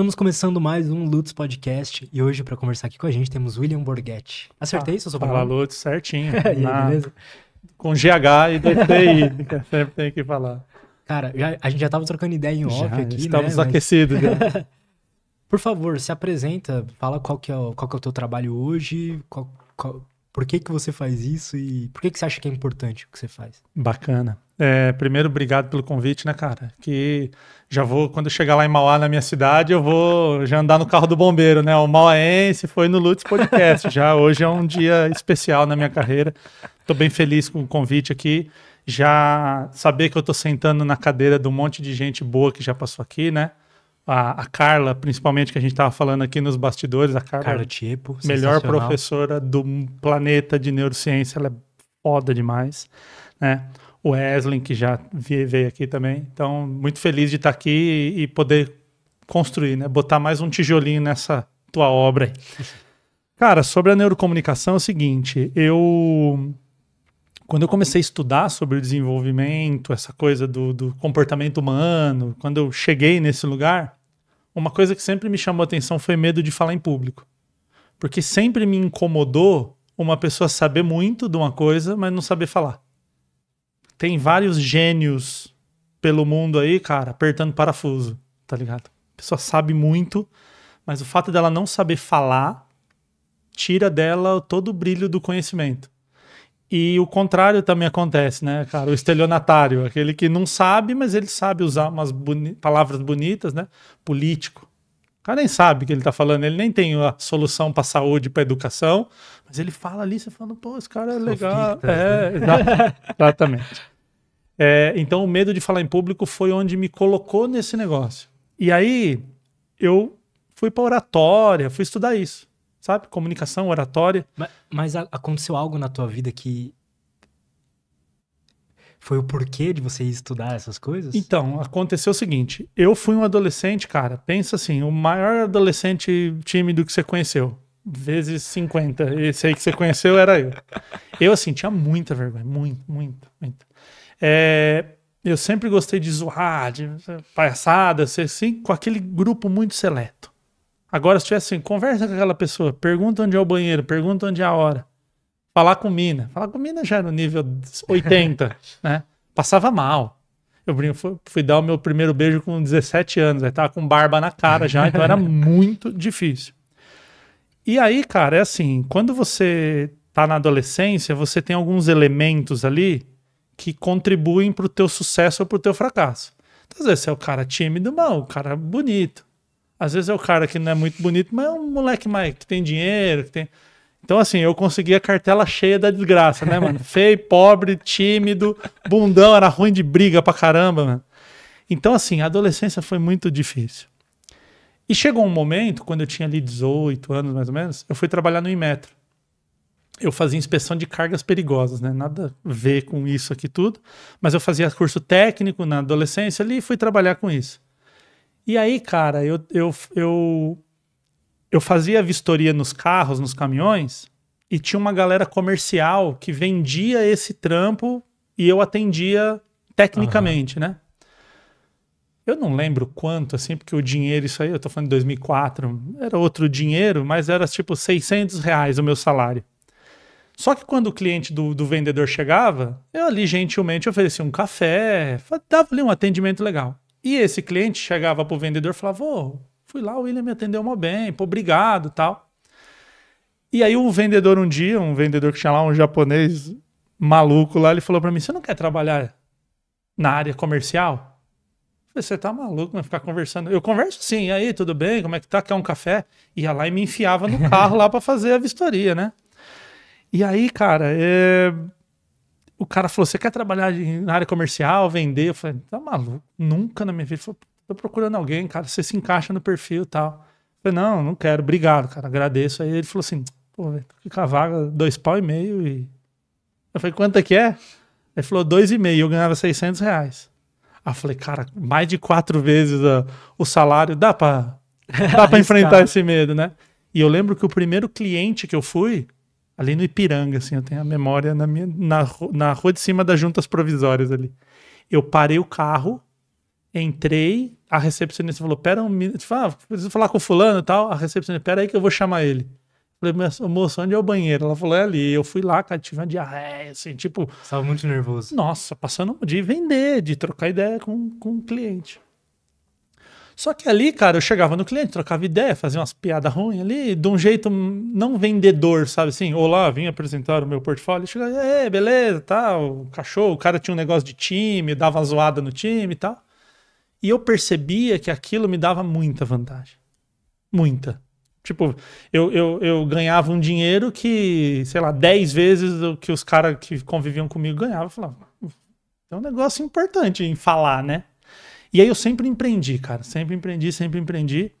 Estamos começando mais um Lutz Podcast e hoje para conversar aqui com a gente temos William Borghetti. Acertei isso, ah, seu Fala Lutz certinho. aí, na... beleza? Com GH e DTI, que sempre tem que falar. Cara, já, a gente já estava trocando ideia em off já, aqui, estamos né? aquecidos. Mas... Né? Por favor, se apresenta, fala qual que é o, qual que é o teu trabalho hoje, qual, qual, por que, que você faz isso e por que, que você acha que é importante o que você faz? Bacana. É, primeiro, obrigado pelo convite, né, cara? Que já vou, quando eu chegar lá em Mauá, na minha cidade, eu vou já andar no carro do bombeiro, né? O Mauaense foi no Lutz Podcast. já hoje é um dia especial na minha carreira. Estou bem feliz com o convite aqui. Já saber que eu estou sentando na cadeira de um monte de gente boa que já passou aqui, né? a, a, Carla, principalmente, que a gente estava falando aqui nos bastidores, a Carla, é Carla tipo, melhor professora do planeta de neurociência, ela é foda demais, né? O Wesley, que já veio aqui também. Então, muito feliz de estar tá aqui e, e poder construir, né? Botar mais um tijolinho nessa tua obra Cara, sobre a neurocomunicação é o seguinte, eu quando eu comecei a estudar sobre o desenvolvimento, essa coisa do, do, comportamento humano, quando eu cheguei nesse lugar, uma coisa que sempre me chamou atenção foi medo de falar em público. Porque sempre me incomodou uma pessoa saber muito de uma coisa, mas não saber falar. Tem vários gênios pelo mundo aí, cara, apertando parafuso, tá ligado? A pessoa sabe muito, mas o fato dela não saber falar tira dela todo o brilho do conhecimento. E o contrário também acontece, né, cara? O estelionatário, aquele que não sabe, mas ele sabe usar umas boni palavras bonitas, né? Político. O cara nem sabe o que ele tá falando, ele nem tem a solução para saúde, para educação, mas ele fala ali, você falando, pô, esse cara é legal. Sofistas, é, né? exatamente. é, então o medo de falar em público foi onde me colocou nesse negócio. E aí eu fui para oratória, fui estudar isso sabe? Comunicação, oratória. Mas, mas aconteceu algo na tua vida que foi o porquê de você estudar essas coisas? Então, aconteceu o seguinte: eu fui um adolescente, cara. Pensa assim, o maior adolescente tímido que você conheceu. Vezes 50. Esse aí que você conheceu era eu. Eu, assim, tinha muita vergonha. Muito, muito, muito. É, eu sempre gostei de zoar, de palhaçada, assim, com aquele grupo muito seleto. Agora, se tivesse assim, conversa com aquela pessoa, pergunta onde é o banheiro, pergunta onde é a hora. Falar com mina. Falar com mina já era no nível 80, né? Passava mal. Eu brinco, fui, fui, dar o meu primeiro beijo com 17 anos, aí tava com barba na cara já, então era muito difícil. E aí, cara, é assim, quando você tá na adolescência, você tem alguns elementos ali que contribuem pro teu sucesso ou pro teu fracasso. Então, às vezes você é o cara tímido, mal, o cara bonito. Às vezes é o cara que não é muito bonito, mas é um moleque mais que tem dinheiro, que tem. Então, assim, eu consegui a cartela cheia da desgraça, né, mano? Feio, pobre, tímido, bundão, era ruim de briga pra caramba, mano. Então, assim, a adolescência foi muito difícil. E chegou um momento, quando eu tinha ali 18 anos mais ou menos, eu fui trabalhar no Imetro. Eu fazia inspeção de cargas perigosas, né? Nada a ver com isso aqui tudo, mas eu fazia curso técnico na adolescência ali e fui trabalhar com isso. E aí, cara, eu, eu, eu, eu fazia vistoria nos carros, nos caminhões, e tinha uma galera comercial que vendia esse trampo e eu atendia tecnicamente, uhum. né? Eu não lembro quanto, assim, porque o dinheiro, isso aí, eu tô falando de 2004, era outro dinheiro, mas era tipo 600 reais o meu salário. Só que quando o cliente do, do vendedor chegava, eu ali gentilmente oferecia um café, dava ali um atendimento legal. E esse cliente chegava para o vendedor e falava: oh, fui lá, o William me atendeu mó bem, pô, obrigado tal. E aí um vendedor um dia, um vendedor que tinha lá um japonês maluco lá, ele falou para mim: "Você não quer trabalhar na área comercial?" você tá maluco, vai ficar conversando. Eu converso sim, aí, tudo bem? Como é que tá? Quer um café? Ia lá e me enfiava no carro lá para fazer a vistoria, né? E aí, cara, é o cara falou: Você quer trabalhar na área comercial, vender? Eu falei: Tá maluco? Nunca na minha vida. Ele falou, Tô procurando alguém, cara. Você se encaixa no perfil e tal. Eu falei: Não, não quero. Obrigado, cara. Agradeço. Aí ele falou assim: Pô, fica a vaga, dois pau e meio. E... Eu falei: Quanto é que é? Ele falou: Dois e meio. Eu ganhava 600 reais. Aí eu falei: Cara, mais de quatro vezes o salário. Dá pra, dá pra enfrentar esse medo, né? E eu lembro que o primeiro cliente que eu fui ali no Ipiranga, assim, eu tenho a memória na, minha, na, na rua de cima das juntas provisórias ali. Eu parei o carro, entrei, a recepcionista falou: Pera um minuto, ah, preciso falar com o fulano e tal. A recepcionista, pera aí que eu vou chamar ele. Falei, moça, onde é o banheiro? Ela falou, é ali. Eu fui lá, cara, tive uma diarreia, assim, tipo. Estava muito nervoso. Nossa, passando de vender, de trocar ideia com, com o um cliente. Só que ali, cara, eu chegava no cliente, trocava ideia, fazia umas piadas ruins ali, de um jeito não vendedor, sabe assim? Olá, vim apresentar o meu portfólio. Chegava, é, beleza, tal, tá, cachorro, o cara tinha um negócio de time, dava zoada no time e tal. E eu percebia que aquilo me dava muita vantagem. Muita. Tipo, eu, eu, eu ganhava um dinheiro que, sei lá, 10 vezes o que os caras que conviviam comigo ganhavam. Eu falava, é um negócio importante em falar, né? E aí eu sempre empreendi, cara. Sempre empreendi, sempre empreendi.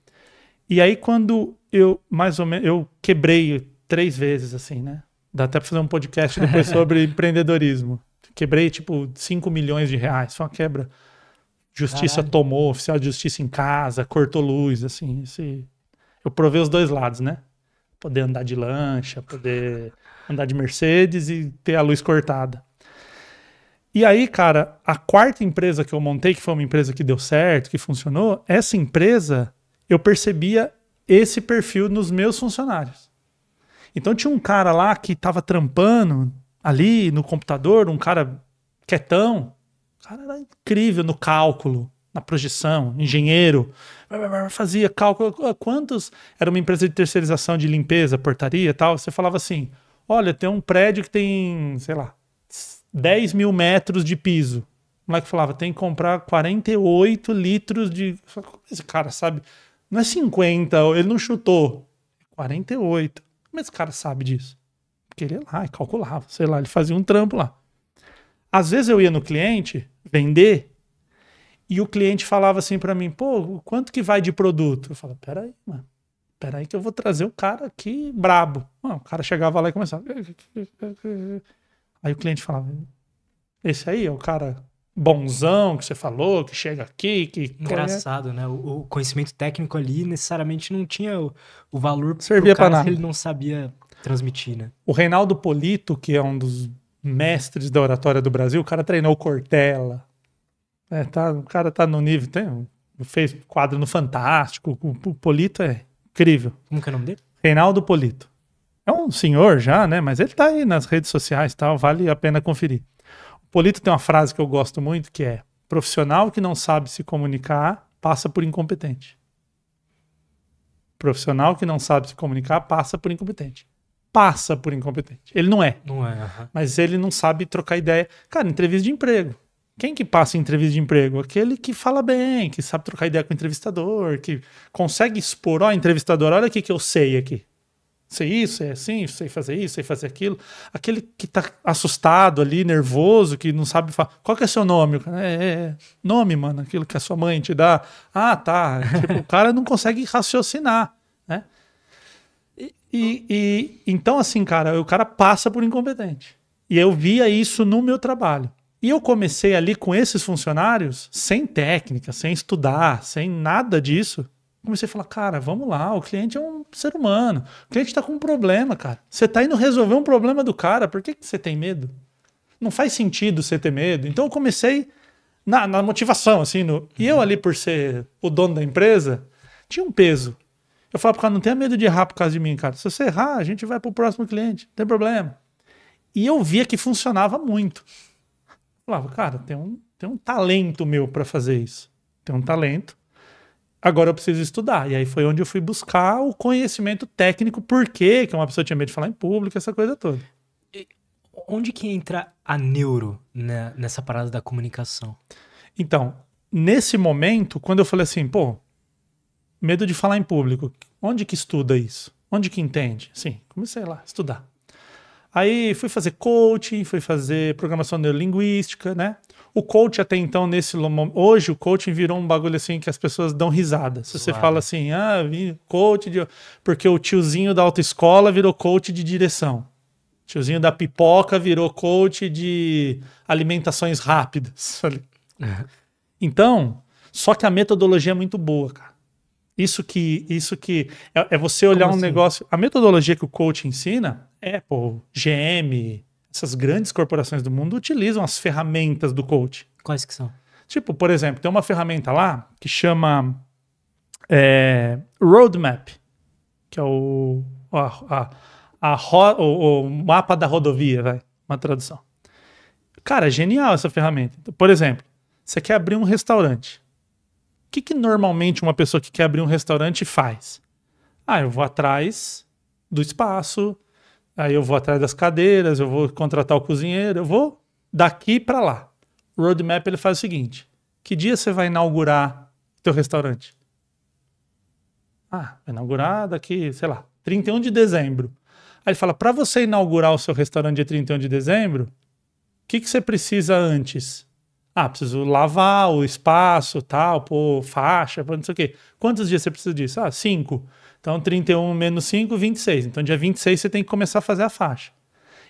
E aí quando eu mais ou menos eu quebrei três vezes assim, né? Dá até para fazer um podcast depois sobre empreendedorismo. Quebrei tipo 5 milhões de reais, foi uma quebra. Justiça Caralho. tomou, oficial de justiça em casa, cortou luz, assim, esse... eu provei os dois lados, né? Poder andar de lancha, poder andar de Mercedes e ter a luz cortada. E aí, cara, a quarta empresa que eu montei, que foi uma empresa que deu certo, que funcionou, essa empresa eu percebia esse perfil nos meus funcionários. Então tinha um cara lá que tava trampando ali no computador, um cara quietão. O cara era incrível no cálculo, na projeção, engenheiro. Fazia cálculo. Ah, quantos? Era uma empresa de terceirização de limpeza, portaria e tal. Você falava assim: olha, tem um prédio que tem, sei lá, 10 mil metros de piso. O moleque falava, tem que comprar 48 litros de. Esse cara sabe. Não é 50, ele não chutou. 48. Mas esse cara sabe disso. Porque ele ia é lá e calculava, sei lá, ele fazia um trampo lá. Às vezes eu ia no cliente vender e o cliente falava assim para mim: pô, quanto que vai de produto? Eu falava: peraí, mano, peraí que eu vou trazer o cara aqui brabo. Mano, o cara chegava lá e começava. Aí o cliente falava: esse aí é o cara bonzão que você falou, que chega aqui, que. Engraçado, né? O, o conhecimento técnico ali necessariamente não tinha o, o valor Servia pro cara nada. ele não sabia transmitir, né? O Reinaldo Polito, que é um dos mestres da oratória do Brasil, o cara treinou Cortella. É, tá, o cara tá no nível. Tem, fez quadro no Fantástico. O, o Polito é incrível. Como que é o nome dele? Reinaldo Polito. É um senhor já, né? Mas ele tá aí nas redes sociais tal, vale a pena conferir. O Polito tem uma frase que eu gosto muito que é: profissional que não sabe se comunicar passa por incompetente. Profissional que não sabe se comunicar passa por incompetente passa por incompetente. Ele não é. Não é. Uhum. Mas ele não sabe trocar ideia. Cara, entrevista de emprego. Quem que passa em entrevista de emprego? Aquele que fala bem, que sabe trocar ideia com o entrevistador, que consegue expor, ó, oh, entrevistador, olha o que eu sei aqui sei isso, sei assim, sei fazer isso, sei fazer aquilo. Aquele que tá assustado ali, nervoso, que não sabe falar. Qual que é seu nome? É, é, é, nome, mano, aquilo que a sua mãe te dá. Ah, tá. Tipo, o cara não consegue raciocinar, né? e, e, então, assim, cara, o cara passa por incompetente. E eu via isso no meu trabalho. E eu comecei ali com esses funcionários, sem técnica, sem estudar, sem nada disso, comecei a falar, cara, vamos lá, o cliente é um ser humano, o cliente está com um problema, cara. Você está indo resolver um problema do cara, por que, que você tem medo? Não faz sentido você ter medo. Então eu comecei na, na motivação, assim, no, uhum. e eu uhum. ali por ser o dono da empresa, tinha um peso. Eu falava pro cara, não tenha medo de errar por causa de mim, cara. Se você errar, a gente vai pro próximo cliente, não tem problema. E eu via que funcionava muito. Eu falava, cara, tem um, tem um talento meu para fazer isso. Tem um talento agora eu preciso estudar. E aí foi onde eu fui buscar o conhecimento técnico, por que uma pessoa tinha medo de falar em público, essa coisa toda. E onde que entra a neuro né, nessa parada da comunicação? Então, nesse momento, quando eu falei assim, pô, medo de falar em público, onde que estuda isso? Onde que entende? Sim, comecei lá, estudar. Aí fui fazer coaching, fui fazer programação neurolinguística, né? O coach até então, nesse hoje, o coaching virou um bagulho assim que as pessoas dão risada. Se você fala assim, ah, coach de... Porque o tiozinho da autoescola virou coach de direção. O tiozinho da pipoca virou coach de alimentações rápidas. É. Então, só que a metodologia é muito boa, cara. Isso que, isso que é, é você olhar Como um assim? negócio. A metodologia que o coach ensina é, pô, GM, essas grandes corporações do mundo utilizam as ferramentas do coach. Quais que são? Tipo, por exemplo, tem uma ferramenta lá que chama é, Roadmap, que é o, a, a, a ro, o, o, mapa da rodovia, vai, uma tradução. Cara, é genial essa ferramenta. Então, por exemplo, você quer abrir um restaurante. O que, que normalmente uma pessoa que quer abrir um restaurante faz? Ah, eu vou atrás do espaço, Aí eu vou atrás das cadeiras, eu vou contratar o cozinheiro, eu vou daqui para lá. O roadmap ele faz o seguinte: que dia você vai inaugurar teu restaurante? Ah, vai inaugurar daqui, sei lá, 31 de dezembro. Aí ele fala: para você inaugurar o seu restaurante dia 31 de dezembro, o que, que você precisa antes? Ah, preciso lavar o espaço, tal, pôr faixa, não sei o quê. Quantos dias você precisa disso? Ah, cinco. Então, 31 menos 5, 26. Então, dia 26 você tem que começar a fazer a faixa.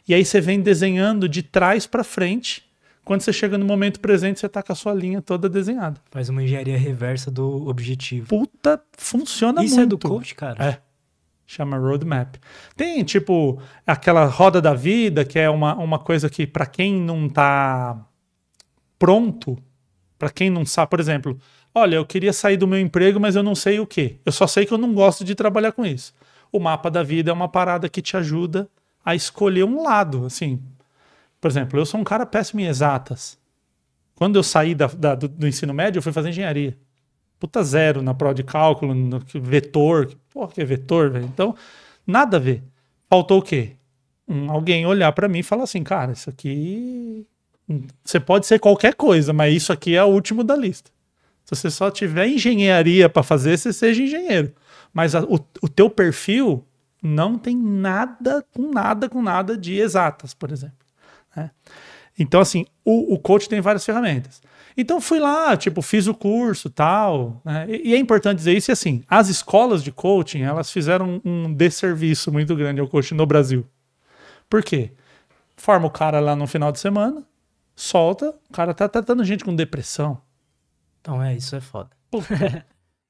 E aí você vem desenhando de trás para frente. Quando você chega no momento presente, você tá com a sua linha toda desenhada. Faz uma engenharia reversa do objetivo. Puta, funciona Isso muito. Isso é do coach, cara? É. Chama roadmap. Tem, tipo, aquela roda da vida, que é uma, uma coisa que, para quem não tá pronto, para quem não sabe, por exemplo, Olha, eu queria sair do meu emprego, mas eu não sei o que. Eu só sei que eu não gosto de trabalhar com isso. O mapa da vida é uma parada que te ajuda a escolher um lado. Assim, por exemplo, eu sou um cara péssimo em exatas. Quando eu saí da, da, do, do, ensino médio, eu fui fazer engenharia. Puta zero na prova de cálculo, no vetor. Porra, que é vetor, velho? Então, nada a ver. Faltou o quê? Um, alguém olhar para mim e falar assim, cara, isso aqui. Hum, você pode ser qualquer coisa, mas isso aqui é o último da lista. Se você só tiver engenharia para fazer, você seja engenheiro. Mas a, o, o teu perfil não tem nada com nada com nada de exatas, por exemplo. Né? Então, assim, o, o coach tem várias ferramentas. Então fui lá, tipo, fiz o curso tal, né? e, e, é importante dizer isso, e assim, as escolas de coaching, elas fizeram um, um desserviço muito grande ao coaching no Brasil. Por quê? Forma o cara lá no final de semana, solta, o cara tá tratando gente com depressão, então é, isso é foda.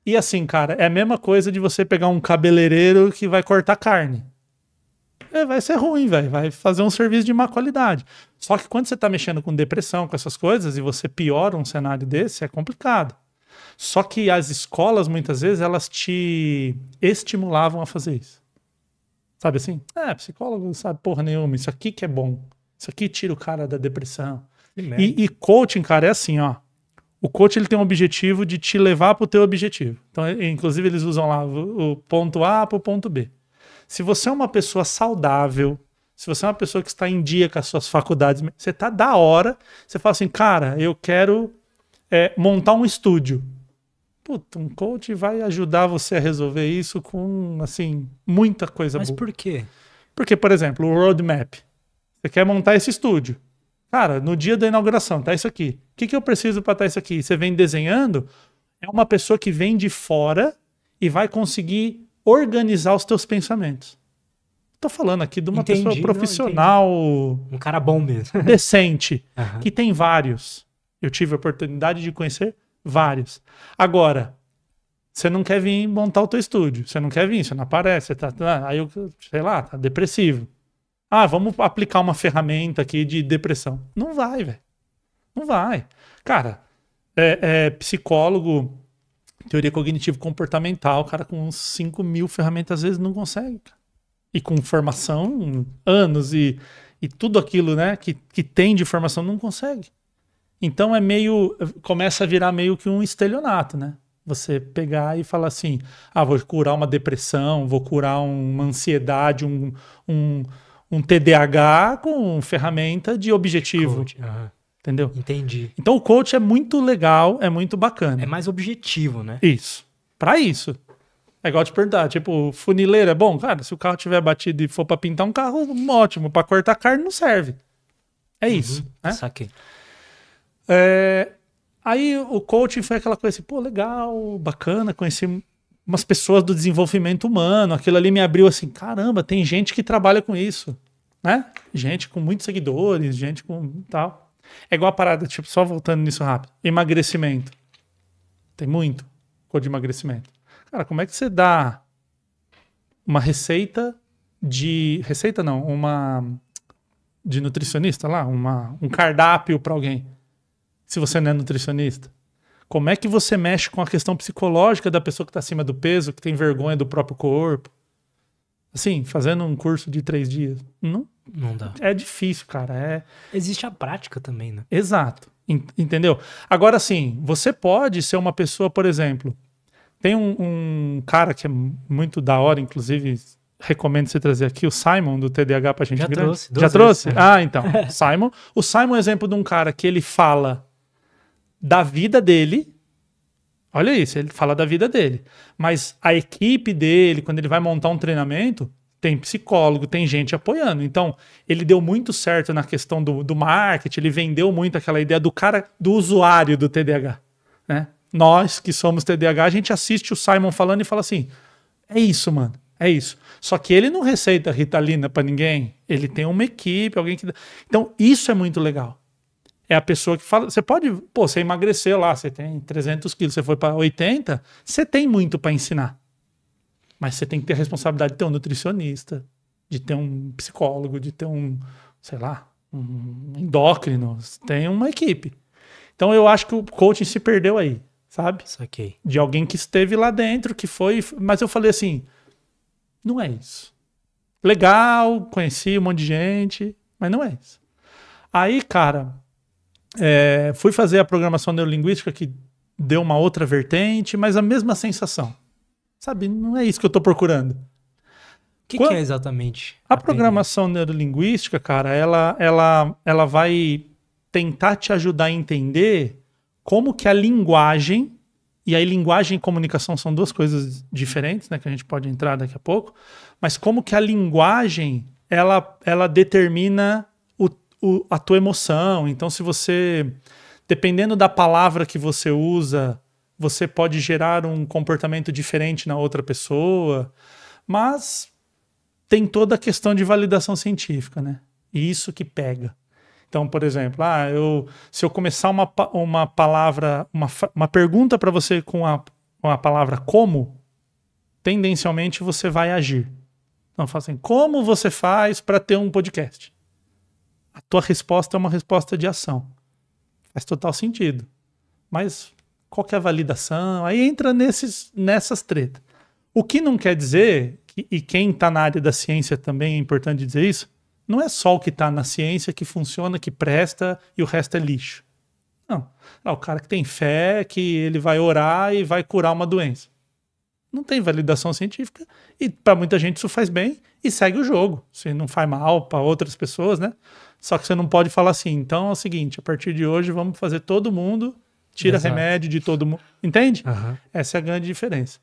e assim, cara, é a mesma coisa de você pegar um cabeleireiro que vai cortar carne. É, vai ser ruim, velho. Vai fazer um serviço de má qualidade. Só que quando você tá mexendo com depressão, com essas coisas, e você piora um cenário desse, é complicado. Só que as escolas, muitas vezes, elas te estimulavam a fazer isso. Sabe assim? É, psicólogo não sabe porra nenhuma. Isso aqui que é bom. Isso aqui tira o cara da depressão. E, e coaching, cara, é assim, ó o coach ele tem um objetivo de te levar para o teu objetivo. Então, inclusive, eles usam lá o ponto A para o ponto B. Se você é uma pessoa saudável, se você é uma pessoa que está em dia com as suas faculdades, você está da hora, você fala assim, cara, eu quero é, montar um estúdio. Puta, um coach vai ajudar você a resolver isso com, assim, muita coisa Mas boa. Mas por quê? Porque, por exemplo, o roadmap. Você quer montar esse estúdio Cara, no dia da inauguração, tá isso aqui. O que, que eu preciso para estar tá isso aqui? Você vem desenhando, é uma pessoa que vem de fora e vai conseguir organizar os teus pensamentos. Tô falando aqui de uma entendi, pessoa profissional. Não, um cara bom mesmo. decente. Uhum. Que tem vários. Eu tive a oportunidade de conhecer vários. Agora, você não quer vir montar o teu estúdio. Você não quer vir, você não aparece. Você tá, tá, aí eu, sei lá, tá depressivo. Ah, vamos aplicar uma ferramenta aqui de depressão. Não vai, velho. Não vai. Cara, é, é psicólogo, teoria cognitivo-comportamental, cara com 5 mil ferramentas às vezes não consegue. Cara. E com formação, anos e, e tudo aquilo né, que, que tem de formação, não consegue. Então é meio. começa a virar meio que um estelionato, né? Você pegar e falar assim: ah, vou curar uma depressão, vou curar uma ansiedade, um, um um TDAH com ferramenta de objetivo. Coach, entendeu? Entendi. Então o coach é muito legal, é muito bacana. É mais objetivo, né? Isso. Para isso. É igual te perguntar, tipo, funileiro é bom? Cara, se o carro tiver batido e for para pintar um carro, ótimo. Para cortar carne não serve. É uhum. isso. Uhum, né? Saquei. É, aí o coaching foi aquela coisa assim, pô, legal, bacana, conheci umas pessoas do desenvolvimento humano. Aquilo ali me abriu assim, caramba, tem gente que trabalha com isso, né? Gente com muitos seguidores, gente com tal. É igual a parada, tipo, só voltando nisso rápido. Emagrecimento. Tem muito cor de emagrecimento. Cara, como é que você dá uma receita de receita não, uma de nutricionista lá, uma, um cardápio para alguém? Se você não é nutricionista, como é que você mexe com a questão psicológica da pessoa que está acima do peso, que tem vergonha do próprio corpo? Assim, fazendo um curso de três dias. Não, não dá. É difícil, cara. É... Existe a prática também, né? Exato. Entendeu? Agora, sim, você pode ser uma pessoa, por exemplo, tem um, um, cara que é muito da hora, inclusive, recomendo você trazer aqui, o Simon, do TDH pra gente Já grande. Né? Trouxe, Já vezes, trouxe? Ah, então. Simon. O Simon é um exemplo de um cara que ele fala da vida dele. Olha isso, ele fala da vida dele. Mas a equipe dele, quando ele vai montar um treinamento, tem psicólogo, tem gente apoiando. Então, ele deu muito certo na questão do, do marketing, ele vendeu muito aquela ideia do cara, do usuário do TDAH. Né? Nós que somos TDAH, a gente assiste o Simon falando e fala assim: é isso, mano, é isso. Só que ele não receita Ritalina para ninguém, ele tem uma equipe, alguém que. Então, isso é muito legal é a pessoa que fala. Você pode, pô, você emagreceu lá, você tem 300 quilos, você foi para 80, você tem muito para ensinar. Mas você tem que ter a responsabilidade de ter um nutricionista, de ter um psicólogo, de ter um, sei lá, um endócrino. Você tem uma equipe. Então eu acho que o coaching se perdeu aí, sabe? Saquei. De alguém que esteve lá dentro, que foi. Mas eu falei assim: não é isso. Legal, conheci um monte de gente, mas não é isso. Aí, cara, é, fui fazer a programação neurolinguística que deu uma outra vertente, mas a mesma sensação. Sabe, não é isso que eu estou procurando. O que, que, é exatamente? A programação neurolinguística, cara, ela, ela, ela vai tentar te ajudar a entender como que a linguagem, e aí linguagem e comunicação são duas coisas diferentes, né, que a gente pode entrar daqui a pouco, mas como que a linguagem, ela, ela determina o, a tua emoção. Então, se você, dependendo da palavra que você usa, você pode gerar um comportamento diferente na outra pessoa. Mas tem toda a questão de validação científica, né? E isso que pega. Então, por exemplo, ah, eu, se eu começar uma, uma palavra, uma, uma pergunta para você com a, com a palavra como, tendencialmente você vai agir. Então, fala assim: como você faz para ter um podcast? a tua resposta é uma resposta de ação. Faz total sentido. Mas qual é a validação? Aí entra nesses, nessas tretas. O que não quer dizer, que, e quem está na área da ciência também é importante dizer isso, não é só o que está na ciência que funciona, que presta e o resto é lixo. Não. é o cara que tem fé, que ele vai orar e vai curar uma doença. Não tem validação científica e para muita gente isso faz bem e segue o jogo. Se não faz mal para outras pessoas, né? Só que você não pode falar assim, então é o seguinte, a partir de hoje vamos fazer todo mundo, tira Exato. remédio de todo mundo. Entende? Uhum. Essa é a grande diferença.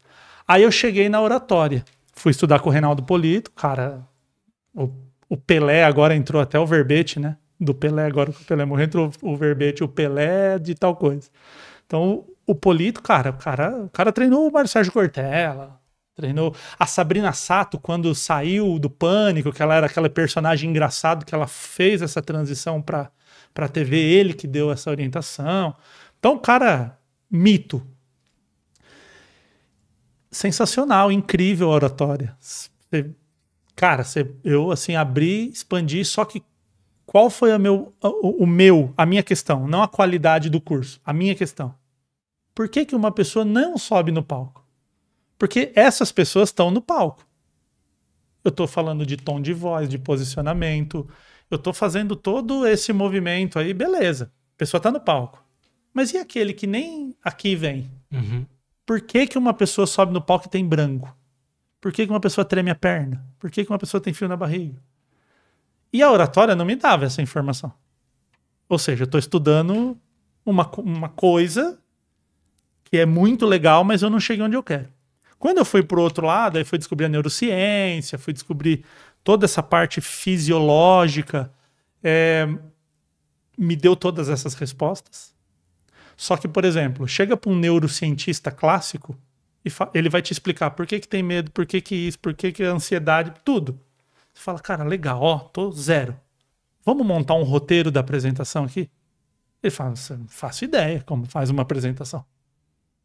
Aí eu cheguei na oratória, fui estudar com o Reinaldo Polito, cara, o, o Pelé agora entrou até o verbete, né? Do Pelé, agora que o Pelé morreu, entrou o verbete, o Pelé de tal coisa. Então, o Polito, cara, o cara, o cara treinou o Mário Sérgio Cortella, Treinou a Sabrina Sato quando saiu do pânico, que ela era aquela personagem engraçado que ela fez essa transição para para TV, ele que deu essa orientação. Então, cara, mito. Sensacional, incrível a oratória. cara, eu assim abri, expandi, só que qual foi a meu, o, o meu, a minha questão, não a qualidade do curso, a minha questão. Por que, que uma pessoa não sobe no palco? Porque essas pessoas estão no palco. Eu estou falando de tom de voz, de posicionamento. Eu estou fazendo todo esse movimento aí, beleza. A pessoa está no palco. Mas e aquele que nem aqui vem? Uhum. Por que, que uma pessoa sobe no palco e tem branco? Por que, que uma pessoa treme a perna? Por que, que uma pessoa tem fio na barriga? E a oratória não me dava essa informação. Ou seja, eu estou estudando uma, uma coisa que é muito legal, mas eu não cheguei onde eu quero. Quando eu fui para o outro lado, aí fui descobrir a neurociência, fui descobrir toda essa parte fisiológica, é, me deu todas essas respostas. Só que, por exemplo, chega para um neurocientista clássico e ele vai te explicar por que, que tem medo, por que, que isso, por que, que ansiedade, tudo. Você fala, cara, legal, ó, tô zero. Vamos montar um roteiro da apresentação aqui? Ele fala, faço ideia como faz uma apresentação.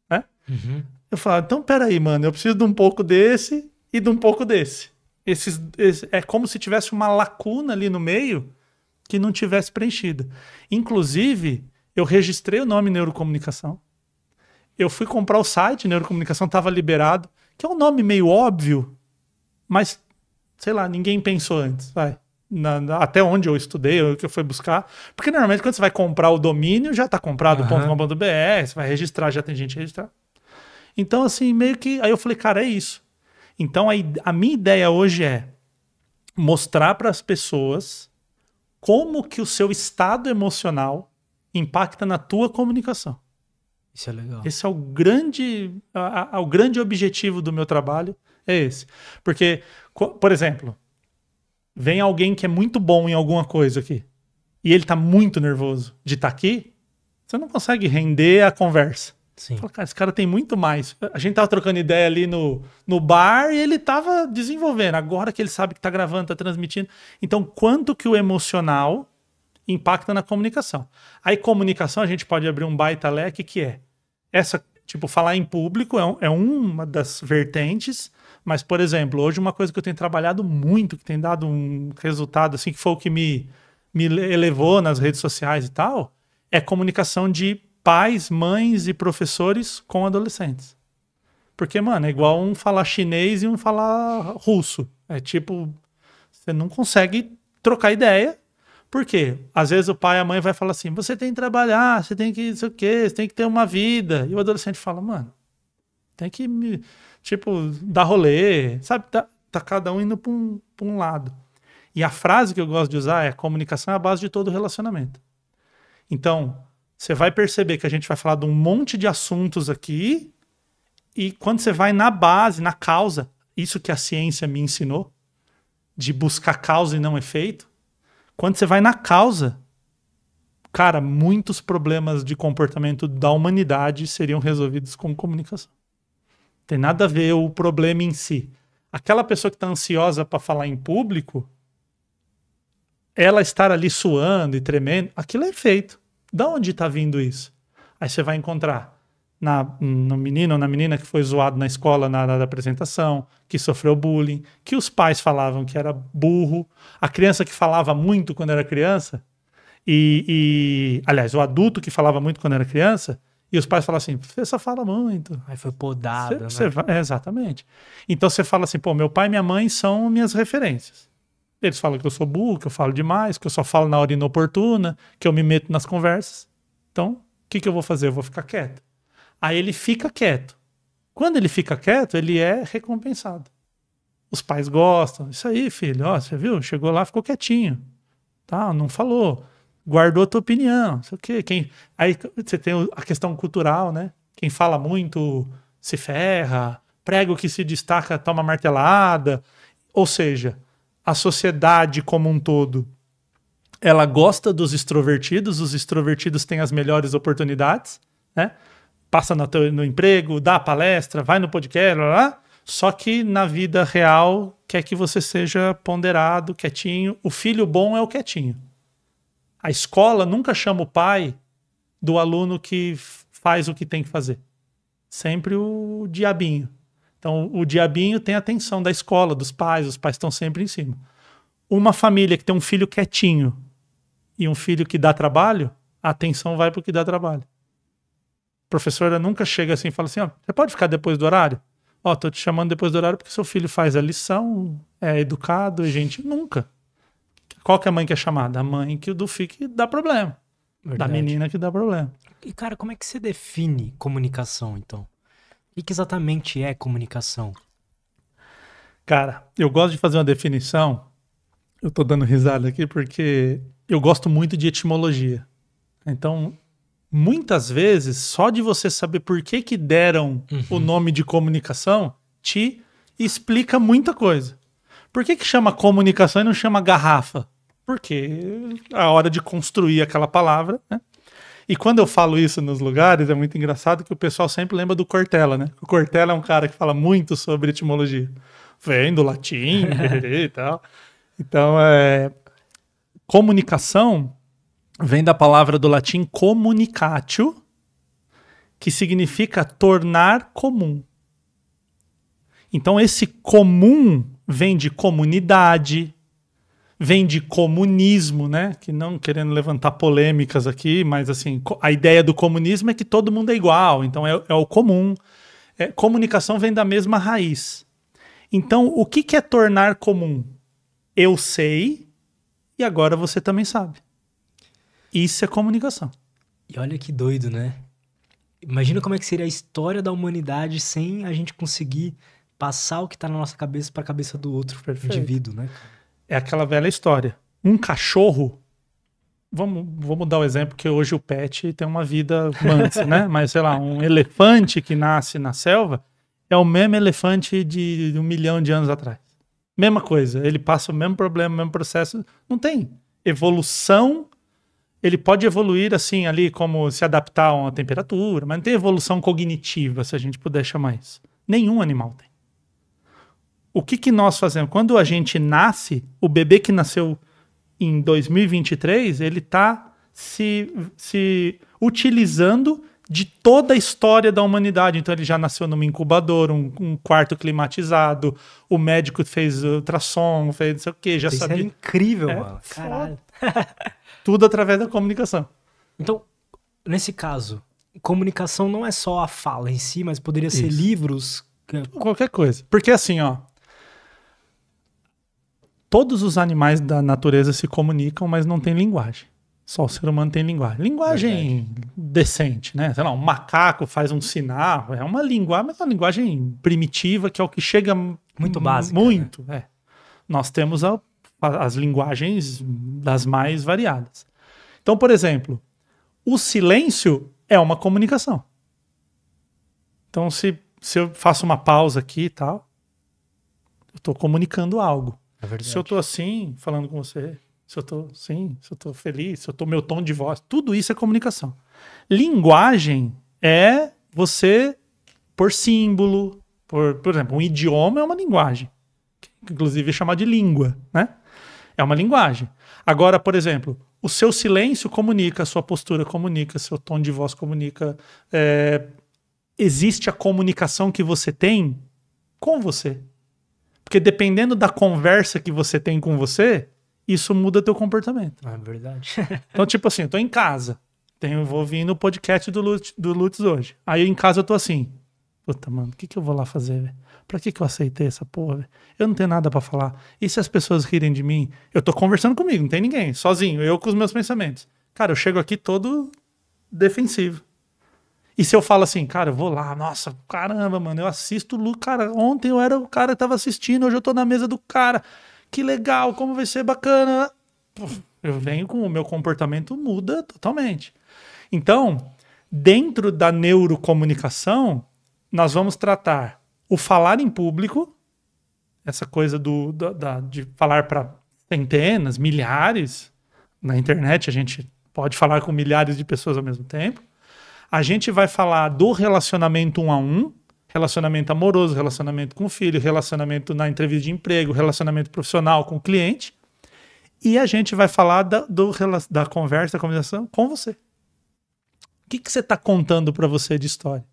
Né? Uhum. Eu falava, então peraí, mano, eu preciso de um pouco desse e de um pouco desse. Esses, esse, é como se tivesse uma lacuna ali no meio que não tivesse preenchida. Inclusive, eu registrei o nome Neurocomunicação. Eu fui comprar o site Neurocomunicação, estava liberado, que é um nome meio óbvio, mas sei lá, ninguém pensou antes, vai. Na, na, até onde eu estudei, o que eu fui buscar. Porque normalmente quando você vai comprar o domínio, já está comprado, uhum. .com.br, você vai registrar, já tem gente registrada. Então, assim, meio que. Aí eu falei, cara, é isso. Então, a, a minha ideia hoje é mostrar para as pessoas como que o seu estado emocional impacta na tua comunicação. Isso é legal. Esse é o grande, a, a, o grande objetivo do meu trabalho, é esse. Porque, por exemplo, vem alguém que é muito bom em alguma coisa aqui e ele tá muito nervoso de estar tá aqui, você não consegue render a conversa. Sim. Fala, cara, esse cara tem muito mais. A gente tava trocando ideia ali no, no bar e ele tava desenvolvendo. Agora que ele sabe que tá gravando, tá transmitindo. Então, quanto que o emocional impacta na comunicação? Aí, comunicação, a gente pode abrir um baita leque que é essa, tipo, falar em público é, um, é uma das vertentes. Mas, por exemplo, hoje uma coisa que eu tenho trabalhado muito, que tem dado um resultado, assim, que foi o que me, me elevou nas redes sociais e tal, é comunicação de pais, mães e professores com adolescentes. Porque, mano, é igual um falar chinês e um falar russo. É tipo, você não consegue trocar ideia. Por quê? Às vezes o pai e a mãe vai falar assim: você tem que trabalhar, você tem que isso o quê, você tem que ter uma vida. E o adolescente fala, mano, tem que me, tipo, dar rolê, sabe? Tá, tá cada um indo para um, pra um lado. E a frase que eu gosto de usar é: comunicação é a base de todo relacionamento. Então, você vai perceber que a gente vai falar de um monte de assuntos aqui, e quando você vai na base, na causa, isso que a ciência me ensinou, de buscar causa e não efeito, quando você vai na causa, cara, muitos problemas de comportamento da humanidade seriam resolvidos com comunicação. Tem nada a ver o problema em si. Aquela pessoa que está ansiosa para falar em público, ela estar ali suando e tremendo, aquilo é efeito. Da onde está vindo isso? Aí você vai encontrar na, no menino ou na menina que foi zoado na escola na hora da apresentação, que sofreu bullying, que os pais falavam que era burro, a criança que falava muito quando era criança, e, e aliás, o adulto que falava muito quando era criança, e os pais falavam assim: você só fala muito. Aí foi podada. Cê, né? cê, é, exatamente. Então você fala assim: pô, meu pai e minha mãe são minhas referências. Eles falam que eu sou burro, que eu falo demais, que eu só falo na hora inoportuna, que eu me meto nas conversas. Então, o que, que eu vou fazer? Eu vou ficar quieto. Aí ele fica quieto. Quando ele fica quieto, ele é recompensado. Os pais gostam. Isso aí, filho, ó, você viu? Chegou lá, ficou quietinho. Tá, não falou. Guardou a tua opinião. Não sei o quê. Quem... Aí você tem a questão cultural, né? Quem fala muito se ferra, prega o que se destaca, toma martelada. Ou seja, a sociedade como um todo ela gosta dos extrovertidos, os extrovertidos têm as melhores oportunidades, né? Passa no, teu, no emprego, dá palestra, vai no podcast, blá, lá. só que na vida real quer que você seja ponderado, quietinho. O filho bom é o quietinho. A escola nunca chama o pai do aluno que faz o que tem que fazer. Sempre o diabinho. Então, o diabinho tem a atenção da escola, dos pais, os pais estão sempre em cima. Uma família que tem um filho quietinho e um filho que dá trabalho, a atenção vai para o que dá trabalho. A professora nunca chega assim e fala assim: ó, oh, você pode ficar depois do horário? Ó, oh, tô te chamando depois do horário porque seu filho faz a lição, é educado, gente. Nunca. Qual que é a mãe que é chamada? A mãe que do FIC dá problema. Verdade. Da menina que dá problema. E, cara, como é que você define comunicação, então? O que exatamente é comunicação? Cara, eu gosto de fazer uma definição. Eu tô dando risada aqui porque eu gosto muito de etimologia. Então, muitas vezes, só de você saber por que que deram uhum. o nome de comunicação te explica muita coisa. Por que que chama comunicação e não chama garrafa? Porque é a hora de construir aquela palavra, né? E quando eu falo isso nos lugares, é muito engraçado que o pessoal sempre lembra do Cortella, né? O Cortella é um cara que fala muito sobre etimologia. Vem do latim e tal. Então, é... comunicação vem da palavra do latim comunicatio, que significa tornar comum. Então, esse comum vem de comunidade, vem de comunismo, né? Que não querendo levantar polêmicas aqui, mas assim, a ideia do comunismo é que todo mundo é igual, então é, é o comum. É, comunicação vem da mesma raiz. Então, o que, que é tornar comum? Eu sei e agora você também sabe. Isso é comunicação. E olha que doido, né? Imagina como é que seria a história da humanidade sem a gente conseguir passar o que está na nossa cabeça para a cabeça do outro Perfeito. indivíduo, né? É aquela velha história. Um cachorro. Vamos, vamos dar o um exemplo que hoje o pet tem uma vida mansa, né? Mas sei lá, um elefante que nasce na selva é o mesmo elefante de, de um milhão de anos atrás. Mesma coisa. Ele passa o mesmo problema, o mesmo processo. Não tem evolução ele pode evoluir assim ali como se adaptar a uma temperatura, mas não tem evolução cognitiva, se a gente puder chamar isso. Nenhum animal tem o que, que nós fazemos? Quando a gente nasce, o bebê que nasceu em 2023, ele está se, se utilizando de toda a história da humanidade. Então, ele já nasceu numa incubadora, um, um quarto climatizado, o médico fez ultrassom, fez não sei o quê, já Isso é sabia. Isso é incrível, é, mano. Caralho. Tudo através da comunicação. Então, nesse caso, comunicação não é só a fala em si, mas poderia ser Isso. livros. Né? Qualquer coisa. Porque assim, ó, Todos os animais da natureza se comunicam, mas não tem linguagem. Só o ser humano tem linguagem. Linguagem Verdade. decente, né? Sei lá, um macaco faz um sinal. É uma linguagem, mas é uma linguagem primitiva, que é o que chega. Muito básica. Muito, né? é. Nós temos a, as linguagens das mais variadas. Então, por exemplo, o silêncio é uma comunicação. Então, se, se eu faço uma pausa aqui e tal, eu estou comunicando algo. É se eu tô assim, falando com você, se eu tô sim, se eu tô feliz, se eu tô meu tom de voz, tudo isso é comunicação. Linguagem é você por símbolo, por, por exemplo, um idioma é uma linguagem, inclusive é de língua, né? É uma linguagem. Agora, por exemplo, o seu silêncio comunica, a sua postura comunica, seu tom de voz comunica. É, existe a comunicação que você tem com você. Porque dependendo da conversa que você tem com você, isso muda teu comportamento. Ah, é verdade. então, tipo assim, eu tô em casa. Tenho, vou vir no podcast do Lutz, do Lutz hoje. Aí em casa eu tô assim. Puta, mano, o que, que eu vou lá fazer, velho? Pra que, que eu aceitei essa porra, velho? Eu não tenho nada para falar. E se as pessoas rirem de mim? Eu tô conversando comigo, não tem ninguém, sozinho, eu com os meus pensamentos. Cara, eu chego aqui todo defensivo. E se eu falo assim, cara, eu vou lá, nossa, caramba, mano, eu assisto o cara, ontem eu era o cara que tava assistindo, hoje eu tô na mesa do cara, que legal, como vai ser bacana. Eu venho com o meu comportamento muda totalmente. Então, dentro da neurocomunicação, nós vamos tratar o falar em público, essa coisa do, da, da, de falar para centenas, milhares, na internet a gente pode falar com milhares de pessoas ao mesmo tempo, a gente vai falar do relacionamento um a um, relacionamento amoroso, relacionamento com o filho, relacionamento na entrevista de emprego, relacionamento profissional com o cliente. E a gente vai falar da, do, da conversa, da conversação com você. O que, que você está contando para você de história?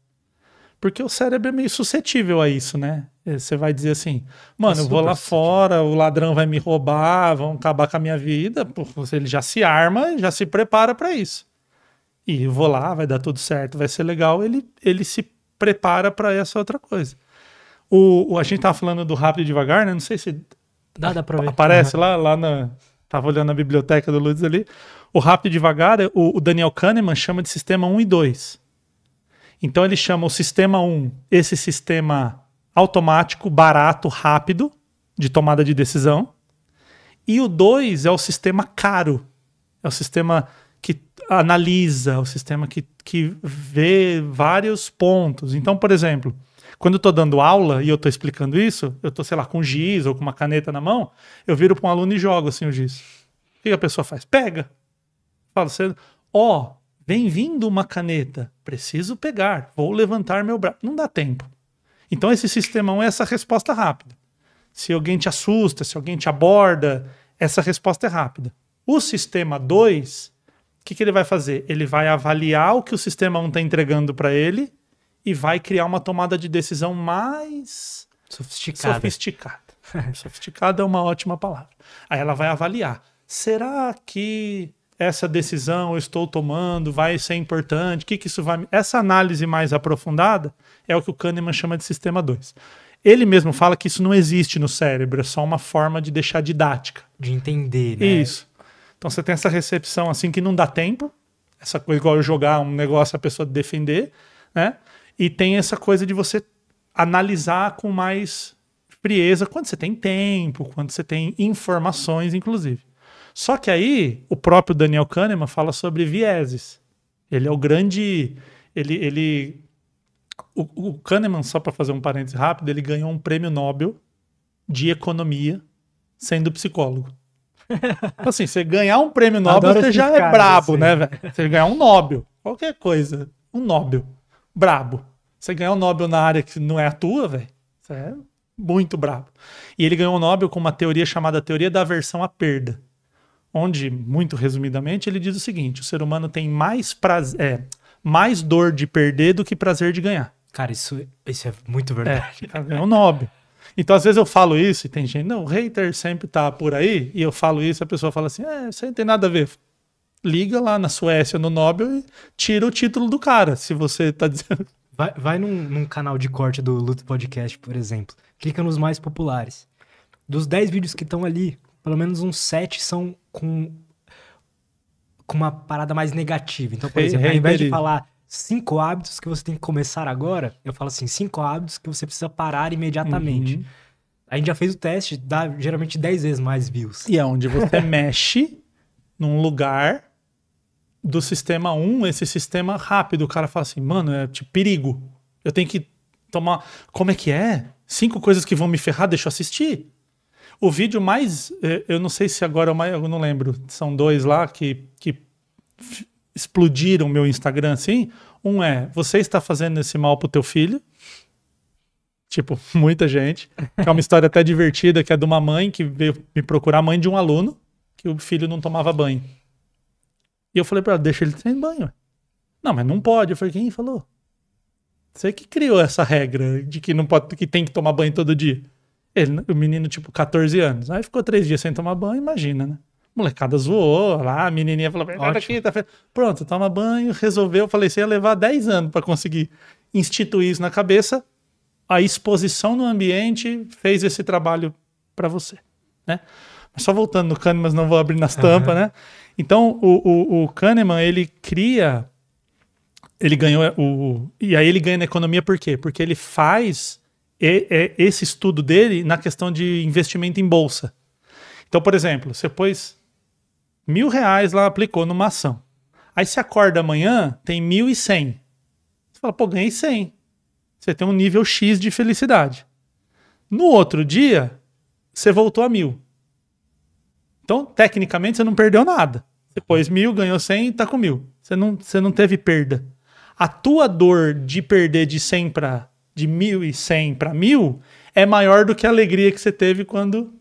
Porque o cérebro é meio suscetível a isso, né? É, você vai dizer assim, mano, é eu vou lá fora, o ladrão vai me roubar, vão acabar com a minha vida. ele já se arma, já se prepara para isso e vou lá, vai dar tudo certo, vai ser legal, ele, ele se prepara para essa outra coisa. O, o, a gente tá falando do rápido e devagar, né? Não sei se dá, dá pra ver. aparece uhum. lá, lá na tava olhando a biblioteca do Lutz ali. O rápido e devagar, é, o, o Daniel Kahneman chama de sistema 1 e 2. Então ele chama o sistema 1, esse sistema automático, barato, rápido de tomada de decisão. E o 2 é o sistema caro. É o sistema analisa, o sistema que, que vê vários pontos. Então, por exemplo, quando eu estou dando aula e eu estou explicando isso, eu estou, sei lá, com giz ou com uma caneta na mão, eu viro para um aluno e jogo assim o giz. O que a pessoa faz? Pega. Fala, assim: ó, oh, vem vindo uma caneta, preciso pegar, vou levantar meu braço. Não dá tempo. Então esse sistema 1 é essa resposta rápida. Se alguém te assusta, se alguém te aborda, essa resposta é rápida. O sistema 2 que, que ele vai fazer? Ele vai avaliar o que o sistema 1 está entregando para ele e vai criar uma tomada de decisão mais sofisticada. Sofisticada. sofisticada é uma ótima palavra. Aí ela vai avaliar. Será que essa decisão eu estou tomando vai ser importante? O que, que isso vai. Essa análise mais aprofundada é o que o Kahneman chama de sistema 2. Ele mesmo fala que isso não existe no cérebro, é só uma forma de deixar didática. De entender, né? Isso. Então você tem essa recepção assim que não dá tempo, essa coisa igual jogar um negócio a pessoa defender, né? E tem essa coisa de você analisar com mais frieza quando você tem tempo, quando você tem informações, inclusive. Só que aí o próprio Daniel Kahneman fala sobre vieses. Ele é o grande. Ele, ele o, o Kahneman, só para fazer um parênteses rápido, ele ganhou um prêmio Nobel de economia sendo psicólogo. assim, você ganhar um prêmio Nobel, Adoro você já é brabo, assim. né, velho? Você ganhar um Nobel, qualquer coisa. Um Nobel. Brabo. Você ganhar um Nobel na área que não é a tua, velho, você é muito brabo. E ele ganhou o um Nobel com uma teoria chamada teoria da aversão à perda. Onde, muito resumidamente, ele diz o seguinte: o ser humano tem mais prazer, é, mais dor de perder do que prazer de ganhar. Cara, isso, isso é muito verdade. É, um Nobel. Então, às vezes eu falo isso e tem gente, não, o hater sempre tá por aí, e eu falo isso, a pessoa fala assim, é, isso aí não tem nada a ver. Liga lá na Suécia, no Nobel, e tira o título do cara, se você tá dizendo. Vai, vai num, num canal de corte do Luto Podcast, por exemplo. Clica nos mais populares. Dos 10 vídeos que estão ali, pelo menos uns 7 são com, com uma parada mais negativa. Então, por exemplo, ao invés de falar cinco hábitos que você tem que começar agora, eu falo assim, cinco hábitos que você precisa parar imediatamente. Uhum. A gente já fez o teste, dá geralmente 10 vezes mais views. E é onde você mexe num lugar do sistema 1, esse sistema rápido. O cara fala assim, mano, é tipo perigo. Eu tenho que tomar. Como é que é? Cinco coisas que vão me ferrar, deixa eu assistir. O vídeo mais. Eh, eu não sei se agora é o mais. Eu não lembro. São dois lá que, que explodiram meu Instagram assim. Um é, você está fazendo esse mal pro teu filho. Tipo, muita gente. É uma história até divertida, que é de uma mãe que veio me procurar, mãe de um aluno, que o filho não tomava banho. E eu falei para ela, deixa ele sem banho. Não, mas não pode. Eu falei, quem falou? Você que criou essa regra de que não pode, que tem que tomar banho todo dia. Ele, o menino, tipo, 14 anos. Aí ficou três dias sem tomar banho, imagina, né? molecada zoou lá, a menininha falou, olha aqui, tá pronto, toma banho, resolveu. Falei, você ia levar 10 anos para conseguir instituir isso na cabeça. A exposição no ambiente fez esse trabalho para você, né? só voltando no Kahneman, mas não vou abrir nas tampas, uhum. né? Então, o, o, o Kahneman, ele cria, ele ganhou o... E aí ele ganha na economia por quê? Porque ele faz esse estudo dele na questão de investimento em bolsa. Então, por exemplo, você pôs mil reais lá, aplicou numa ação. Aí você acorda amanhã, tem mil e cem. Você fala, pô, ganhei cem. Você tem um nível X de felicidade. No outro dia, você voltou a mil. Então, tecnicamente, você não perdeu nada. Você pôs mil, ganhou cem e tá com mil. Você não, você não teve perda. A tua dor de perder de cem para de mil e cem para mil é maior do que a alegria que você teve quando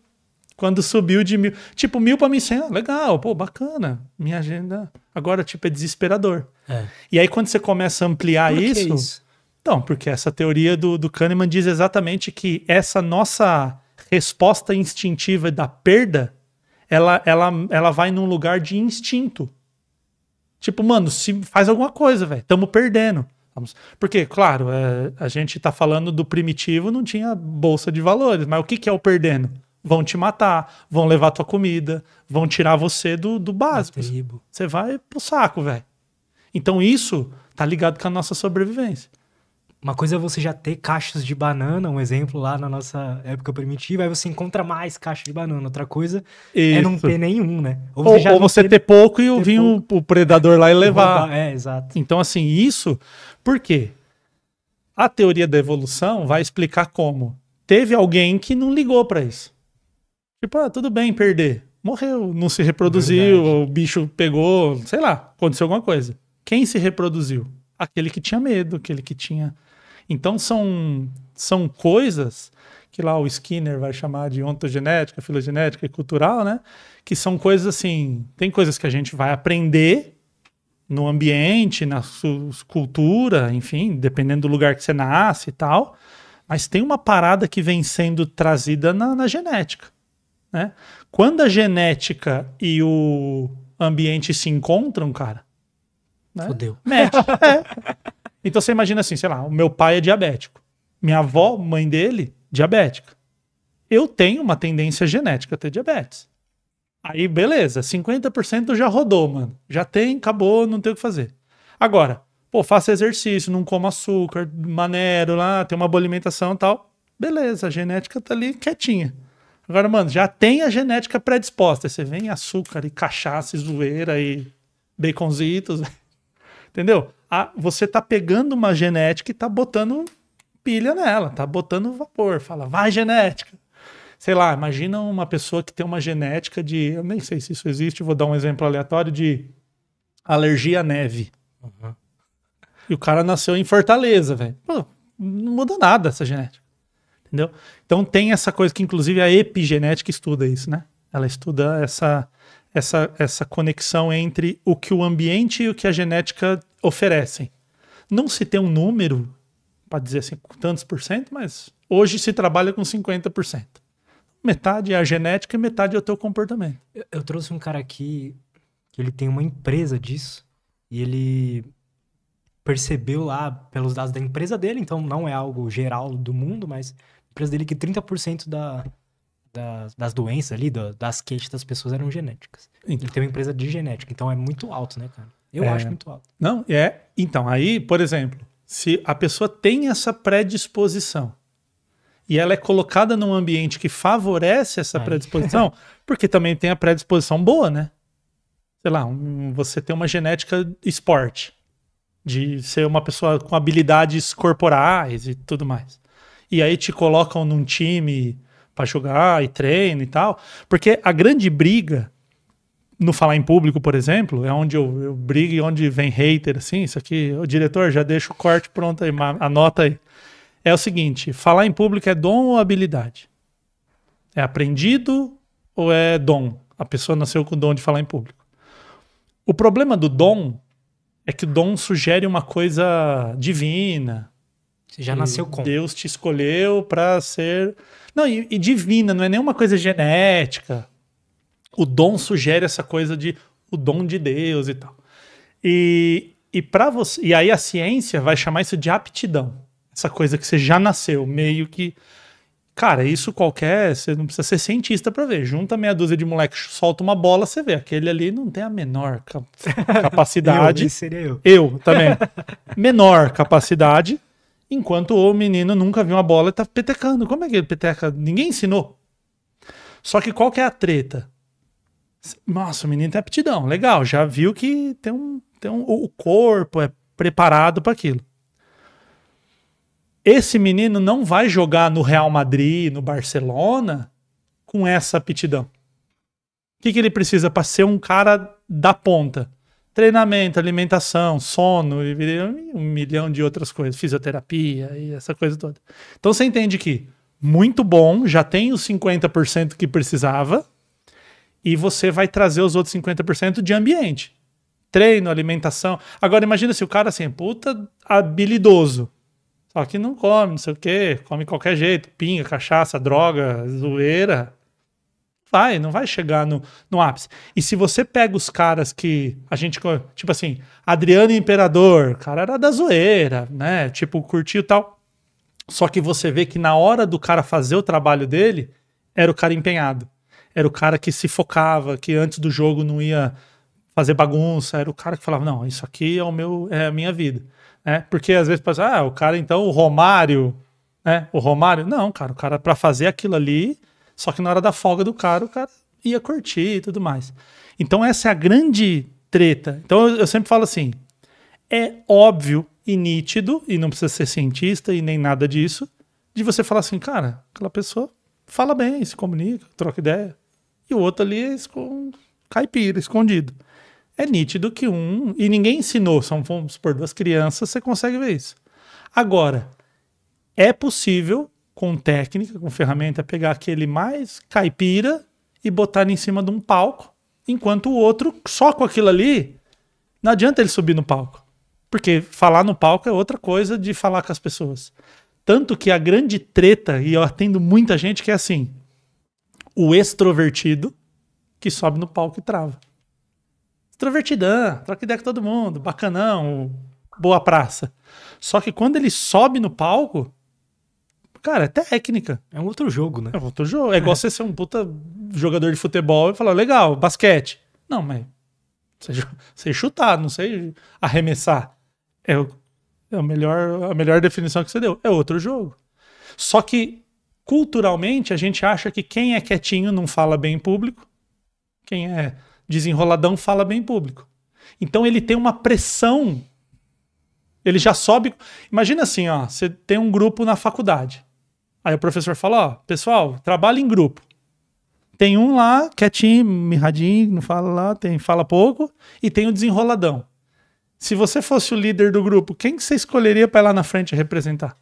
quando subiu de mil. Tipo, mil pra mim, cem, ah, legal, pô, bacana. Minha agenda agora, tipo, é desesperador. É. E aí, quando você começa a ampliar isso, isso, Então, porque essa teoria do, do Kahneman diz exatamente que essa nossa resposta instintiva da perda, ela, ela, ela vai num lugar de instinto. Tipo, mano, se faz alguma coisa, velho. Tamo perdendo. Porque, claro, é, a gente tá falando do primitivo, não tinha bolsa de valores, mas o que, que é o perdendo? vão te matar, vão levar tua comida, vão tirar você do, do básico. Você vai pro saco, velho. Então isso tá ligado com a nossa sobrevivência. Uma coisa é você já ter caixas de banana, um exemplo lá na nossa época primitiva, aí você encontra mais caixas de banana. Outra coisa isso. é não ter nenhum, né? Ou você, ou, ou você ter, ter, pouco e vir o, o predador lá e levar. É, exato. Então, assim, isso, por quê? A teoria da evolução vai explicar como. Teve alguém que não ligou para isso. Tipo, ah, tudo bem perder. Morreu, não se reproduziu, ou o bicho pegou, sei lá, aconteceu alguma coisa. Quem se reproduziu? Aquele que tinha medo, aquele que tinha. Então são, são coisas que lá o Skinner vai chamar de ontogenética, filogenética e cultural, né? Que são coisas assim, tem coisas que a gente vai aprender no ambiente, na sua cultura, enfim, dependendo do lugar que você nasce e tal, mas tem uma parada que vem sendo trazida na, na genética. Né? Quando a genética e o ambiente se encontram, cara. Né? Fodeu. É. Então você imagina assim, sei lá, o meu pai é diabético. Minha avó, mãe dele, diabética. Eu tenho uma tendência genética a ter diabetes. Aí, beleza, 50% já rodou, mano. Já tem, acabou, não tem o que fazer. Agora, pô, faça exercício, não coma açúcar, maneiro lá, tem uma boa alimentação e tal. Beleza, a genética tá ali quietinha. Agora, mano, já tem a genética predisposta. Você vem açúcar e cachaça e zoeira e baconzitos. Entendeu? Ah, você tá pegando uma genética e tá botando pilha nela, tá botando vapor. Fala, vai genética. Sei lá, imagina uma pessoa que tem uma genética de. Eu nem sei se isso existe, vou dar um exemplo aleatório de alergia à neve. Uhum. E o cara nasceu em Fortaleza, velho. Não muda nada essa genética entendeu? Então tem essa coisa que inclusive a epigenética estuda isso, né? Ela estuda essa essa essa conexão entre o que o ambiente e o que a genética oferecem. Não se tem um número para dizer assim, tantos por cento, mas hoje se trabalha com 50%. Metade é a genética e metade é o teu comportamento. Eu, eu trouxe um cara aqui que ele tem uma empresa disso e ele percebeu lá pelos dados da empresa dele, então não é algo geral do mundo, mas empresa dele que 30% da, das, das doenças ali, do, das queixas das pessoas eram genéticas. Então. Ele tem uma empresa de genética, então é muito alto, né, cara? Eu é... acho muito alto. Não, é. Então, aí, por exemplo, se a pessoa tem essa predisposição e ela é colocada num ambiente que favorece essa predisposição, porque também tem a predisposição boa, né? Sei lá, um, você tem uma genética esporte, de ser uma pessoa com habilidades corporais e tudo mais e aí te colocam num time para jogar e treino e tal. Porque a grande briga no falar em público, por exemplo, é onde eu, eu brigo e onde vem hater, assim, isso aqui, o diretor já deixa o corte pronto aí, anota aí. É o seguinte, falar em público é dom ou habilidade? É aprendido ou é dom? A pessoa nasceu com o dom de falar em público. O problema do dom é que o dom sugere uma coisa divina, você já nasceu com. Deus te escolheu para ser. Não, e, e, divina, não é nenhuma coisa genética. O dom sugere essa coisa de o dom de Deus e tal. E, e para você, e aí a ciência vai chamar isso de aptidão. Essa coisa que você já nasceu, meio que Cara, isso qualquer, você não precisa ser cientista para ver. Junta meia dúzia de moleque, solta uma bola, você vê. Aquele ali não tem a menor capacidade. eu, seria eu. Eu também. Menor capacidade Enquanto o menino nunca viu uma bola e tá petecando. Como é que ele peteca? Ninguém ensinou. Só que qual que é a treta? Nossa, o menino tem aptidão, legal. Já viu que tem um, tem um, o corpo é preparado para aquilo. Esse menino não vai jogar no Real Madrid, no Barcelona, com essa aptidão. O que, que ele precisa para ser um cara da ponta? treinamento, alimentação, sono e um milhão de outras coisas, fisioterapia e essa coisa toda. Então você entende que muito bom, já tem os 50% que precisava e você vai trazer os outros 50% de ambiente. Treino, alimentação. Agora imagina se o cara assim, é puta habilidoso, só que não come, não sei o quê, come qualquer jeito, pinga, cachaça, droga, zoeira, vai, não vai chegar no, no ápice. E se você pega os caras que a gente, tipo assim, Adriano Imperador, cara era da zoeira, né? Tipo, curtiu tal. Só que você vê que na hora do cara fazer o trabalho dele, era o cara empenhado. Era o cara que se focava, que antes do jogo não ia fazer bagunça, era o cara que falava, não, isso aqui é o meu, é a minha vida. Né? Porque às vezes pensa, ah, o cara então, o Romário, né? O Romário, não, cara, o cara para fazer aquilo ali, só que na hora da folga do cara, o cara ia curtir e tudo mais. Então essa é a grande treta. Então eu, eu sempre falo assim: é óbvio e nítido, e não precisa ser cientista e nem nada disso, de você falar assim, cara, aquela pessoa fala bem, se comunica, troca ideia. E o outro ali é esco... caipira, escondido. É nítido que um. E ninguém ensinou, são, vamos supor, duas crianças, você consegue ver isso. Agora, é possível com técnica, com ferramenta, pegar aquele mais caipira e botar ele em cima de um palco, enquanto o outro, só com aquilo ali, não adianta ele subir no palco. Porque falar no palco é outra coisa de falar com as pessoas. Tanto que a grande treta, e eu atendo muita gente que é assim: o extrovertido que sobe no palco e trava. Extrovertidão, troca ideia com todo mundo, bacanão, boa praça. Só que quando ele sobe no palco, Cara, é técnica. É um outro jogo, né? É um outro jogo. É, é. igual você ser um puta jogador de futebol e falar, legal, basquete. Não, mas. Sei chutar, não sei arremessar. É, o, é a, melhor, a melhor definição que você deu. É outro jogo. Só que, culturalmente, a gente acha que quem é quietinho não fala bem em público, quem é desenroladão fala bem em público. Então ele tem uma pressão. Ele já sobe. Imagina assim, ó, você tem um grupo na faculdade. Aí o professor fala: ó, pessoal, trabalha em grupo. Tem um lá, quietinho, mirradinho, não fala lá, tem, fala pouco, e tem o desenroladão. Se você fosse o líder do grupo, quem que você escolheria para ir lá na frente representar?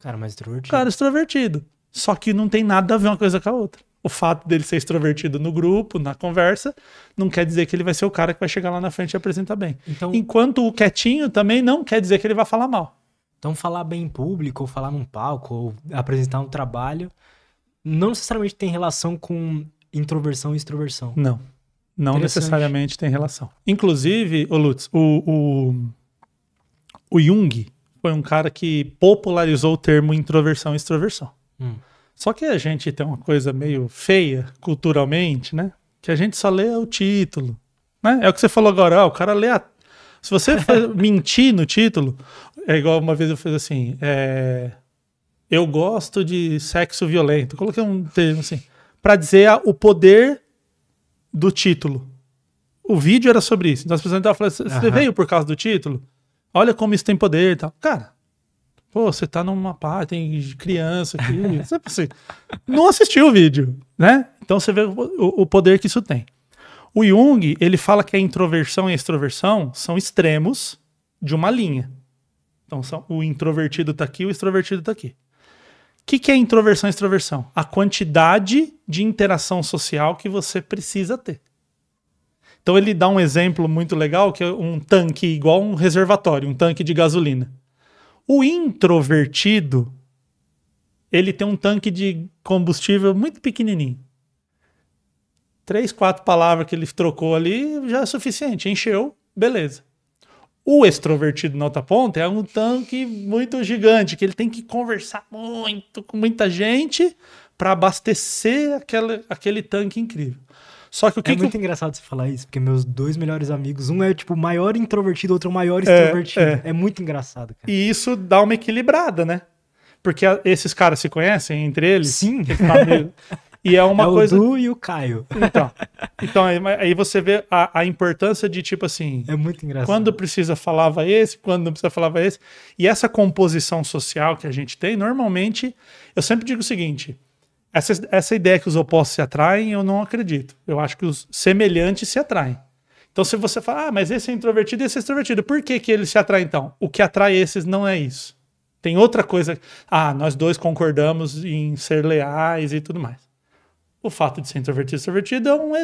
Cara mais extrovertido. Cara extrovertido. Só que não tem nada a ver uma coisa com a outra. O fato dele ser extrovertido no grupo, na conversa, não quer dizer que ele vai ser o cara que vai chegar lá na frente e apresentar bem. Então... Enquanto o quietinho também não quer dizer que ele vai falar mal. Então, falar bem em público, ou falar num palco, ou apresentar um trabalho, não necessariamente tem relação com introversão e extroversão. Não. Não necessariamente tem relação. Inclusive, o Lutz, o, o, o Jung foi um cara que popularizou o termo introversão e extroversão. Hum. Só que a gente tem uma coisa meio feia culturalmente, né? Que a gente só lê o título. Né? É o que você falou agora, ó, ah, o cara lê a se você mentir no título, é igual uma vez eu fiz assim, é, eu gosto de sexo violento. Coloquei um termo assim, para dizer a, o poder do título. O vídeo era sobre isso. Então as pessoas estavam falando, você uhum. veio por causa do título? Olha como isso tem poder e tal. Cara, Pô, você tá numa parte, tem criança aqui. Você, assim? não assistiu o vídeo, né? Então você vê o, o poder que isso tem. O Jung, ele fala que a introversão e a extroversão são extremos de uma linha. Então, são, o introvertido está aqui, o extrovertido está aqui. O que, que é introversão e extroversão? A quantidade de interação social que você precisa ter. Então, ele dá um exemplo muito legal, que é um tanque igual um reservatório, um tanque de gasolina. O introvertido, ele tem um tanque de combustível muito pequenininho. Três, quatro palavras que ele trocou ali já é suficiente. Encheu, beleza. O extrovertido nota ponta é um tanque muito gigante, que ele tem que conversar muito com muita gente para abastecer aquele aquele tanque incrível. Só que o que. É muito engraçado você falar isso, porque meus dois melhores amigos, um é tipo o maior introvertido, outro o é maior é, extrovertido. É, é. é, muito engraçado, cara. E isso dá uma equilibrada, né? Porque a, esses caras se conhecem entre eles. Sim. Tá meio... E é uma é coisa. O Du e o Caio. Então, então aí você vê a, a importância de tipo assim. É muito engraçado. Quando precisa falava esse, quando não precisa falava esse. E essa composição social que a gente tem, normalmente, eu sempre digo o seguinte: essa, essa ideia que os opostos se atraem, eu não acredito. Eu acho que os semelhantes se atraem. Então, se você falar, ah, mas esse é introvertido e esse é extrovertido, por que, que eles se atraem então? O que atrai esses não é isso. Tem outra coisa. Ah, nós dois concordamos em ser leais e tudo mais. O fato de ser introvertido e extrovertido é um,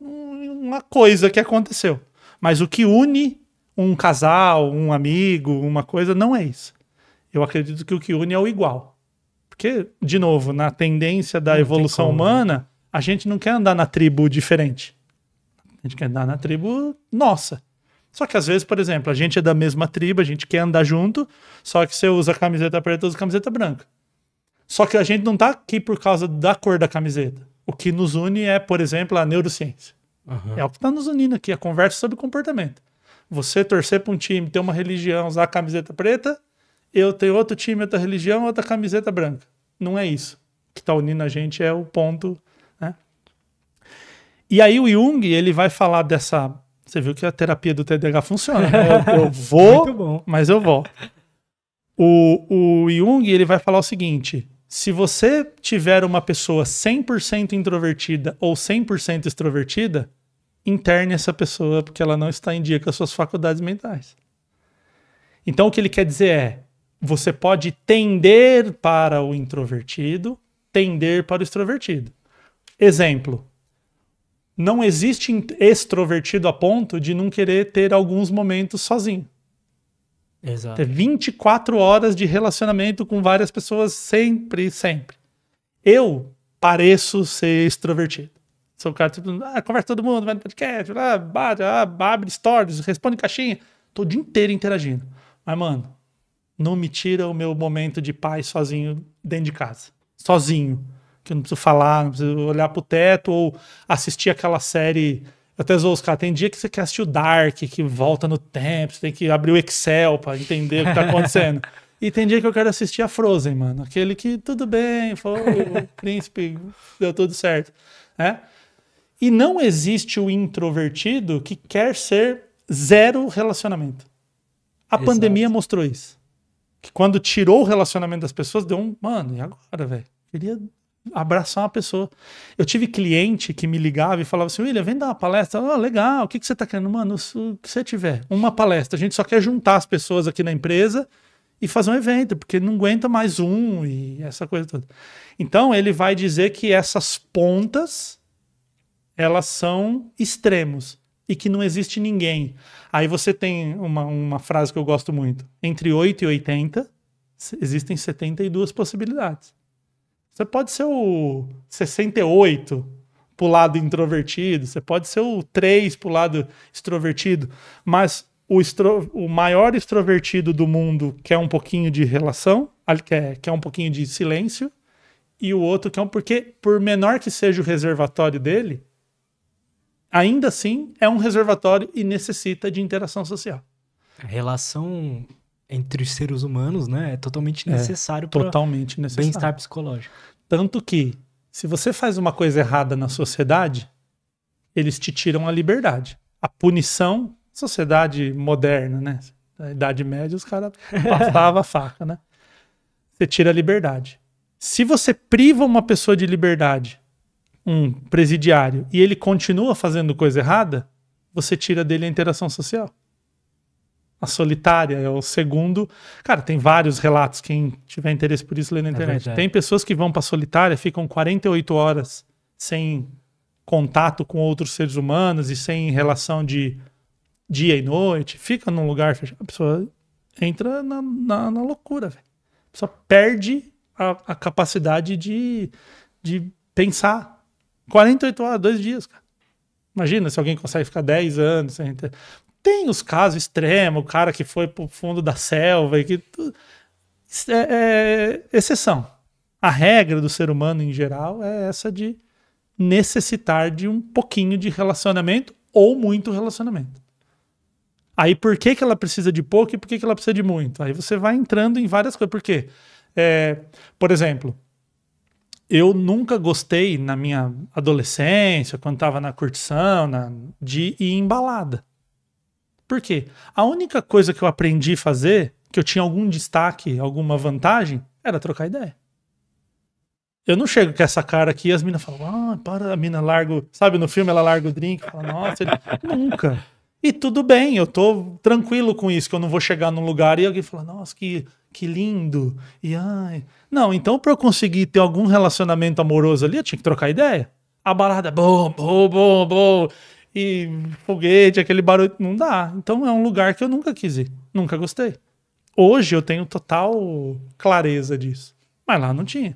um, uma coisa que aconteceu. Mas o que une um casal, um amigo, uma coisa, não é isso. Eu acredito que o que une é o igual. Porque, de novo, na tendência da não evolução como, né? humana, né? a gente não quer andar na tribo diferente. A gente quer andar na tribo nossa. Só que às vezes, por exemplo, a gente é da mesma tribo, a gente quer andar junto, só que você usa camiseta preta, usa camiseta branca. Só que a gente não está aqui por causa da cor da camiseta. O que nos une é, por exemplo, a neurociência. Uhum. É o que está nos unindo aqui, a conversa sobre comportamento. Você torcer para um time, ter uma religião, usar a camiseta preta, eu tenho outro time, outra religião, outra camiseta branca. Não é isso. O que está unindo a gente é o ponto. Né? E aí o Jung ele vai falar dessa. Você viu que a terapia do TDAH funciona. Né? Eu, eu vou, mas eu volto. O, o Jung ele vai falar o seguinte: se você tiver uma pessoa 100% introvertida ou 100% extrovertida, interne essa pessoa porque ela não está em dia com as suas faculdades mentais. Então o que ele quer dizer é: você pode tender para o introvertido, tender para o extrovertido. Exemplo: não existe extrovertido a ponto de não querer ter alguns momentos sozinho. Exato. Ter 24 horas de relacionamento com várias pessoas sempre, sempre. Eu pareço ser extrovertido. Sou o cara tipo, ah, conversa todo mundo, vai no podcast, ah, bate, ah, abre stories, responde caixinha. Tô o dia inteiro interagindo. Mas, mano, não me tira o meu momento de paz sozinho dentro de casa. Sozinho. Que eu não preciso falar, não preciso olhar pro teto ou assistir aquela série até os cara, tem dia que você quer assistir o Dark, que volta no tempo, você tem que abrir o Excel para entender o que tá acontecendo. e tem dia que eu quero assistir a Frozen, mano. Aquele que tudo bem, foi o príncipe, deu tudo certo, né? E não existe o introvertido que quer ser zero relacionamento. A Exato. pandemia mostrou isso. Que quando tirou o relacionamento das pessoas, deu um, mano, e agora, velho? Queria abraçar uma pessoa. Eu tive cliente que me ligava e falava assim: William, vem dar uma palestra. Oh, legal, o que, que você está querendo? Mano, o que você tiver. Uma palestra. A gente só quer juntar as pessoas aqui na empresa e fazer um evento, porque não aguenta mais um e essa coisa toda. Então, ele vai dizer que essas pontas elas são extremos e que não existe ninguém. Aí você tem uma, uma frase que eu gosto muito: entre 8 e 80, existem 72 possibilidades. Você pode ser o 68 pro lado introvertido, você pode ser o 3 pro lado extrovertido, mas o, o maior extrovertido do mundo quer um pouquinho de relação, quer, quer um pouquinho de silêncio, e o outro quer um. Porque, por menor que seja o reservatório dele, ainda assim é um reservatório e necessita de interação social. A relação entre os seres humanos, né? É totalmente é, necessário é, para bem-estar psicológico. Tanto que, se você faz uma coisa errada na sociedade, eles te tiram a liberdade. A punição, sociedade moderna, né? Na Idade Média, os caras passavam a faca, né? Você tira a liberdade. Se você priva uma pessoa de liberdade, um presidiário, e ele continua fazendo coisa errada, você tira dele a interação social. A Solitária é o segundo. Cara, tem vários relatos. Quem tiver interesse por isso, lê na é internet. É tem pessoas que vão para Solitária, ficam 48 horas sem contato com outros seres humanos e sem relação de dia e noite. Fica num lugar fechado. A pessoa entra na, na, na loucura, A pessoa perde a, a capacidade de, de pensar. 48 horas, dois dias, cara. Imagina se alguém consegue ficar 10 anos sem tem os casos extremos, o cara que foi pro fundo da selva e que. É, é exceção. A regra do ser humano em geral é essa de necessitar de um pouquinho de relacionamento ou muito relacionamento. Aí por que, que ela precisa de pouco e por que, que ela precisa de muito? Aí você vai entrando em várias coisas. Por quê? É, por exemplo, eu nunca gostei na minha adolescência, quando estava na curtição, na, de ir em balada. Por quê? A única coisa que eu aprendi a fazer, que eu tinha algum destaque, alguma vantagem, era trocar ideia. Eu não chego com essa cara aqui e as minas falam, ah, para, a mina larga, sabe, no filme ela larga o drink, fala, nossa, ele... nunca. E tudo bem, eu tô tranquilo com isso, que eu não vou chegar num lugar e alguém fala, nossa, que, que lindo. E ai. Não, então para eu conseguir ter algum relacionamento amoroso ali, eu tinha que trocar ideia. A balada, bom, é bom, bom, bom e foguete, aquele barulho. Não dá. Então é um lugar que eu nunca quis ir. Nunca gostei. Hoje eu tenho total clareza disso. Mas lá não tinha.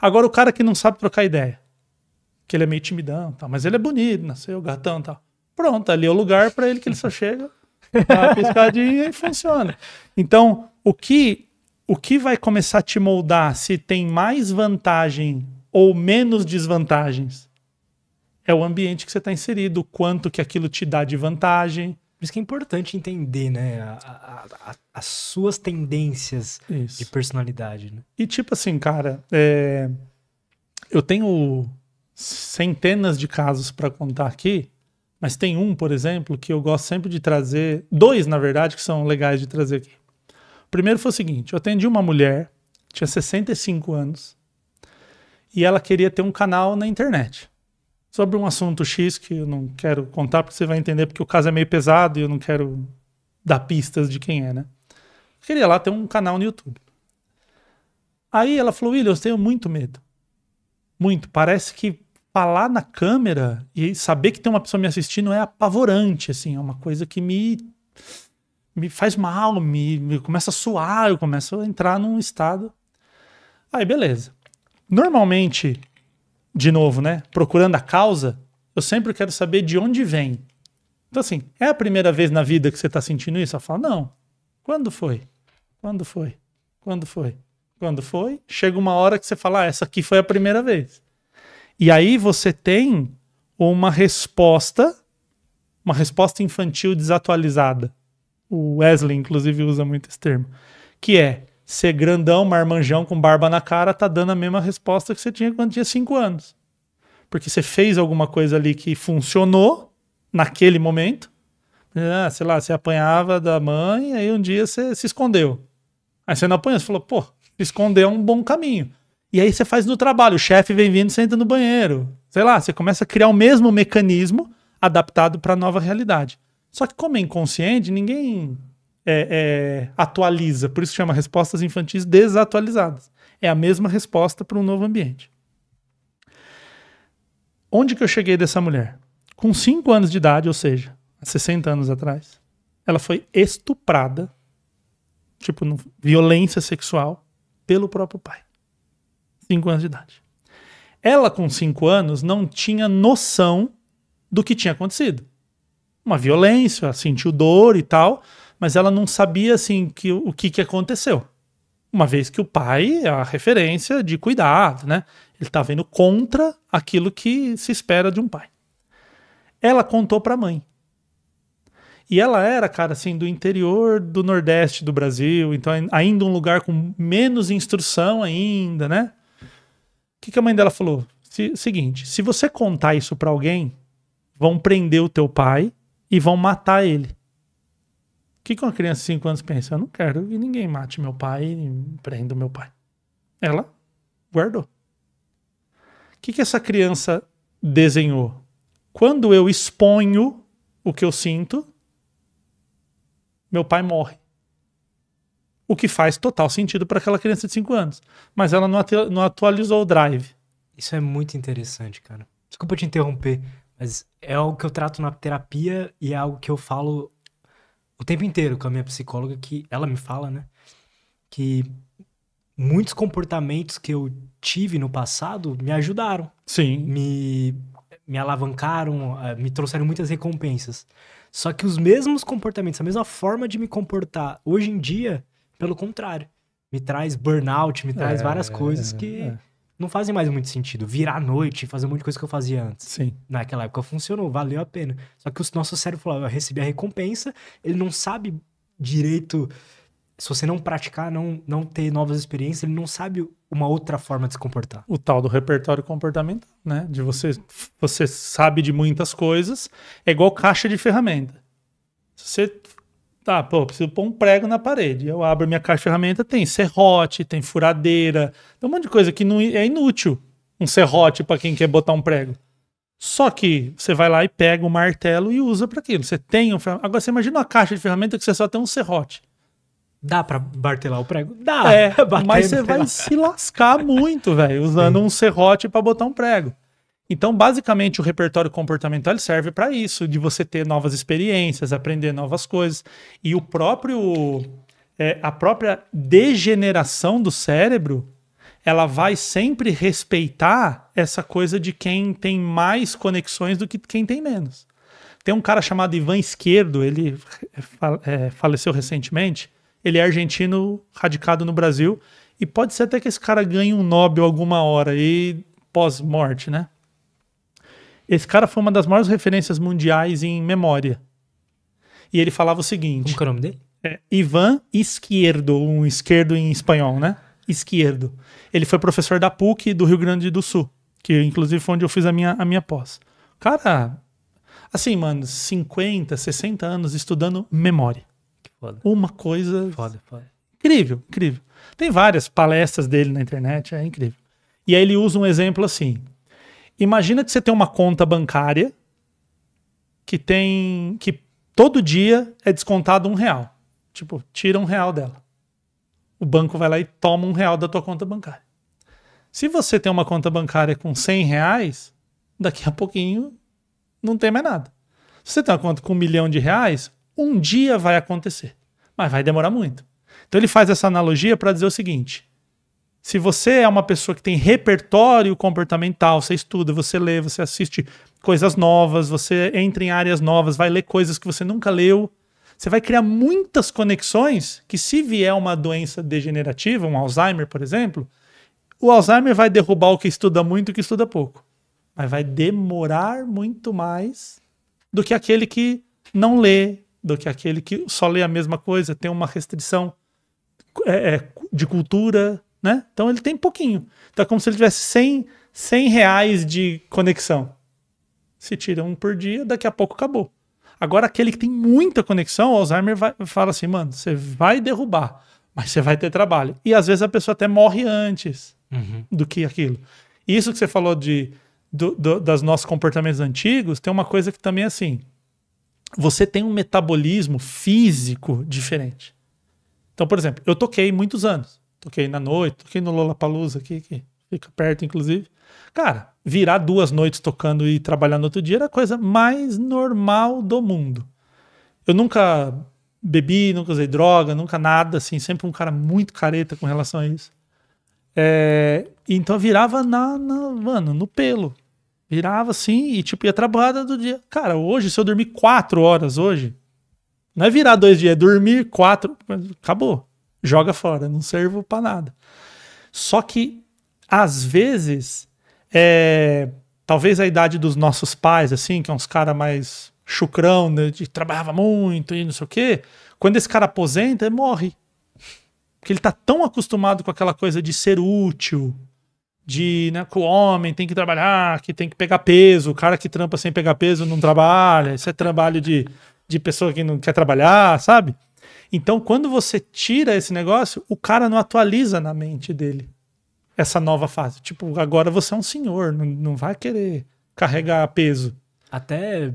Agora o cara que não sabe trocar ideia. Que ele é meio timidão, tá? mas ele é bonito, nasceu gatão tal. Tá? Pronto, ali é o lugar para ele que ele só chega, dá uma piscadinha e funciona. Então, o que o que vai começar a te moldar se tem mais vantagem ou menos desvantagens é o ambiente que você está inserido, o quanto que aquilo te dá de vantagem. Por isso que é importante entender, né? A, a, a, as suas tendências isso. de personalidade. Né? E tipo assim, cara, é... eu tenho centenas de casos para contar aqui, mas tem um, por exemplo, que eu gosto sempre de trazer. Dois, na verdade, que são legais de trazer aqui. O primeiro foi o seguinte: eu atendi uma mulher, tinha 65 anos, e ela queria ter um canal na internet sobre um assunto X que eu não quero contar, porque você vai entender porque o caso é meio pesado e eu não quero dar pistas de quem é, né? queria lá ter um canal no YouTube. Aí ela falou, William, eu tenho muito medo. Muito. Parece que falar na câmera e saber que tem uma pessoa me assistindo é apavorante, assim, é uma coisa que me me faz mal, me, me começa a suar, eu começo a entrar num estado. Aí, beleza. Normalmente, de novo, né? Procurando a causa, eu sempre quero saber de onde vem. Então, assim, é a primeira vez na vida que você está sentindo isso? Ela fala, não. Quando foi? Quando foi? Quando foi? Quando foi? Chega uma hora que você fala, ah, essa aqui foi a primeira vez. E aí você tem uma resposta, uma resposta infantil desatualizada. O Wesley, inclusive, usa muito esse termo. Que é, ser grandão, marmanjão com barba na cara, tá dando a mesma resposta que você tinha quando tinha cinco anos. Porque você fez alguma coisa ali que funcionou naquele momento. Ah, sei lá, você apanhava da mãe, aí um dia você se escondeu. Aí você não apanhou, você falou, pô, se esconder é um bom caminho. E aí você faz no trabalho, o chefe vem vindo, você entra no banheiro. Sei lá, você começa a criar o mesmo mecanismo adaptado para a nova realidade. Só que como é inconsciente, ninguém é, é, atualiza. Por isso chama respostas infantis desatualizadas. É a mesma resposta para um novo ambiente. Onde que eu cheguei dessa mulher? Com 5 anos de idade, ou seja, 60 anos atrás, ela foi estuprada, tipo, no, violência sexual, pelo próprio pai. 5 anos de idade. Ela, com 5 anos, não tinha noção do que tinha acontecido. Uma violência, sentiu dor e tal, mas ela não sabia assim que, o que, que aconteceu. Uma vez que o pai é a referência de cuidado, né? Ele tá estava indo contra aquilo que se espera de um pai. Ela contou para a mãe. E ela era, cara, assim, do interior do Nordeste do Brasil, então ainda um lugar com menos instrução ainda, né? O que, que a mãe dela falou? Se, seguinte, se você contar isso para alguém, vão prender o teu pai e vão matar ele que, que uma criança de 5 anos pensa? Eu não quero que ninguém mate meu pai prenda meu pai. Ela guardou. O que, que essa criança desenhou? Quando eu exponho o que eu sinto, meu pai morre. O que faz total sentido para aquela criança de 5 anos. Mas ela não, atu não atualizou o drive. Isso é muito interessante, cara. Desculpa te interromper, mas é algo que eu trato na terapia e é algo que eu falo o tempo inteiro com a minha psicóloga que ela me fala, né? Que muitos comportamentos que eu tive no passado me ajudaram. Sim. Me, me alavancaram, eh, me trouxeram muitas recompensas. Só que os mesmos comportamentos, a mesma forma de me comportar hoje em dia, pelo contrário, me traz burnout, me traz é, várias coisas é. que. É não fazem mais muito sentido. Virar à noite, fazer um monte de coisa que eu fazia antes. Sim. Naquela época funcionou, valeu a pena. Só que o nosso cérebro falou, ah, eu recebi a recompensa, ele não sabe direito... Se você não praticar, não, não ter novas experiências, ele não sabe uma outra forma de se comportar. O tal do repertório comportamental, né? De você, você sabe de muitas coisas, é igual caixa de ferramenta. Se você Tá, pô, preciso pôr um prego na parede. Eu abro minha caixa de ferramenta, tem serrote, tem furadeira, tem um monte de coisa que não, é inútil um serrote para quem quer botar um prego. Só que você vai lá e pega o um martelo e usa para aquilo. Você tem um Agora você imagina uma caixa de ferramenta que você só tem um serrote. Dá para martelar o prego? Dá. É, mas você vai se lascar muito, velho, usando Sim. um serrote para botar um prego. Então, basicamente, o repertório comportamental serve para isso, de você ter novas experiências, aprender novas coisas. E o próprio, é, a própria degeneração do cérebro, ela vai sempre respeitar essa coisa de quem tem mais conexões do que quem tem menos. Tem um cara chamado Ivan Esquerdo, ele é, é faleceu recentemente. Ele é argentino, radicado no Brasil. E pode ser até que esse cara ganhe um Nobel alguma hora e pós-morte, né? Esse cara foi uma das maiores referências mundiais em memória. E ele falava o seguinte. Como que é o nome dele? É, Ivan Izquierdo, um esquerdo em espanhol, né? Izquierdo. Ele foi professor da PUC do Rio Grande do Sul, que inclusive foi onde eu fiz a minha, a minha pós. Cara, assim, mano, 50, 60 anos estudando memória. Foda. Uma coisa. Foda, foda. Incrível, incrível. Tem várias palestras dele na internet, é incrível. E aí ele usa um exemplo assim. Imagina que você tem uma conta bancária que tem. que todo dia é descontado um real. Tipo, tira um real dela. O banco vai lá e toma um real da tua conta bancária. Se você tem uma conta bancária com 100 reais, daqui a pouquinho não tem mais nada. Se você tem uma conta com um milhão de reais, um dia vai acontecer, mas vai demorar muito. Então ele faz essa analogia para dizer o seguinte: se você é uma pessoa que tem repertório comportamental, você estuda, você lê, você assiste coisas novas, você entra em áreas novas, vai ler coisas que você nunca leu, você vai criar muitas conexões que, se vier uma doença degenerativa, um Alzheimer, por exemplo, o Alzheimer vai derrubar o que estuda muito e o que estuda pouco. Mas vai demorar muito mais do que aquele que não lê, do que aquele que só lê a mesma coisa, tem uma restrição é, é de cultura, né? Então ele tem pouquinho. Então é como se ele tivesse 100, 100 reais de conexão. Se tira um por dia, daqui a pouco acabou. Agora, aquele que tem muita conexão, o Alzheimer vai, fala assim, mano, você vai derrubar, mas você vai ter trabalho. E às vezes a pessoa até morre antes uhum. do que aquilo. Isso que você falou de do, do, das nossos comportamentos antigos, tem uma coisa que também é assim. Você tem um metabolismo físico diferente. Então, por exemplo, eu toquei muitos anos. Toquei na noite, toquei no Lollapalooza aqui, que fica perto, inclusive. Cara, virar duas noites tocando e trabalhar no outro dia era a coisa mais normal do mundo. Eu nunca bebi, nunca usei droga, nunca nada, assim, sempre um cara muito careta com relação a isso. É, então eu virava na, na, mano, no pelo. Virava assim e tipo ia trabalhar do dia. Cara, hoje, se eu dormir quatro horas hoje, não é virar dois dias, é dormir quatro. Acabou joga fora, não servo para nada. Só que às vezes é, talvez a idade dos nossos pais, assim, que é uns cara mais chucrão, né, de trabalhava muito e não sei o quê, quando esse cara aposenta, ele morre. Porque ele tá tão acostumado com aquela coisa de ser útil, de né, que o homem tem que trabalhar, que tem que pegar peso, o cara que trampa sem pegar peso não trabalha, isso é trabalho de, de pessoa que não quer trabalhar, sabe? Então, quando você tira esse negócio, o cara não atualiza na mente dele essa nova fase. Tipo, agora você é um senhor, não, não vai querer carregar peso. Até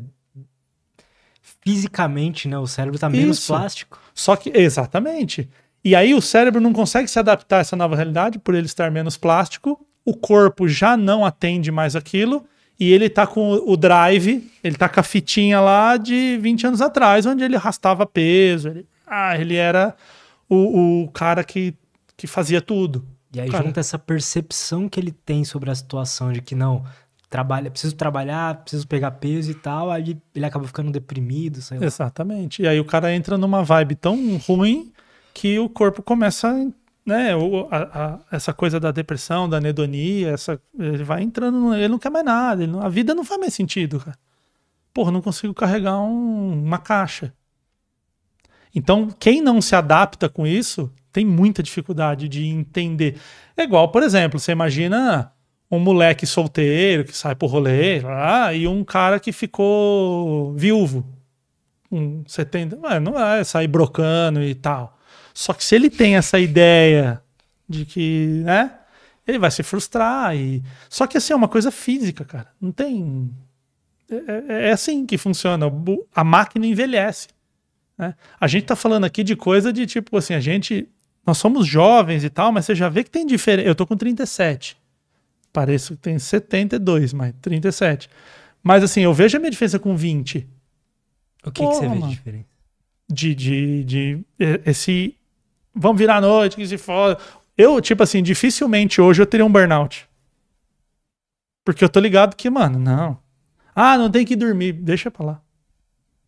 fisicamente, né? O cérebro tá menos Isso. plástico. Só que, exatamente. E aí o cérebro não consegue se adaptar a essa nova realidade por ele estar menos plástico, o corpo já não atende mais aquilo, e ele tá com o drive, ele tá com a fitinha lá de 20 anos atrás, onde ele arrastava peso, ele ah, ele era o, o cara que, que fazia tudo. E aí cara. junta essa percepção que ele tem sobre a situação de que não, trabalha, preciso trabalhar, preciso pegar peso e tal, aí ele acaba ficando deprimido, sei lá. Exatamente. E aí o cara entra numa vibe tão ruim que o corpo começa, né, a, a, essa coisa da depressão, da anedonia, essa, ele vai entrando, ele não quer mais nada, não, a vida não faz mais sentido, cara. Porra, não consigo carregar um, uma caixa. Então, quem não se adapta com isso tem muita dificuldade de entender. É igual, por exemplo, você imagina um moleque solteiro que sai pro rolê lá, ah, e um cara que ficou viúvo. Um 70, é, não é sair brocando e tal. Só que se ele tem essa ideia de que, né, ele vai se frustrar e só que assim é uma coisa física, cara. Não tem é, é, é assim que funciona. A máquina envelhece. Né? A gente está falando aqui de coisa de tipo assim, a gente. Nós somos jovens e tal, mas você já vê que tem diferença. Eu tô com 37. Pareço que tem 72, mas 37. Mas assim, eu vejo a minha diferença com 20. O que, que você vê de diferença? De, de, de, esse. Vamos virar a noite, que se foda. Eu, tipo assim, dificilmente hoje eu teria um burnout. Porque eu tô ligado que, mano, não. Ah, não tem que dormir. Deixa pra lá.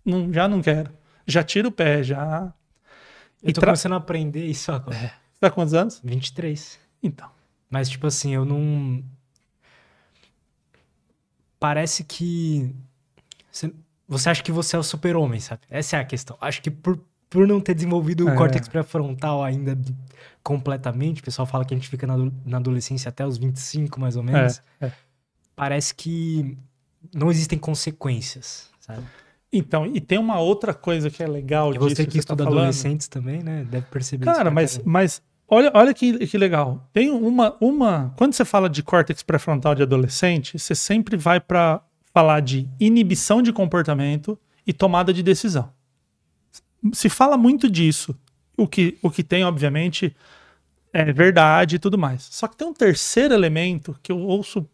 Não, já não quero já tira o pé, já. Eu e tô tra... começando a aprender isso agora. É. Você tá quantos anos? 23. Então. Mas, tipo assim, eu não. Parece que. Você acha que você é o super-homem, sabe? Essa é a questão. Acho que por, por não ter desenvolvido é. o córtex pré-frontal ainda completamente, o pessoal fala que a gente fica na, na adolescência até os 25, mais ou menos. É. É. Parece que não existem consequências, sabe? Então, e tem uma outra coisa que é legal e é disso. Você que, que tá estuda tá adolescentes também, né? Deve perceber cara, isso. Mas, cara, mas olha, olha que, que legal. Tem uma, uma. Quando você fala de córtex pré-frontal de adolescente, você sempre vai para falar de inibição de comportamento e tomada de decisão. Se fala muito disso. O que, o que tem, obviamente, é verdade e tudo mais. Só que tem um terceiro elemento que eu ouço,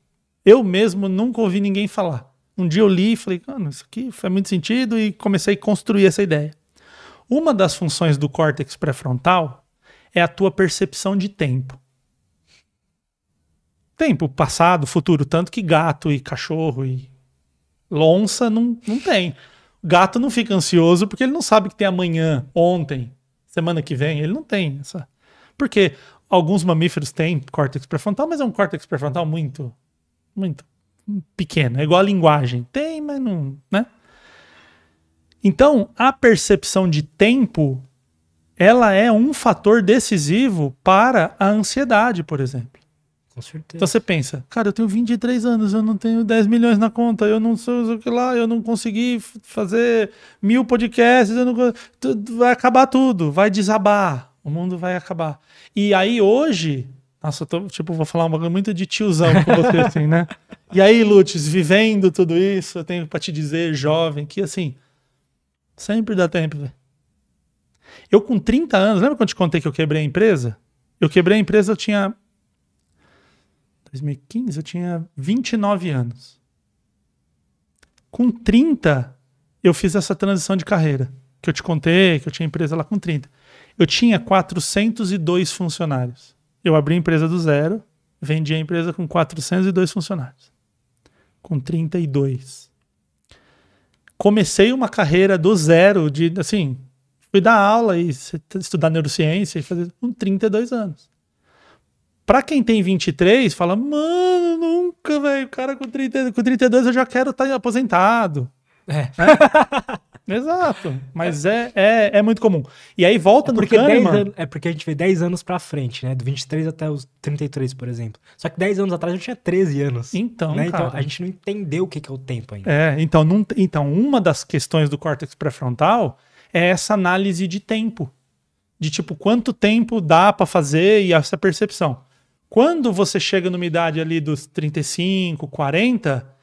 eu mesmo nunca ouvi ninguém falar, um dia eu li e falei, ah, mano, isso aqui faz muito sentido e comecei a construir essa ideia. Uma das funções do córtex pré-frontal é a tua percepção de tempo. Tempo, passado, futuro, tanto que gato e cachorro e lonça não, não tem. Gato não fica ansioso porque ele não sabe que tem amanhã, ontem, semana que vem, ele não tem essa. Porque alguns mamíferos têm córtex pré-frontal, mas é um córtex pré-frontal muito, muito pequeno. É igual a linguagem. Tem, mas não. Né? Então, a percepção de tempo ela é um fator decisivo para a ansiedade, por exemplo. Com certeza. Então você pensa, cara, eu tenho 23 anos, eu não tenho 10 milhões na conta, eu não sei o que lá, eu não consegui fazer mil podcasts, eu não, vai acabar tudo, vai desabar, o mundo vai acabar. E aí hoje nossa, eu tô, tipo, vou falar uma coisa muito de tiozão com você, assim, né? E aí, Lutz, vivendo tudo isso, eu tenho pra te dizer, jovem, que assim, sempre dá tempo, velho. Eu com 30 anos, lembra quando eu te contei que eu quebrei a empresa? Eu quebrei a empresa, eu tinha. 2015, eu tinha 29 anos. Com 30, eu fiz essa transição de carreira. Que eu te contei, que eu tinha empresa lá com 30. Eu tinha 402 funcionários. Eu abri a empresa do zero, vendi a empresa com 402 funcionários, com 32. Comecei uma carreira do zero, de assim, fui dar aula e estudar neurociência e fazer com 32 anos. Pra quem tem 23, fala, mano, nunca, velho, o cara com, 30, com 32 eu já quero estar tá aposentado. É. Né? Exato. Mas é, é, é muito comum. E aí volta é no Kahneman... é porque a gente vê 10 anos pra frente, né? Do 23 até os 33, por exemplo. Só que 10 anos atrás eu tinha 13 anos. Então, né? Então a gente não entendeu o que é o tempo ainda. É, então, não, então uma das questões do córtex pré-frontal é essa análise de tempo. De tipo, quanto tempo dá para fazer e essa percepção. Quando você chega numa idade ali dos 35, 40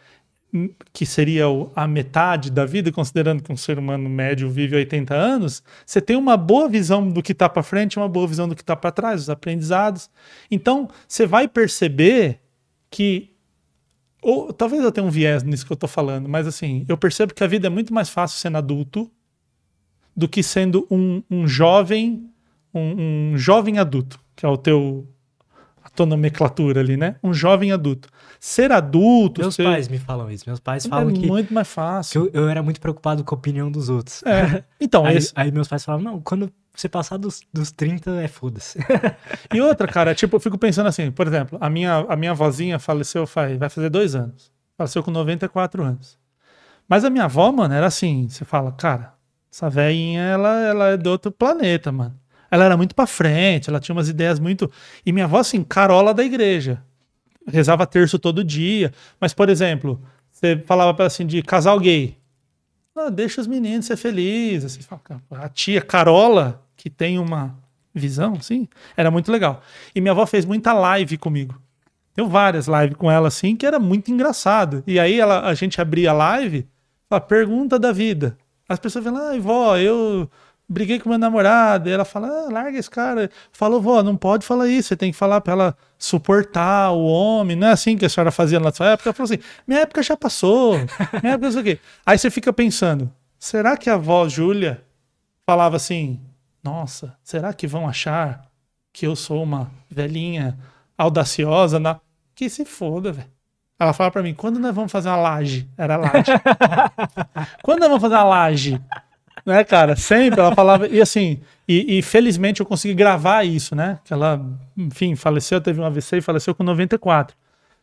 que seria a metade da vida, considerando que um ser humano médio vive 80 anos, você tem uma boa visão do que está para frente, uma boa visão do que está para trás, os aprendizados. Então, você vai perceber que. Ou, talvez eu tenha um viés nisso que eu estou falando, mas assim, eu percebo que a vida é muito mais fácil sendo adulto do que sendo um, um jovem, um, um jovem adulto, que é o teu tua nomenclatura ali, né? Um jovem adulto. Ser adulto. Meus ser... pais me falam isso. Meus pais é falam é que. É muito mais fácil. Eu, eu, era muito preocupado com a opinião dos outros. É. Então, aí, esse... aí meus pais falavam, não, quando você passar dos, dos 30 é foda-se. e outra, cara, tipo, eu fico pensando assim, por exemplo, a minha, a minha vozinha faleceu faz, vai fazer dois anos. Faleceu com 94 anos. Mas a minha avó, mano, era assim, você fala, cara, essa velhinha, ela, ela é do outro planeta, mano ela era muito para frente, ela tinha umas ideias muito. E minha avó, assim, carola da igreja. Rezava terço todo dia. Mas, por exemplo, você falava pra, assim de casal gay. Ah, deixa os meninos ser felizes. Assim, a tia Carola, que tem uma visão, assim, era muito legal. E minha avó fez muita live comigo. Deu várias lives com ela, assim, que era muito engraçado. E aí ela, a gente abria a live, a pergunta da vida. As pessoas falam, ai, ah, vó, eu briguei com meu namorado. E ela fala, ah, larga esse cara. Falou, vó, não pode falar isso. Você tem que falar para ela suportar o homem. Não é assim que a senhora fazia na sua época. Ela falou assim, minha época já passou. Minha época não sei o quê. Aí você fica pensando, será que a avó Júlia falava assim, nossa, será que vão achar que eu sou uma velhinha audaciosa? Na... Que se foda, velho. Ela fala para mim, quando nós vamos fazer uma laje? Era laje. quando nós vamos fazer uma laje? né, cara? Sempre ela falava. E assim, e, e, felizmente eu consegui gravar isso, né? Que ela, enfim, faleceu, teve um AVC e faleceu com 94.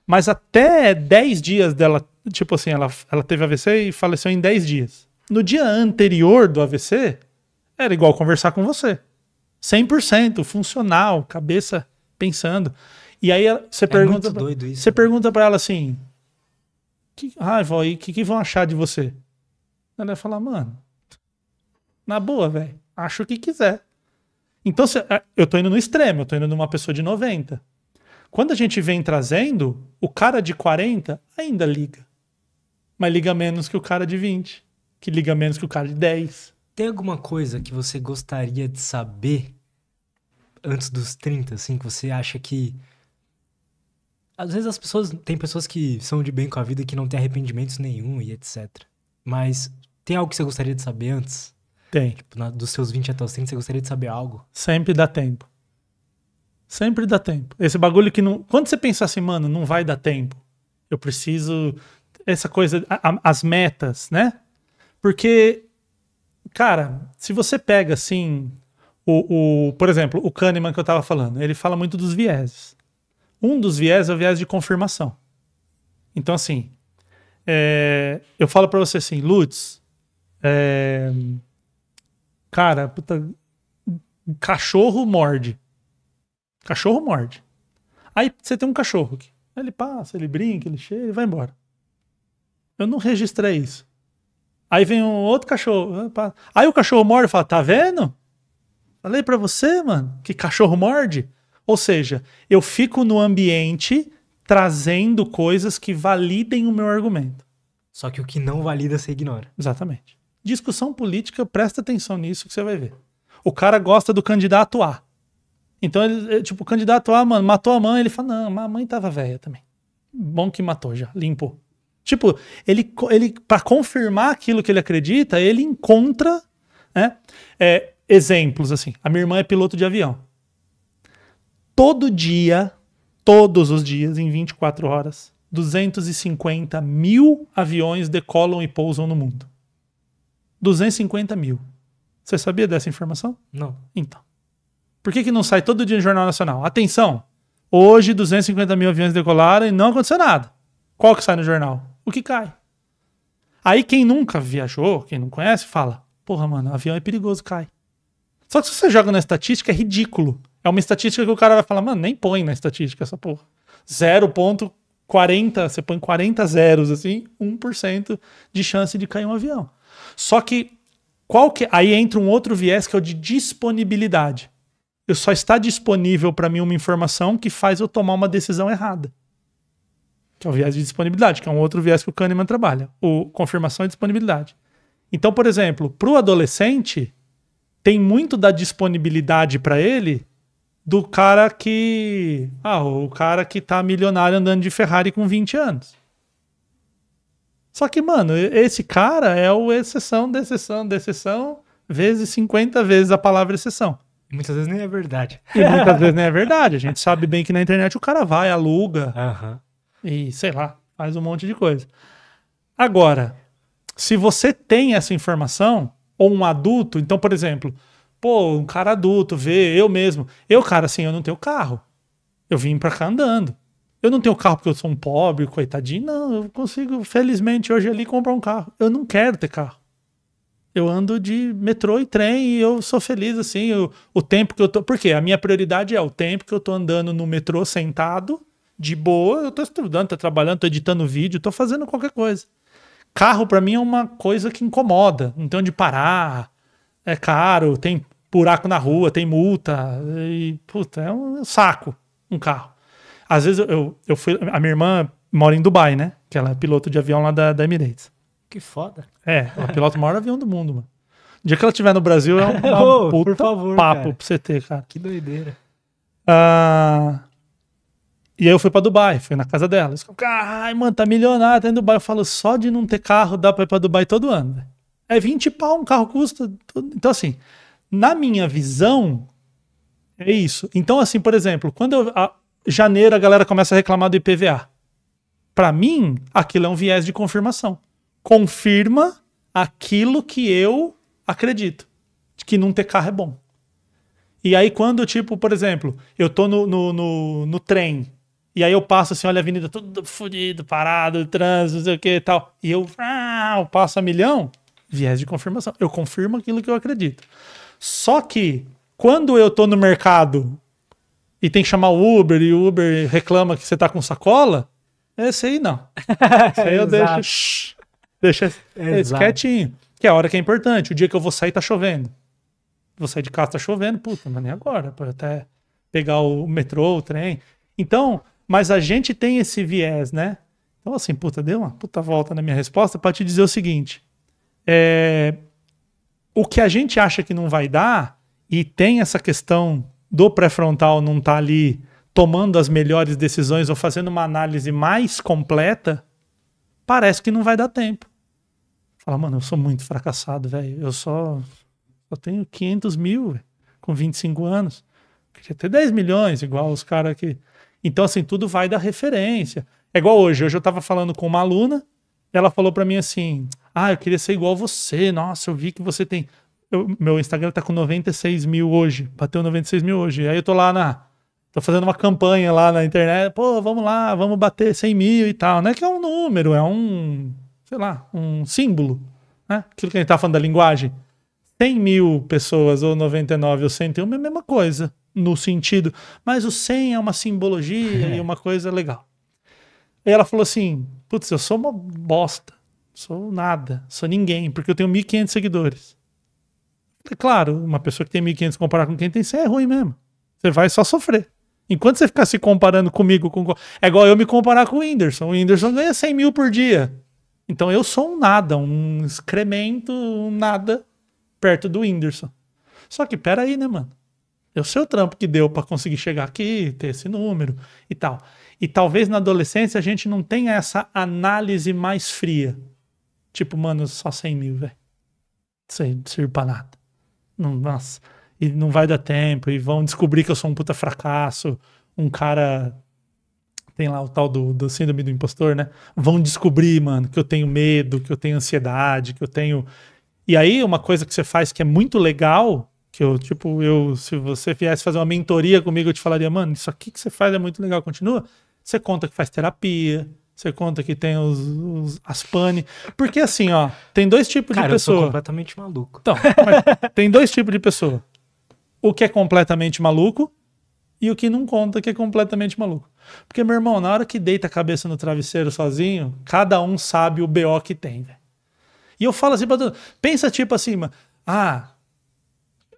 Mas até 10 dias dela, tipo assim, ela, ela teve AVC e faleceu em 10 dias. No dia anterior do AVC, era igual conversar com você. 100% funcional, cabeça pensando. E aí você é pergunta, isso, você né? pergunta para ela assim: que, "Ah, vó, e o que, que vão achar de você?" Ela ia falar: "Mano, na boa, velho. Acho o que quiser. Então, se, é, eu tô indo no extremo, eu tô indo numa pessoa de 90. Quando a gente vem trazendo, o cara de 40 ainda liga. Mas liga menos que o cara de 20. Que liga menos que o cara de 10. Tem alguma coisa que você gostaria de saber antes dos 30, assim, que você acha que. Às vezes as pessoas. Tem pessoas que são de bem com a vida que não têm arrependimentos nenhum e etc. Mas tem algo que você gostaria de saber antes? Tem. Tipo, na, dos seus 20 até os 30, você gostaria de saber algo? Sempre dá tempo. Sempre dá tempo. Esse bagulho que não. Quando você pensa assim, mano, não vai dar tempo. Eu preciso. Essa coisa. A, a, as metas, né? Porque, cara, se você pega assim. O, o, por exemplo, o Kahneman que eu tava falando, ele fala muito dos vieses. Um dos vieses é o viés de confirmação. Então, assim, é, eu falo para você assim, Lutz, é, Cara, puta, cachorro morde. Cachorro morde. Aí você tem um cachorro aqui. Ele passa, ele brinca, ele cheia, ele vai embora. Eu não registrei isso. Aí vem um outro cachorro. Ah, Aí o cachorro morde e fala: Tá vendo? Falei para você, mano, que cachorro morde. Ou seja, eu fico no ambiente trazendo coisas que validem o meu argumento. Só que o que não valida, você ignora. Exatamente. Discussão política, presta atenção nisso que você vai ver. O cara gosta do candidato A. Então, ele, é, tipo, o candidato A, mano, matou a mãe, ele fala, não, mas a mãe tava velha também. Bom que matou já, limpou. Tipo, ele, ele para confirmar aquilo que ele acredita, ele encontra né, é, exemplos, assim. A minha irmã é piloto de avião. Todo dia, todos os dias, em 24 horas, 250 mil aviões decolam e pousam no mundo. 250 mil. Você sabia dessa informação? Não. Então. Por que, que não sai todo dia no Jornal Nacional? Atenção! Hoje 250 mil aviões decolaram e não aconteceu nada. Qual que sai no jornal? O que cai. Aí quem nunca viajou, quem não conhece, fala: Porra, mano, avião é perigoso, cai. Só que se você joga na estatística, é ridículo. É uma estatística que o cara vai falar, mano, nem põe na estatística essa porra. 0,40, você põe 40 zeros, assim, 1% de chance de cair um avião. Só que qual que aí entra um outro viés que é o de disponibilidade. Eu só está disponível para mim uma informação que faz eu tomar uma decisão errada. Que é o viés de disponibilidade, que é um outro viés que o Kahneman trabalha, o confirmação e é disponibilidade. Então, por exemplo, para o adolescente, tem muito da disponibilidade para ele do cara que. Ah, o cara que tá milionário andando de Ferrari com 20 anos. Só que, mano, esse cara é o exceção de exceção de exceção, vezes 50 vezes a palavra exceção. muitas vezes nem é verdade. E muitas vezes nem é verdade. A gente sabe bem que na internet o cara vai, aluga uhum. e, sei lá, faz um monte de coisa. Agora, se você tem essa informação, ou um adulto, então, por exemplo, pô, um cara adulto vê, eu mesmo. Eu, cara, assim, eu não tenho carro. Eu vim pra cá andando. Eu não tenho carro porque eu sou um pobre, coitadinho. Não, eu consigo, felizmente, hoje ali comprar um carro. Eu não quero ter carro. Eu ando de metrô e trem e eu sou feliz assim. Eu, o tempo que eu tô. Porque a minha prioridade é o tempo que eu tô andando no metrô sentado, de boa. Eu tô estudando, tô trabalhando, tô editando vídeo, tô fazendo qualquer coisa. Carro para mim é uma coisa que incomoda. Não tem onde parar, é caro, tem buraco na rua, tem multa. E, puta, é um saco um carro. Às vezes eu, eu fui. A minha irmã mora em Dubai, né? Que ela é piloto de avião lá da, da Emirates. Que foda. É, ela pilota o maior avião do mundo, mano. O dia que ela estiver no Brasil é um oh, puta favor, papo cara. pra você ter, cara. Que doideira. Ah, e aí eu fui pra Dubai, fui na casa dela. Eles ai, mano, tá milionário, tá em Dubai. Eu falo, só de não ter carro dá pra ir pra Dubai todo ano. É 20 pau, um carro custa. Tudo. Então, assim, na minha visão, é isso. Então, assim, por exemplo, quando eu, a, janeiro a galera começa a reclamar do IPVA. Para mim, aquilo é um viés de confirmação. Confirma aquilo que eu acredito, de que não ter carro é bom. E aí, quando, tipo, por exemplo, eu tô no, no, no, no trem, e aí eu passo assim, olha a avenida tudo fodido, parado, trânsito, não sei o que e tal. E eu, ah, eu passo a milhão, viés de confirmação. Eu confirmo aquilo que eu acredito. Só que quando eu tô no mercado e tem que chamar o Uber e o Uber reclama que você tá com sacola, esse é, aí não. Esse aí eu deixo. Deixa esse quietinho. Que é a hora que é importante. O dia que eu vou sair, tá chovendo. Vou sair de casa, tá chovendo. Puta, mas nem agora. Pode até pegar o metrô, o trem. Então, mas a gente tem esse viés, né? Então, assim, puta, deu uma puta volta na minha resposta para te dizer o seguinte. É, o que a gente acha que não vai dar, e tem essa questão do pré-frontal não está ali tomando as melhores decisões ou fazendo uma análise mais completa, parece que não vai dar tempo. Fala, mano, eu sou muito fracassado, velho. Eu só, eu tenho 500 mil véio, com 25 anos. Queria ter 10 milhões, igual os caras que. Então, assim, tudo vai da referência. É igual hoje. Hoje eu tava falando com uma aluna, ela falou para mim assim: Ah, eu queria ser igual você. Nossa, eu vi que você tem eu, meu Instagram tá com 96 mil hoje. Bateu 96 mil hoje. Aí eu tô lá na. Tô fazendo uma campanha lá na internet. Pô, vamos lá, vamos bater 100 mil e tal. Não é que é um número, é um. Sei lá, um símbolo. Né? Aquilo que a gente tá falando da linguagem. 100 mil pessoas, ou 99, ou 101, é a mesma coisa. No sentido. Mas o 100 é uma simbologia é. e uma coisa legal. E ela falou assim: Putz, eu sou uma bosta. Sou nada. Sou ninguém, porque eu tenho 1.500 seguidores. É claro, uma pessoa que tem 1.500 comparar com quem tem 100 é ruim mesmo. Você vai só sofrer. Enquanto você ficar se comparando comigo com. É igual eu me comparar com o Whindersson. O Whindersson ganha 100 mil por dia. Então eu sou um nada, um excremento, um nada perto do Whindersson. Só que peraí, né, mano? Eu é sei o trampo que deu para conseguir chegar aqui, ter esse número e tal. E talvez na adolescência a gente não tenha essa análise mais fria. Tipo, mano, só 100 mil, velho. Isso aí não serve pra nada. Não, nossa, e não vai dar tempo, e vão descobrir que eu sou um puta fracasso, um cara. Tem lá o tal do, do síndrome do impostor, né? Vão descobrir, mano, que eu tenho medo, que eu tenho ansiedade, que eu tenho. E aí, uma coisa que você faz que é muito legal, que eu, tipo, eu, se você viesse fazer uma mentoria comigo, eu te falaria, mano, isso aqui que você faz é muito legal, continua. Você conta que faz terapia, você conta que tem os, os as pane. Porque assim, ó, tem dois tipos Cara, de pessoa. Eu sou completamente maluco. Então, tem dois tipos de pessoa. O que é completamente maluco e o que não conta que é completamente maluco. Porque, meu irmão, na hora que deita a cabeça no travesseiro sozinho, cada um sabe o BO que tem, velho. E eu falo assim pra todo Pensa tipo assim, mano. Ah,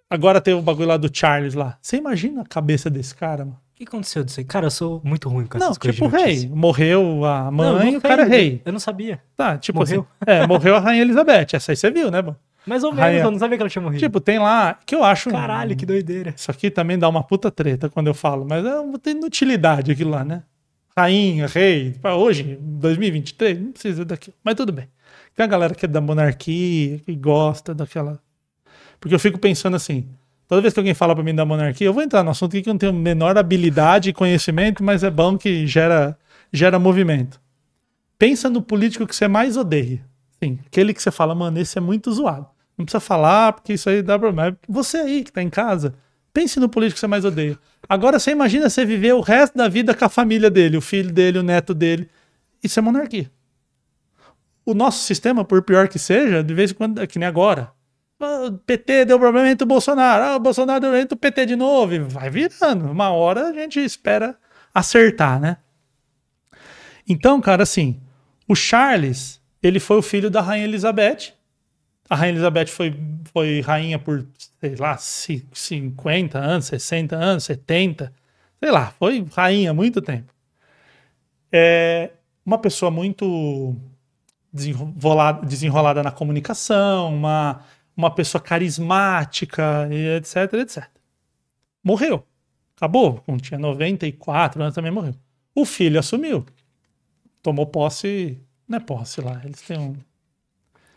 agora tem o bagulho lá do Charles lá. Você imagina a cabeça desse cara, mano? que aconteceu disso aí? Cara, eu sou muito ruim com essas não, coisas. Tipo, rei. Morreu a mãe não, o cara é rei. Eu não sabia. Tá, tipo morreu. Assim, é, morreu a Rainha Elizabeth. Essa aí você viu, né, mano? Mais ou menos, Rainha... eu não sabia que ela tinha morrido. Tipo, tem lá, que eu acho... Caralho, que doideira. Isso aqui também dá uma puta treta quando eu falo, mas é, tem inutilidade aquilo lá, né? Rainha, rei, tipo, hoje, 2023, não precisa daquilo. Mas tudo bem. Tem a galera que é da monarquia, que gosta daquela... Porque eu fico pensando assim, Toda vez que alguém fala para mim da monarquia, eu vou entrar no assunto que eu não tenho a menor habilidade e conhecimento, mas é bom que gera, gera movimento. Pensa no político que você mais odeia. Sim, aquele que você fala, mano, esse é muito zoado. Não precisa falar, porque isso aí dá problema. É você aí que tá em casa, pense no político que você mais odeia. Agora você imagina você viver o resto da vida com a família dele, o filho dele, o neto dele. Isso é monarquia. O nosso sistema, por pior que seja, de vez em quando, é que nem agora, PT deu problema entre o Bolsonaro, ah, o Bolsonaro deu entre o PT de novo, e vai virando. Uma hora a gente espera acertar, né? Então, cara, assim, o Charles, ele foi o filho da Rainha Elizabeth. A Rainha Elizabeth foi, foi rainha por, sei lá, 50 anos, 60 anos, 70, sei lá, foi rainha há muito tempo. É uma pessoa muito desenrolada, desenrolada na comunicação, uma uma pessoa carismática, e etc, etc. Morreu. Acabou. Tinha 94 anos, também morreu. O filho assumiu. Tomou posse. Não é posse lá. Eles têm um.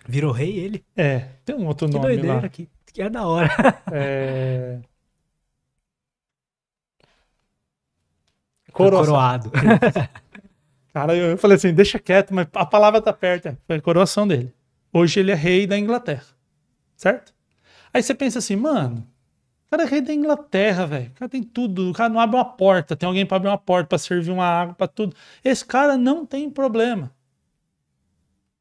Virou rei ele? É, tem um outro que nome doideira, lá. Que, que é da hora. É. Coroado. Cara, eu falei assim, deixa quieto, mas a palavra tá perto. Foi a coroação dele. Hoje ele é rei da Inglaterra certo? Aí você pensa assim, mano, o cara é rei da Inglaterra, velho. O cara tem tudo. O cara não abre uma porta. Tem alguém para abrir uma porta, para servir uma água, para tudo. Esse cara não tem problema.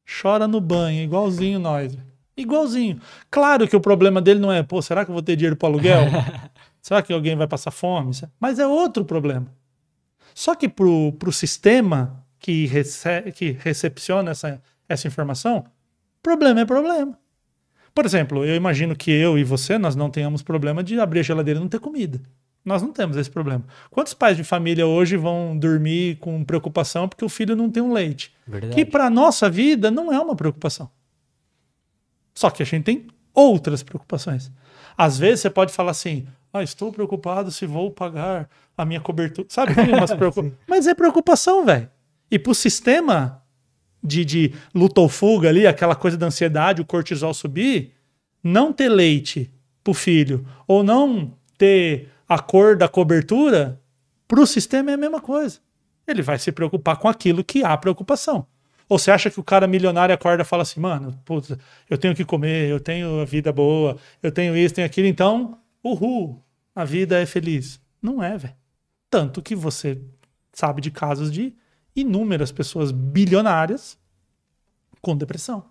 Chora no banho, igualzinho nós. Igualzinho. Claro que o problema dele não é, pô, será que eu vou ter dinheiro para aluguel? será que alguém vai passar fome? Mas é outro problema. Só que pro, pro sistema que, rece que recepciona essa, essa informação, problema é problema. Por exemplo, eu imagino que eu e você, nós não tenhamos problema de abrir a geladeira e não ter comida. Nós não temos esse problema. Quantos pais de família hoje vão dormir com preocupação porque o filho não tem um leite? Verdade. Que para nossa vida não é uma preocupação. Só que a gente tem outras preocupações. Às vezes você pode falar assim: ah, estou preocupado se vou pagar a minha cobertura. Sabe? Tem umas Mas é preocupação, velho. E para o sistema de, de luta ou fuga ali, aquela coisa da ansiedade, o cortisol subir, não ter leite pro filho, ou não ter a cor da cobertura, pro sistema é a mesma coisa. Ele vai se preocupar com aquilo que há preocupação. Ou você acha que o cara milionário acorda e fala assim, mano, eu tenho que comer, eu tenho a vida boa, eu tenho isso, tenho aquilo, então, uhul, a vida é feliz. Não é, velho. Tanto que você sabe de casos de inúmeras pessoas bilionárias com depressão,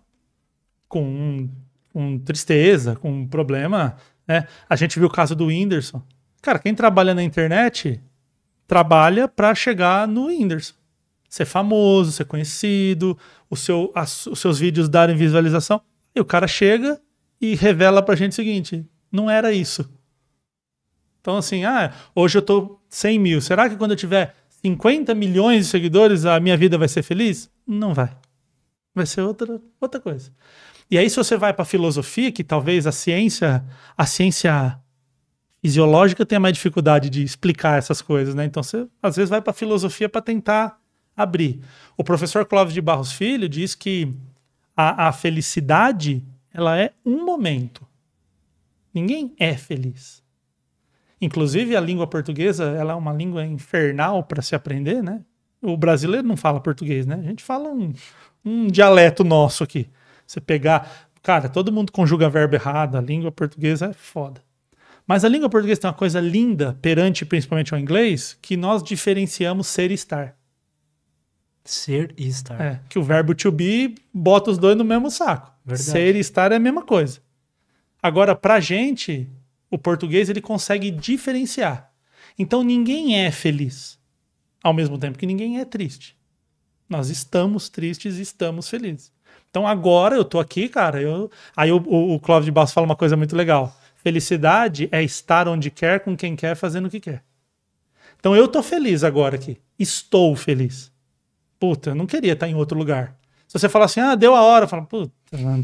com, com tristeza, com problema. Né? A gente viu o caso do Whindersson. Cara, quem trabalha na internet trabalha para chegar no Whindersson. Ser famoso, ser conhecido, o seu, as, os seus vídeos darem visualização. E o cara chega e revela pra gente o seguinte: não era isso. Então, assim, ah, hoje eu tô 100 mil. Será que quando eu tiver 50 milhões de seguidores, a minha vida vai ser feliz? Não vai. Vai ser outra, outra coisa. E aí, se você vai para a filosofia, que talvez a ciência, a ciência fisiológica tenha mais dificuldade de explicar essas coisas, né? Então você às vezes vai para a filosofia para tentar abrir. O professor Clóvis de Barros Filho diz que a, a felicidade ela é um momento. Ninguém é feliz. Inclusive, a língua portuguesa ela é uma língua infernal para se aprender, né? O brasileiro não fala português, né? A gente fala um, um dialeto nosso aqui. Você pegar. Cara, todo mundo conjuga verbo errado, a língua portuguesa é foda. Mas a língua portuguesa tem uma coisa linda perante principalmente ao inglês, que nós diferenciamos ser e estar. Ser e estar. É, que o verbo to be bota os dois no mesmo saco. Verdade. Ser e estar é a mesma coisa. Agora, pra gente, o português ele consegue diferenciar. Então ninguém é feliz, ao mesmo tempo que ninguém é triste. Nós estamos tristes e estamos felizes. Então agora eu tô aqui, cara. Eu... Aí o, o, o Clóvis de Basso fala uma coisa muito legal. Felicidade é estar onde quer, com quem quer, fazendo o que quer. Então eu tô feliz agora aqui. Estou feliz. Puta, eu não queria estar em outro lugar. Se você falar assim, ah, deu a hora, fala, puta,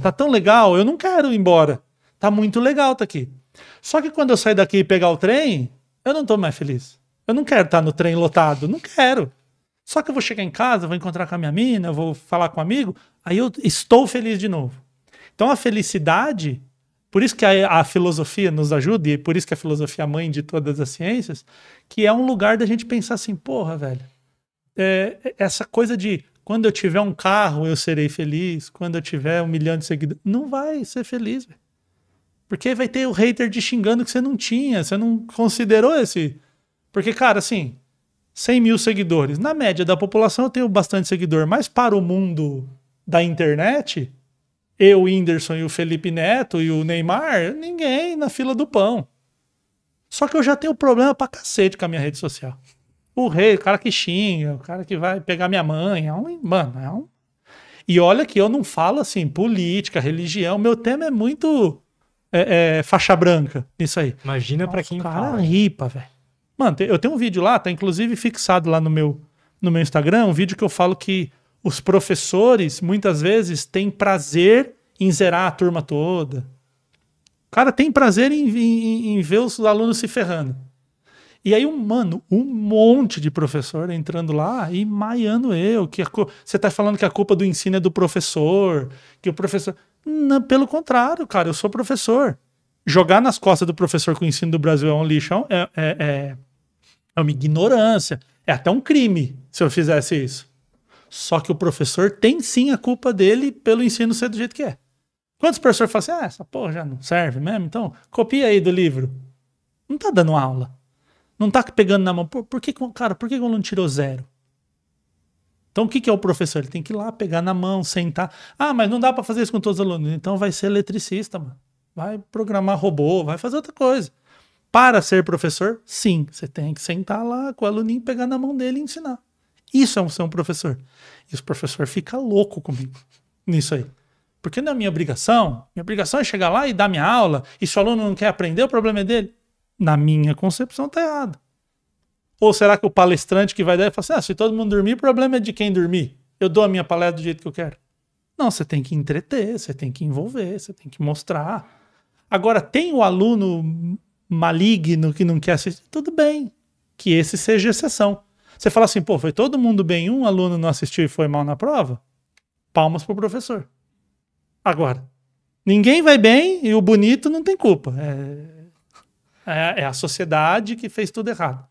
tá tão legal, eu não quero ir embora. Tá muito legal tá aqui. Só que quando eu sair daqui e pegar o trem, eu não tô mais feliz. Eu não quero estar no trem lotado, não quero. Só que eu vou chegar em casa, vou encontrar com a minha mina, vou falar com um amigo, aí eu estou feliz de novo. Então a felicidade, por isso que a, a filosofia nos ajuda, e por isso que a filosofia é a mãe de todas as ciências, que é um lugar da gente pensar assim, porra, velho, é, essa coisa de quando eu tiver um carro eu serei feliz, quando eu tiver um milhão de seguidores, não vai ser feliz, velho. Porque vai ter o hater te xingando que você não tinha, você não considerou esse. Porque, cara, assim, 100 mil seguidores. Na média da população eu tenho bastante seguidor, mas para o mundo da internet, eu, o Whindersson e o Felipe Neto e o Neymar, ninguém na fila do pão. Só que eu já tenho problema pra cacete com a minha rede social. O rei, o cara que xinga, o cara que vai pegar minha mãe, é um, mano, é um... E olha que eu não falo assim, política, religião, meu tema é muito é, é, faixa branca. Isso aí. Imagina para quem cara fala. ripa, velho. Mano, eu tenho um vídeo lá, tá inclusive fixado lá no meu, no meu Instagram, um vídeo que eu falo que os professores, muitas vezes, têm prazer em zerar a turma toda. O cara tem prazer em, em, em ver os alunos se ferrando. E aí, um, mano, um monte de professor entrando lá e maiando eu. que Você tá falando que a culpa do ensino é do professor, que o professor. Não, pelo contrário, cara, eu sou professor. Jogar nas costas do professor que o ensino do Brasil é um lixo é, é, é, é, é uma ignorância. É até um crime se eu fizesse isso. Só que o professor tem sim a culpa dele pelo ensino ser do jeito que é. Quantos professores falam assim, ah, essa porra já não serve mesmo, então copia aí do livro. Não tá dando aula. Não tá pegando na mão. Por, por que, cara, por que o aluno tirou zero? Então, o que, que é o professor? Ele tem que ir lá, pegar na mão, sentar. Ah, mas não dá para fazer isso com todos os alunos. Então, vai ser eletricista, mano. Vai programar robô, vai fazer outra coisa. Para ser professor, sim, você tem que sentar lá com o aluninho, pegar na mão dele e ensinar. Isso é um ser um professor. E o professor fica louco comigo nisso aí. Porque não é minha obrigação. Minha obrigação é chegar lá e dar minha aula. E se o aluno não quer aprender, o problema é dele. Na minha concepção, tá errado. Ou será que o palestrante que vai dar e fala assim: ah, se todo mundo dormir, o problema é de quem dormir. Eu dou a minha palestra do jeito que eu quero. Não, você tem que entreter, você tem que envolver, você tem que mostrar. Agora, tem o aluno maligno que não quer assistir, tudo bem, que esse seja exceção. Você fala assim, pô, foi todo mundo bem, um aluno não assistiu e foi mal na prova? Palmas pro professor. Agora, ninguém vai bem e o bonito não tem culpa. É, é, é a sociedade que fez tudo errado.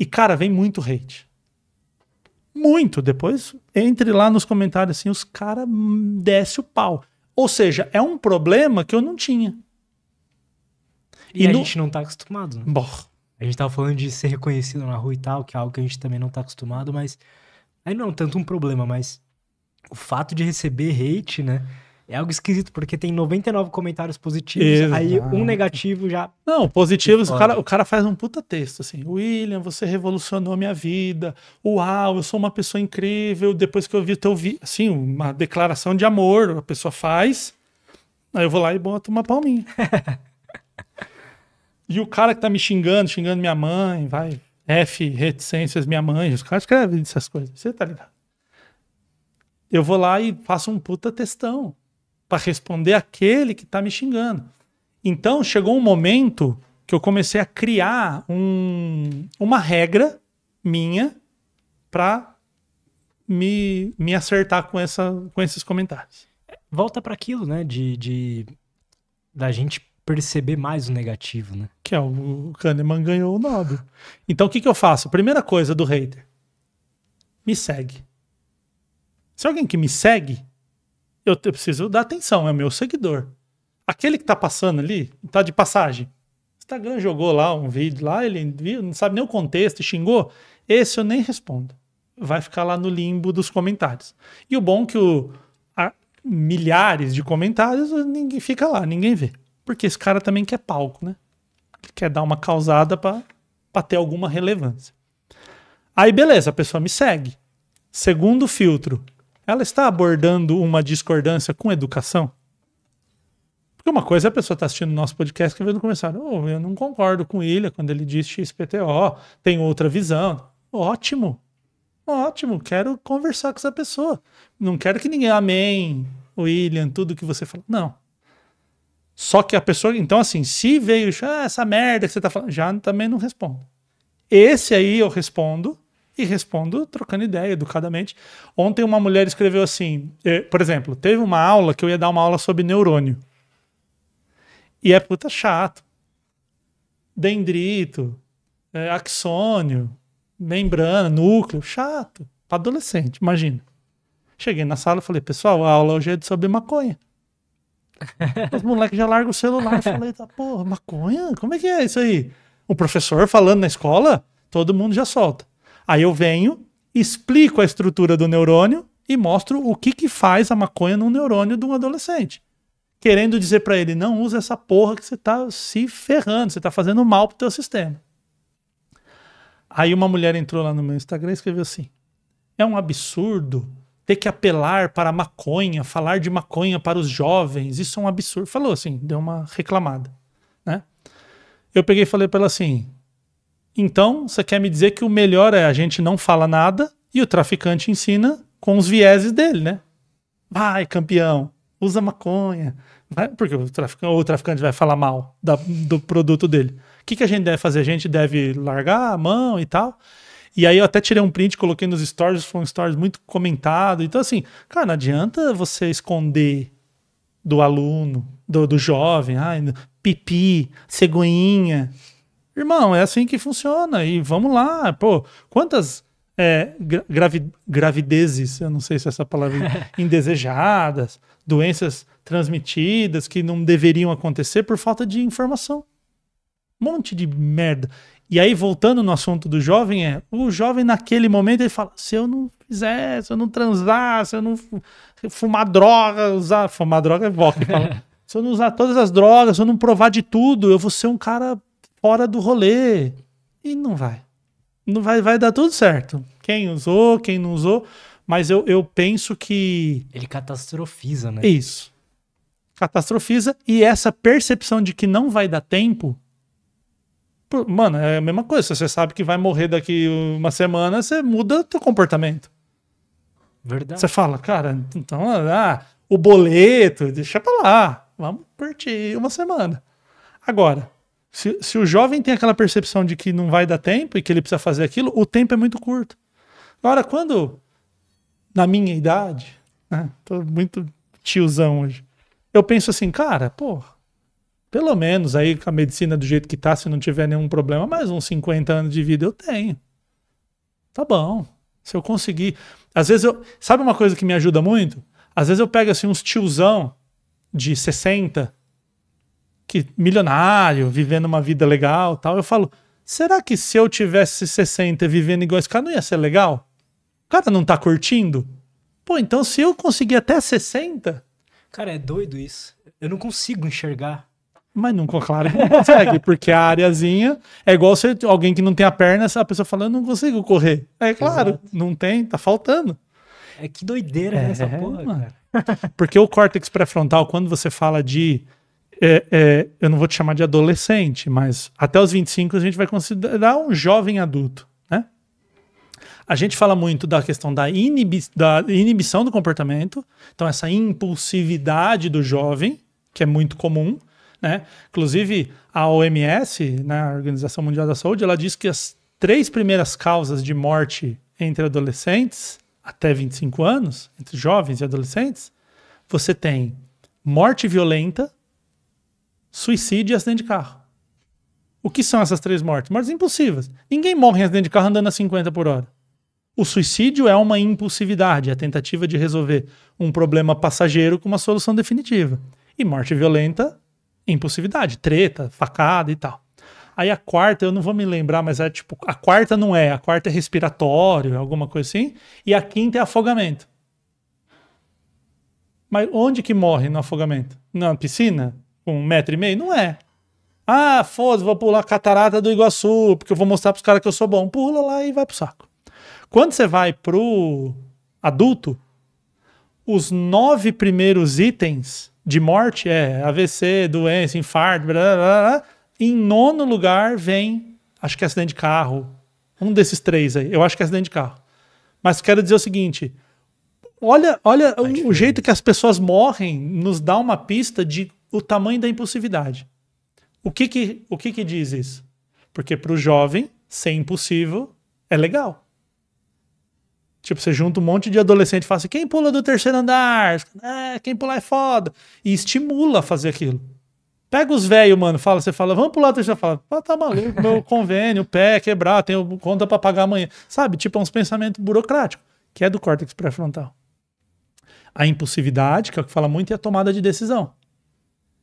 E, cara, vem muito hate. Muito. Depois entre lá nos comentários assim, os caras desce o pau. Ou seja, é um problema que eu não tinha. E, e a no... gente não tá acostumado. Né? Bom. A gente tava falando de ser reconhecido na rua e tal, que é algo que a gente também não tá acostumado, mas aí não é tanto um problema, mas o fato de receber hate, né? É algo esquisito, porque tem 99 comentários positivos, Exato. aí um negativo já. Não, positivos, o cara, o cara faz um puta texto assim: William, você revolucionou a minha vida. Uau, eu sou uma pessoa incrível. Depois que eu vi teu vídeo. Assim, uma declaração de amor, a pessoa faz. Aí eu vou lá e boto uma palminha. e o cara que tá me xingando, xingando minha mãe, vai. F, reticências, minha mãe, os caras escrevem essas coisas. Você tá ligado? Eu vou lá e faço um puta textão para responder aquele que está me xingando. Então chegou um momento que eu comecei a criar um, uma regra minha para me, me acertar com, essa, com esses comentários. É, volta para aquilo, né? De, de da gente perceber mais o negativo, né? Que é o, o Kahneman ganhou o Nobel. Então o que, que eu faço? Primeira coisa do hater: me segue. Se alguém que me segue eu, eu preciso dar atenção, é o meu seguidor. Aquele que tá passando ali, tá de passagem. O Instagram jogou lá um vídeo lá, ele viu, não sabe nem o contexto, xingou. Esse eu nem respondo. Vai ficar lá no limbo dos comentários. E o bom é que o, a, milhares de comentários, ninguém fica lá, ninguém vê. Porque esse cara também quer palco, né? quer dar uma causada para ter alguma relevância. Aí beleza, a pessoa me segue. Segundo filtro, ela está abordando uma discordância com educação? Porque uma coisa é a pessoa está assistindo nosso podcast que vem no começar oh, eu não concordo com ele quando ele diz XPTO, tem outra visão. Ótimo, ótimo, quero conversar com essa pessoa. Não quero que ninguém amém, William, tudo que você fala. Não. Só que a pessoa, então assim, se veio ah, essa merda que você tá falando, já também não respondo. Esse aí eu respondo, e respondo trocando ideia, educadamente. Ontem uma mulher escreveu assim, eh, por exemplo, teve uma aula que eu ia dar uma aula sobre neurônio. E é puta chato. Dendrito, eh, axônio, membrana, núcleo, chato. Pra adolescente, imagina. Cheguei na sala e falei, pessoal, a aula hoje é sobre maconha. Os moleques já largam o celular. e falei, tá, porra, maconha? Como é que é isso aí? O professor falando na escola, todo mundo já solta. Aí eu venho, explico a estrutura do neurônio e mostro o que, que faz a maconha no neurônio de um adolescente. Querendo dizer para ele, não usa essa porra que você tá se ferrando, você tá fazendo mal pro teu sistema. Aí uma mulher entrou lá no meu Instagram e escreveu assim: É um absurdo ter que apelar para a maconha, falar de maconha para os jovens, isso é um absurdo. Falou assim, deu uma reclamada, né? Eu peguei e falei para ela assim: então, você quer me dizer que o melhor é a gente não fala nada e o traficante ensina com os vieses dele, né? Vai, campeão, usa maconha. Vai, porque o traficante, o traficante vai falar mal da, do produto dele. O que, que a gente deve fazer? A gente deve largar a mão e tal. E aí eu até tirei um print, coloquei nos stories, foi um stories muito comentado. Então, assim, cara, não adianta você esconder do aluno, do, do jovem, ai, pipi, cegonhinha, Irmão, é assim que funciona e vamos lá. Pô, quantas é, gravi, gravidezes, eu não sei se é essa palavra, indesejadas, doenças transmitidas que não deveriam acontecer por falta de informação. Um monte de merda. E aí, voltando no assunto do jovem, é o jovem naquele momento ele fala: se eu não fizer, se eu não transar, se eu não fumar droga, usar. Fumar droga é volta. se eu não usar todas as drogas, se eu não provar de tudo, eu vou ser um cara fora do rolê. E não vai. Não vai, vai dar tudo certo. Quem usou, quem não usou. Mas eu, eu penso que. Ele catastrofiza, né? Isso. Catastrofiza. E essa percepção de que não vai dar tempo. Mano, é a mesma coisa. Se você sabe que vai morrer daqui uma semana, você muda o teu comportamento. Verdade. Você fala, cara, então, ah, o boleto, deixa pra lá. Vamos curtir uma semana. Agora, se, se o jovem tem aquela percepção de que não vai dar tempo e que ele precisa fazer aquilo, o tempo é muito curto. Agora, quando, na minha idade, né, tô muito tiozão hoje, eu penso assim, cara, pô, pelo menos aí com a medicina do jeito que tá, se não tiver nenhum problema, mais uns 50 anos de vida eu tenho. Tá bom. Se eu conseguir. Às vezes eu. Sabe uma coisa que me ajuda muito? Às vezes eu pego assim uns tiozão de 60, que milionário, vivendo uma vida legal tal. Eu falo, será que se eu tivesse 60 vivendo igual esse cara, não ia ser legal? O cara não tá curtindo? Pô, então se eu conseguir até 60. Cara, é doido isso. Eu não consigo enxergar. Mas nunca, claro, não consegue, porque a areazinha é igual se alguém que não tem a perna, a pessoa fala, eu não consigo correr. É claro, Exato. não tem, tá faltando. É que doideira né, é, essa porra, Porque o córtex pré-frontal, quando você fala de é, é, eu não vou te chamar de adolescente, mas até os 25 a gente vai considerar um jovem adulto. Né? A gente fala muito da questão da, inibi da inibição do comportamento, então essa impulsividade do jovem, que é muito comum. Né? Inclusive, a OMS, né, a Organização Mundial da Saúde, ela diz que as três primeiras causas de morte entre adolescentes, até 25 anos, entre jovens e adolescentes, você tem morte violenta, suicídio e acidente de carro. O que são essas três mortes? Mortes impulsivas. Ninguém morre em acidente de carro andando a 50 por hora. O suicídio é uma impulsividade, é a tentativa de resolver um problema passageiro com uma solução definitiva. E morte violenta, impulsividade, treta, facada e tal. Aí a quarta, eu não vou me lembrar, mas é tipo, a quarta não é, a quarta é respiratório, alguma coisa assim, e a quinta é afogamento. Mas onde que morre no afogamento? Na piscina? com um metro e meio? Não é. Ah, foda-se, vou pular a catarata do Iguaçu, porque eu vou mostrar pros caras que eu sou bom. Pula lá e vai pro saco. Quando você vai pro adulto, os nove primeiros itens de morte é AVC, doença, infarto, blá, blá, blá. em nono lugar vem, acho que é acidente de carro, um desses três aí, eu acho que é acidente de carro. Mas quero dizer o seguinte, olha, olha o, o jeito que as pessoas morrem nos dá uma pista de o tamanho da impulsividade. O que que, o que, que diz isso? Porque para o jovem, ser impulsivo é legal. Tipo, você junta um monte de adolescente e fala assim: quem pula do terceiro andar? É, quem pular é foda. E estimula a fazer aquilo. Pega os velhos, mano, fala, você fala, vamos pular do terceiro andar. Fala, tá maluco, meu convênio, pé quebrar, tenho conta para pagar amanhã. Sabe? Tipo, é uns pensamentos burocráticos, que é do córtex pré-frontal. A impulsividade, que é o que fala muito, é a tomada de decisão.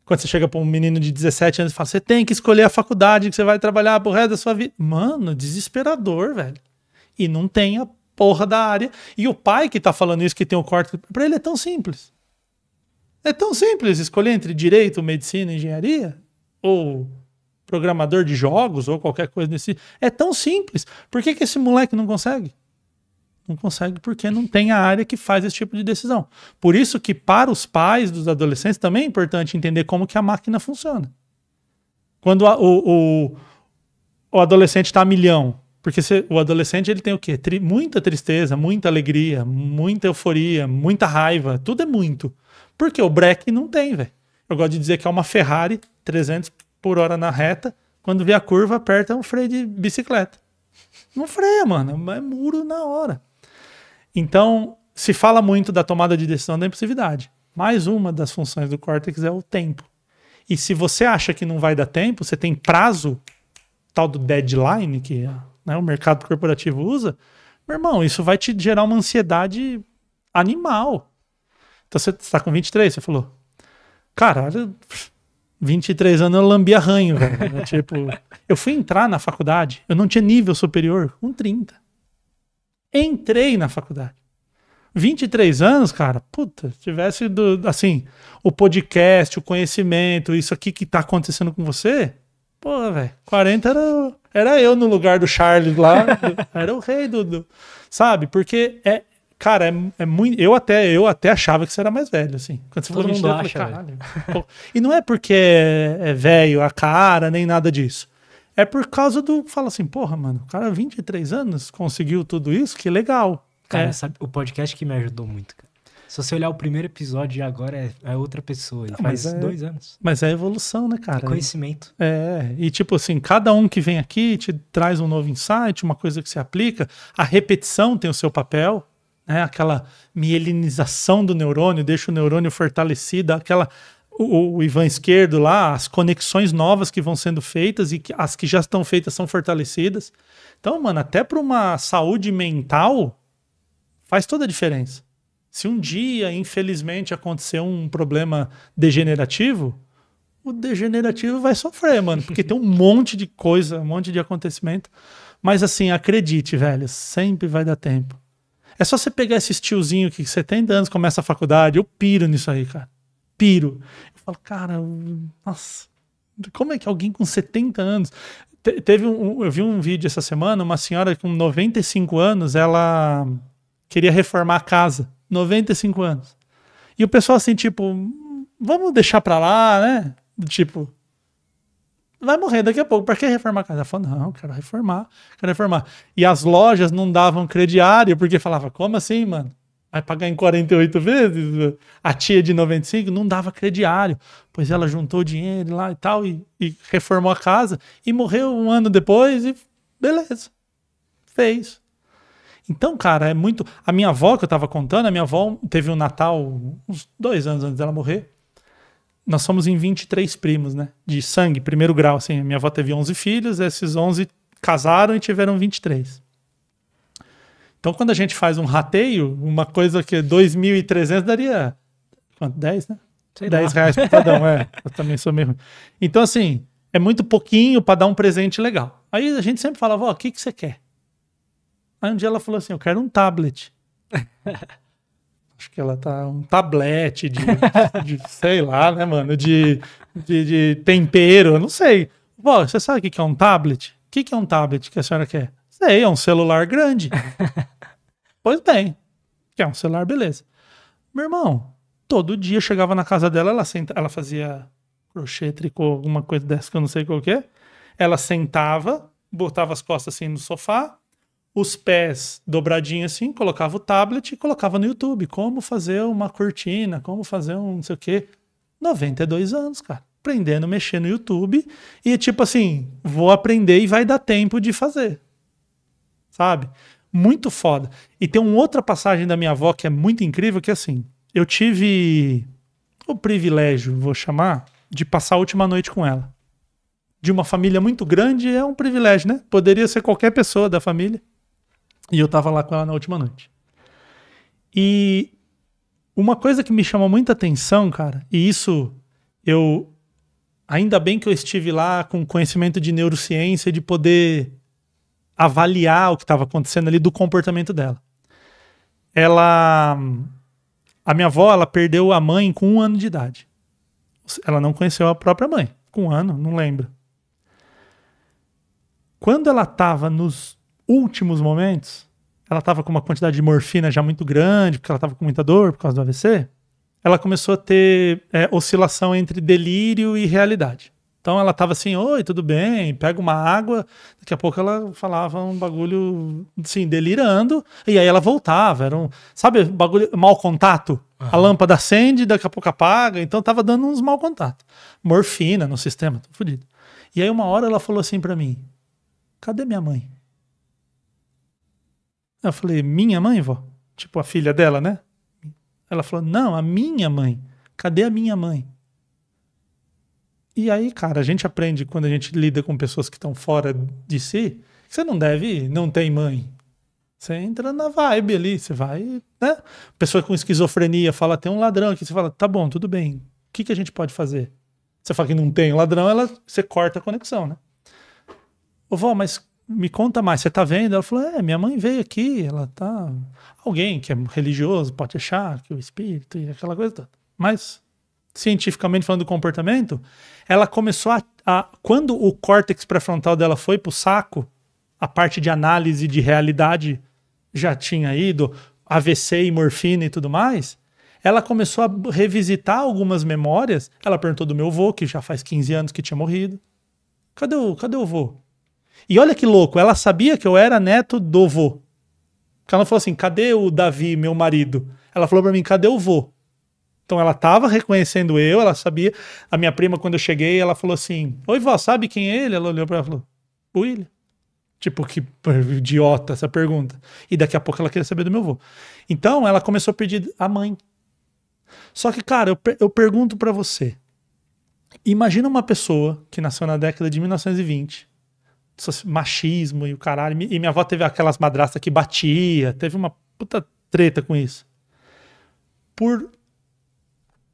Quando você chega para um menino de 17 anos e fala, você tem que escolher a faculdade que você vai trabalhar pro resto da sua vida. Mano, desesperador, velho. E não tem a porra da área. E o pai que tá falando isso, que tem o corte, para ele é tão simples. É tão simples escolher entre direito, medicina, engenharia ou programador de jogos ou qualquer coisa desse. É tão simples. Por que, que esse moleque não consegue? Não consegue porque não tem a área que faz esse tipo de decisão. Por isso que para os pais dos adolescentes também é importante entender como que a máquina funciona. Quando a, o, o, o, adolescente está a milhão, porque se, o adolescente ele tem o quê? Tri, muita tristeza, muita alegria, muita euforia, muita raiva, tudo é muito. Porque o break não tem, velho. Eu gosto de dizer que é uma Ferrari 300 por hora na reta, quando vê a curva aperta um freio de bicicleta. Não freia, mano, é muro na hora. Então, se fala muito da tomada de decisão da impulsividade. Mais uma das funções do córtex é o tempo. E se você acha que não vai dar tempo, você tem prazo, tal do deadline, que né, o mercado corporativo usa, meu irmão, isso vai te gerar uma ansiedade animal. Então você está com 23, você falou, cara, 23 anos eu lambi arranho, velho. tipo, eu fui entrar na faculdade, eu não tinha nível superior com 30. Entrei na faculdade. 23 anos, cara, puta, tivesse do, assim, o podcast, o conhecimento, isso aqui que tá acontecendo com você, pô, velho, 40 era, era eu no lugar do Charles lá, era o rei do, do, sabe? Porque é, cara, é, é, muito, eu até eu até achava que você era mais velho, assim. Quando você Todo falou mundo acha, eu falei, caralho. e não é porque é, é velho a cara, nem nada disso. É por causa do. Fala assim, porra, mano, o cara 23 anos conseguiu tudo isso, que legal. Cara, é. sabe, o podcast que me ajudou muito, cara. Se você olhar o primeiro episódio e agora é, é, outra pessoa, e faz é, dois anos. Mas é evolução, né, cara? É conhecimento. É, e tipo assim, cada um que vem aqui te traz um novo insight, uma coisa que se aplica. A repetição tem o seu papel, né? Aquela mielinização do neurônio, deixa o neurônio fortalecido, aquela o, o, Ivan Esquerdo lá, as conexões novas que vão sendo feitas e que, as que já estão feitas são fortalecidas. Então, mano, até para uma saúde mental faz toda a diferença. Se um dia, infelizmente, acontecer um problema degenerativo, o degenerativo vai sofrer, mano, porque tem um monte de coisa, um monte de acontecimento. Mas assim, acredite, velho, sempre vai dar tempo. É só você pegar esse tiozinho que você anos, começa a faculdade, eu piro nisso aí, cara piro. Eu falo, cara, nossa, como é que alguém com 70 anos. Te, teve um, eu vi um vídeo essa semana, uma senhora com 95 anos, ela queria reformar a casa. 95 anos. E o pessoal assim, tipo, vamos deixar pra lá, né? Tipo, vai morrer daqui a pouco. Pra que reformar a casa? Ela falou, não, quero reformar, quero reformar. E as lojas não davam crediário, porque falava, como assim, mano? Vai pagar em 48 vezes? A tia de 95 não dava crediário, pois ela juntou dinheiro lá e tal, e, e reformou a casa, e morreu um ano depois, e beleza. Fez. Então, cara, é muito. A minha avó, que eu tava contando, a minha avó teve um Natal uns dois anos antes dela morrer. Nós somos em 23 primos, né? De sangue, primeiro grau, assim. Minha avó teve 11 filhos, esses 11 casaram e tiveram 23. Então, quando a gente faz um rateio, uma coisa que 2.300 é daria quanto? 10, né? Sei 10 lá. reais por cada um, é. Eu também sou meio. Então, assim, é muito pouquinho para dar um presente legal. Aí a gente sempre falava, ó, o que, que você quer? Aí um dia ela falou assim: eu quero um tablet. Acho que ela tá um tablete de, de sei lá, né, mano, de, de, de, tempero, eu não sei. Pô, você sabe o que, que é um tablet? O que, que é um tablet que a senhora quer? Sei, é um celular grande. Pois bem, quer é um celular, beleza. Meu irmão, todo dia chegava na casa dela, ela, senta, ela fazia crochê, tricô, alguma coisa dessa que eu não sei qual que é. Ela sentava, botava as costas assim no sofá, os pés dobradinhos assim, colocava o tablet e colocava no YouTube. Como fazer uma cortina, como fazer um não sei o quê. 92 anos, cara. Aprendendo mexer no YouTube e tipo assim, vou aprender e vai dar tempo de fazer. Sabe? muito foda. E tem uma outra passagem da minha avó que é muito incrível, que é assim, eu tive o privilégio, vou chamar, de passar a última noite com ela. De uma família muito grande é um privilégio, né? Poderia ser qualquer pessoa da família. E eu tava lá com ela na última noite. E uma coisa que me chama muita atenção, cara, e isso eu ainda bem que eu estive lá com conhecimento de neurociência, de poder avaliar o que estava acontecendo ali do comportamento dela. Ela. A minha avó, ela perdeu a mãe com um ano de idade. Ela não conheceu a própria mãe. Com um ano, não lembro. Quando ela estava nos últimos momentos, ela estava com uma quantidade de morfina já muito grande, porque ela estava com muita dor por causa do AVC, ela começou a ter é, oscilação entre delírio e realidade. Então ela tava assim, oi, tudo bem? Pega uma água. Daqui a pouco ela falava um bagulho, assim, delirando. E aí ela voltava. Era um, sabe, bagulho, mau contato? Uhum. A lâmpada acende, daqui a pouco apaga. Então tava dando uns mau contato. Morfina no sistema, tô fodido. E aí uma hora ela falou assim para mim: Cadê minha mãe? Eu falei: Minha mãe, vó? Tipo a filha dela, né? Ela falou: Não, a minha mãe. Cadê a minha mãe? E aí, cara, a gente aprende quando a gente lida com pessoas que estão fora de si, que você não deve, não tem mãe. Você entra na vibe ali, você vai, né? Pessoa com esquizofrenia fala, tem um ladrão aqui, você fala, tá bom, tudo bem. O que, que a gente pode fazer? Você fala que não tem ladrão, ela, você corta a conexão, né? Ô, vó, mas me conta mais, você tá vendo? Ela falou, é, minha mãe veio aqui, ela tá... Alguém que é religioso pode achar que o espírito e aquela coisa toda. Mas, cientificamente falando do comportamento, ela começou a, a quando o córtex pré-frontal dela foi pro saco, a parte de análise de realidade já tinha ido, AVC e morfina e tudo mais, ela começou a revisitar algumas memórias. Ela perguntou do meu avô, que já faz 15 anos que tinha morrido. Cadê o, cadê o avô? E olha que louco, ela sabia que eu era neto do avô. Porque ela falou assim: cadê o Davi, meu marido? Ela falou para mim: cadê o avô? Então ela estava reconhecendo eu, ela sabia. A minha prima, quando eu cheguei, ela falou assim: Oi, vó, sabe quem é ele? Ela olhou para ela e falou: O William. Tipo, que idiota essa pergunta. E daqui a pouco ela queria saber do meu avô. Então ela começou a pedir a mãe. Só que, cara, eu, per eu pergunto para você: imagina uma pessoa que nasceu na década de 1920, machismo e o caralho. E minha avó teve aquelas madrastas que batia, teve uma puta treta com isso. Por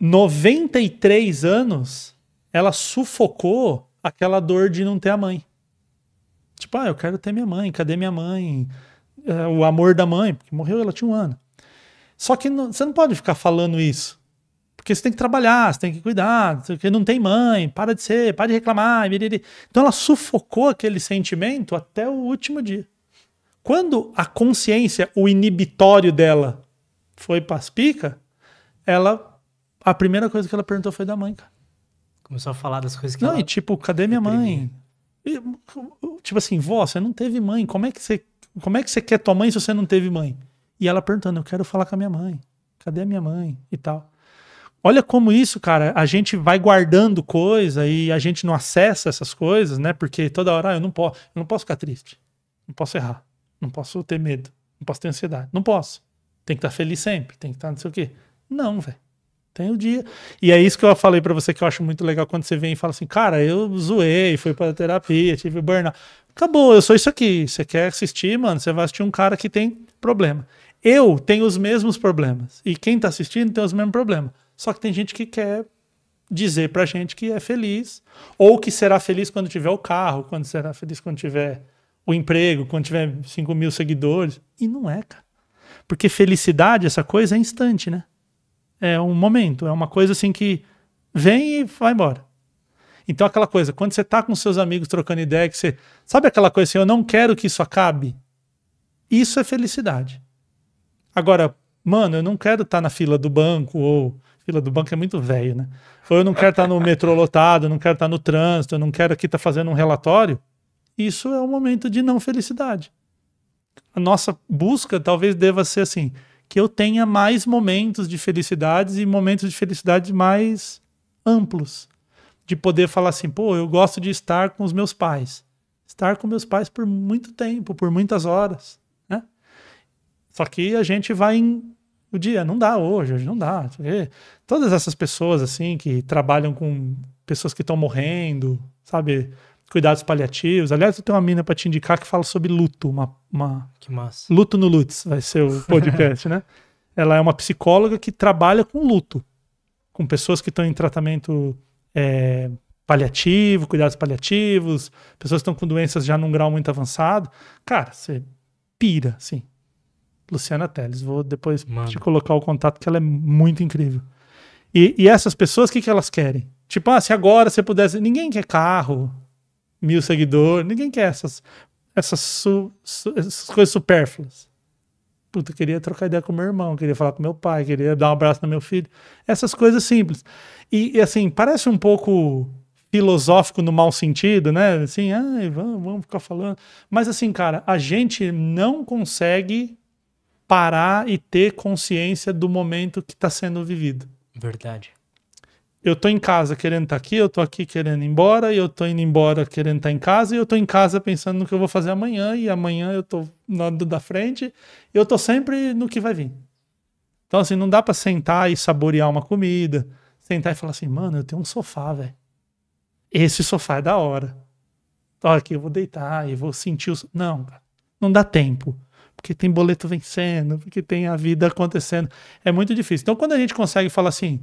93 anos, ela sufocou aquela dor de não ter a mãe. Tipo, ah, eu quero ter minha mãe, cadê minha mãe? É, o amor da mãe, porque morreu, ela tinha um ano. Só que não, você não pode ficar falando isso. Porque você tem que trabalhar, você tem que cuidar, porque não tem mãe, para de ser, para de reclamar. Então ela sufocou aquele sentimento até o último dia. Quando a consciência, o inibitório dela foi para as picas, ela a primeira coisa que ela perguntou foi da mãe, cara. Começou a falar das coisas que Não, e tipo, cadê minha mãe? E, tipo assim, vó, você não teve mãe. Como é que você, como é que você quer tua mãe se você não teve mãe? E ela perguntando, eu quero falar com a minha mãe. Cadê a minha mãe? E tal. Olha como isso, cara, a gente vai guardando coisa e a gente não acessa essas coisas, né? Porque toda hora ah, eu não posso, eu não posso ficar triste. Não posso errar. Não posso ter medo. Não posso ter ansiedade. Não posso. Tem que estar tá feliz sempre, tem que estar tá não sei o quê. Não, velho. Tem o dia. E é isso que eu falei para você que eu acho muito legal quando você vem e fala assim, cara, eu zoei, fui pra terapia, tive burnout. Acabou, eu sou isso aqui. Você quer assistir, mano? Você vai assistir um cara que tem problema. Eu tenho os mesmos problemas. E quem tá assistindo tem os mesmos problemas. Só que tem gente que quer dizer pra gente que é feliz. Ou que será feliz quando tiver o carro, quando será feliz quando tiver o emprego, quando tiver 5 mil seguidores. E não é, cara. Porque felicidade, essa coisa, é instante, né? é um momento, é uma coisa assim que vem e vai embora. Então, aquela coisa, quando você tá com seus amigos trocando ideia, que você. Sabe aquela coisa assim, eu não quero que isso acabe? Isso é felicidade. Agora, mano, eu não quero estar tá na fila do banco, ou. Fila do banco é muito velho, né? Ou eu não quero estar tá no metrô lotado, eu não quero estar tá no trânsito, eu não quero aqui estar tá fazendo um relatório. Isso é um momento de não felicidade. A nossa busca talvez deva ser assim: que eu tenha mais momentos de felicidades e momentos de felicidade mais amplos. De poder falar assim, pô, eu gosto de estar com os meus pais. Estar com meus pais por muito tempo, por muitas horas. Né? Só que a gente vai em. O dia não dá hoje, hoje não dá. Todas essas pessoas assim que trabalham com pessoas que estão morrendo, sabe? cuidados paliativos. Aliás, eu tenho uma mina para te indicar que fala sobre luto, uma, uma... Que massa. Luto no Lutz, vai ser o podcast, né? Ela é uma psicóloga que trabalha com luto, com pessoas que estão em tratamento é, paliativo, cuidados paliativos, pessoas que estão com doenças já num grau muito avançado. Cara, você pira, assim. Luciana Teles, vou depois Mano. te colocar o contato que ela é muito incrível. E, e essas pessoas, o que, que elas querem? Tipo, ah, se agora você pudesse. Ninguém quer carro, mil seguidores. Ninguém quer essas, essas, su, su, essas coisas supérfluas. Puta, eu queria trocar ideia com meu irmão, queria falar com meu pai, queria dar um abraço no meu filho. Essas coisas simples. E, e assim, parece um pouco filosófico no mau sentido, né? Assim, ai, vamos, vamos ficar falando. Mas assim, cara, a gente não consegue parar e ter consciência do momento que está sendo vivido. Verdade eu tô em casa querendo estar tá aqui, eu tô aqui querendo ir embora, e eu tô indo embora querendo estar tá em casa, e eu tô em casa pensando no que eu vou fazer amanhã, e amanhã eu tô na da frente, e eu tô sempre no que vai vir. Então, assim, não dá para sentar e saborear uma comida, sentar e falar assim, mano, eu tenho um sofá, velho. Esse sofá é da hora. Tô aqui eu vou deitar e vou sentir o. Não, não dá tempo. Porque tem boleto vencendo, porque tem a vida acontecendo. É muito difícil. Então, quando a gente consegue falar assim,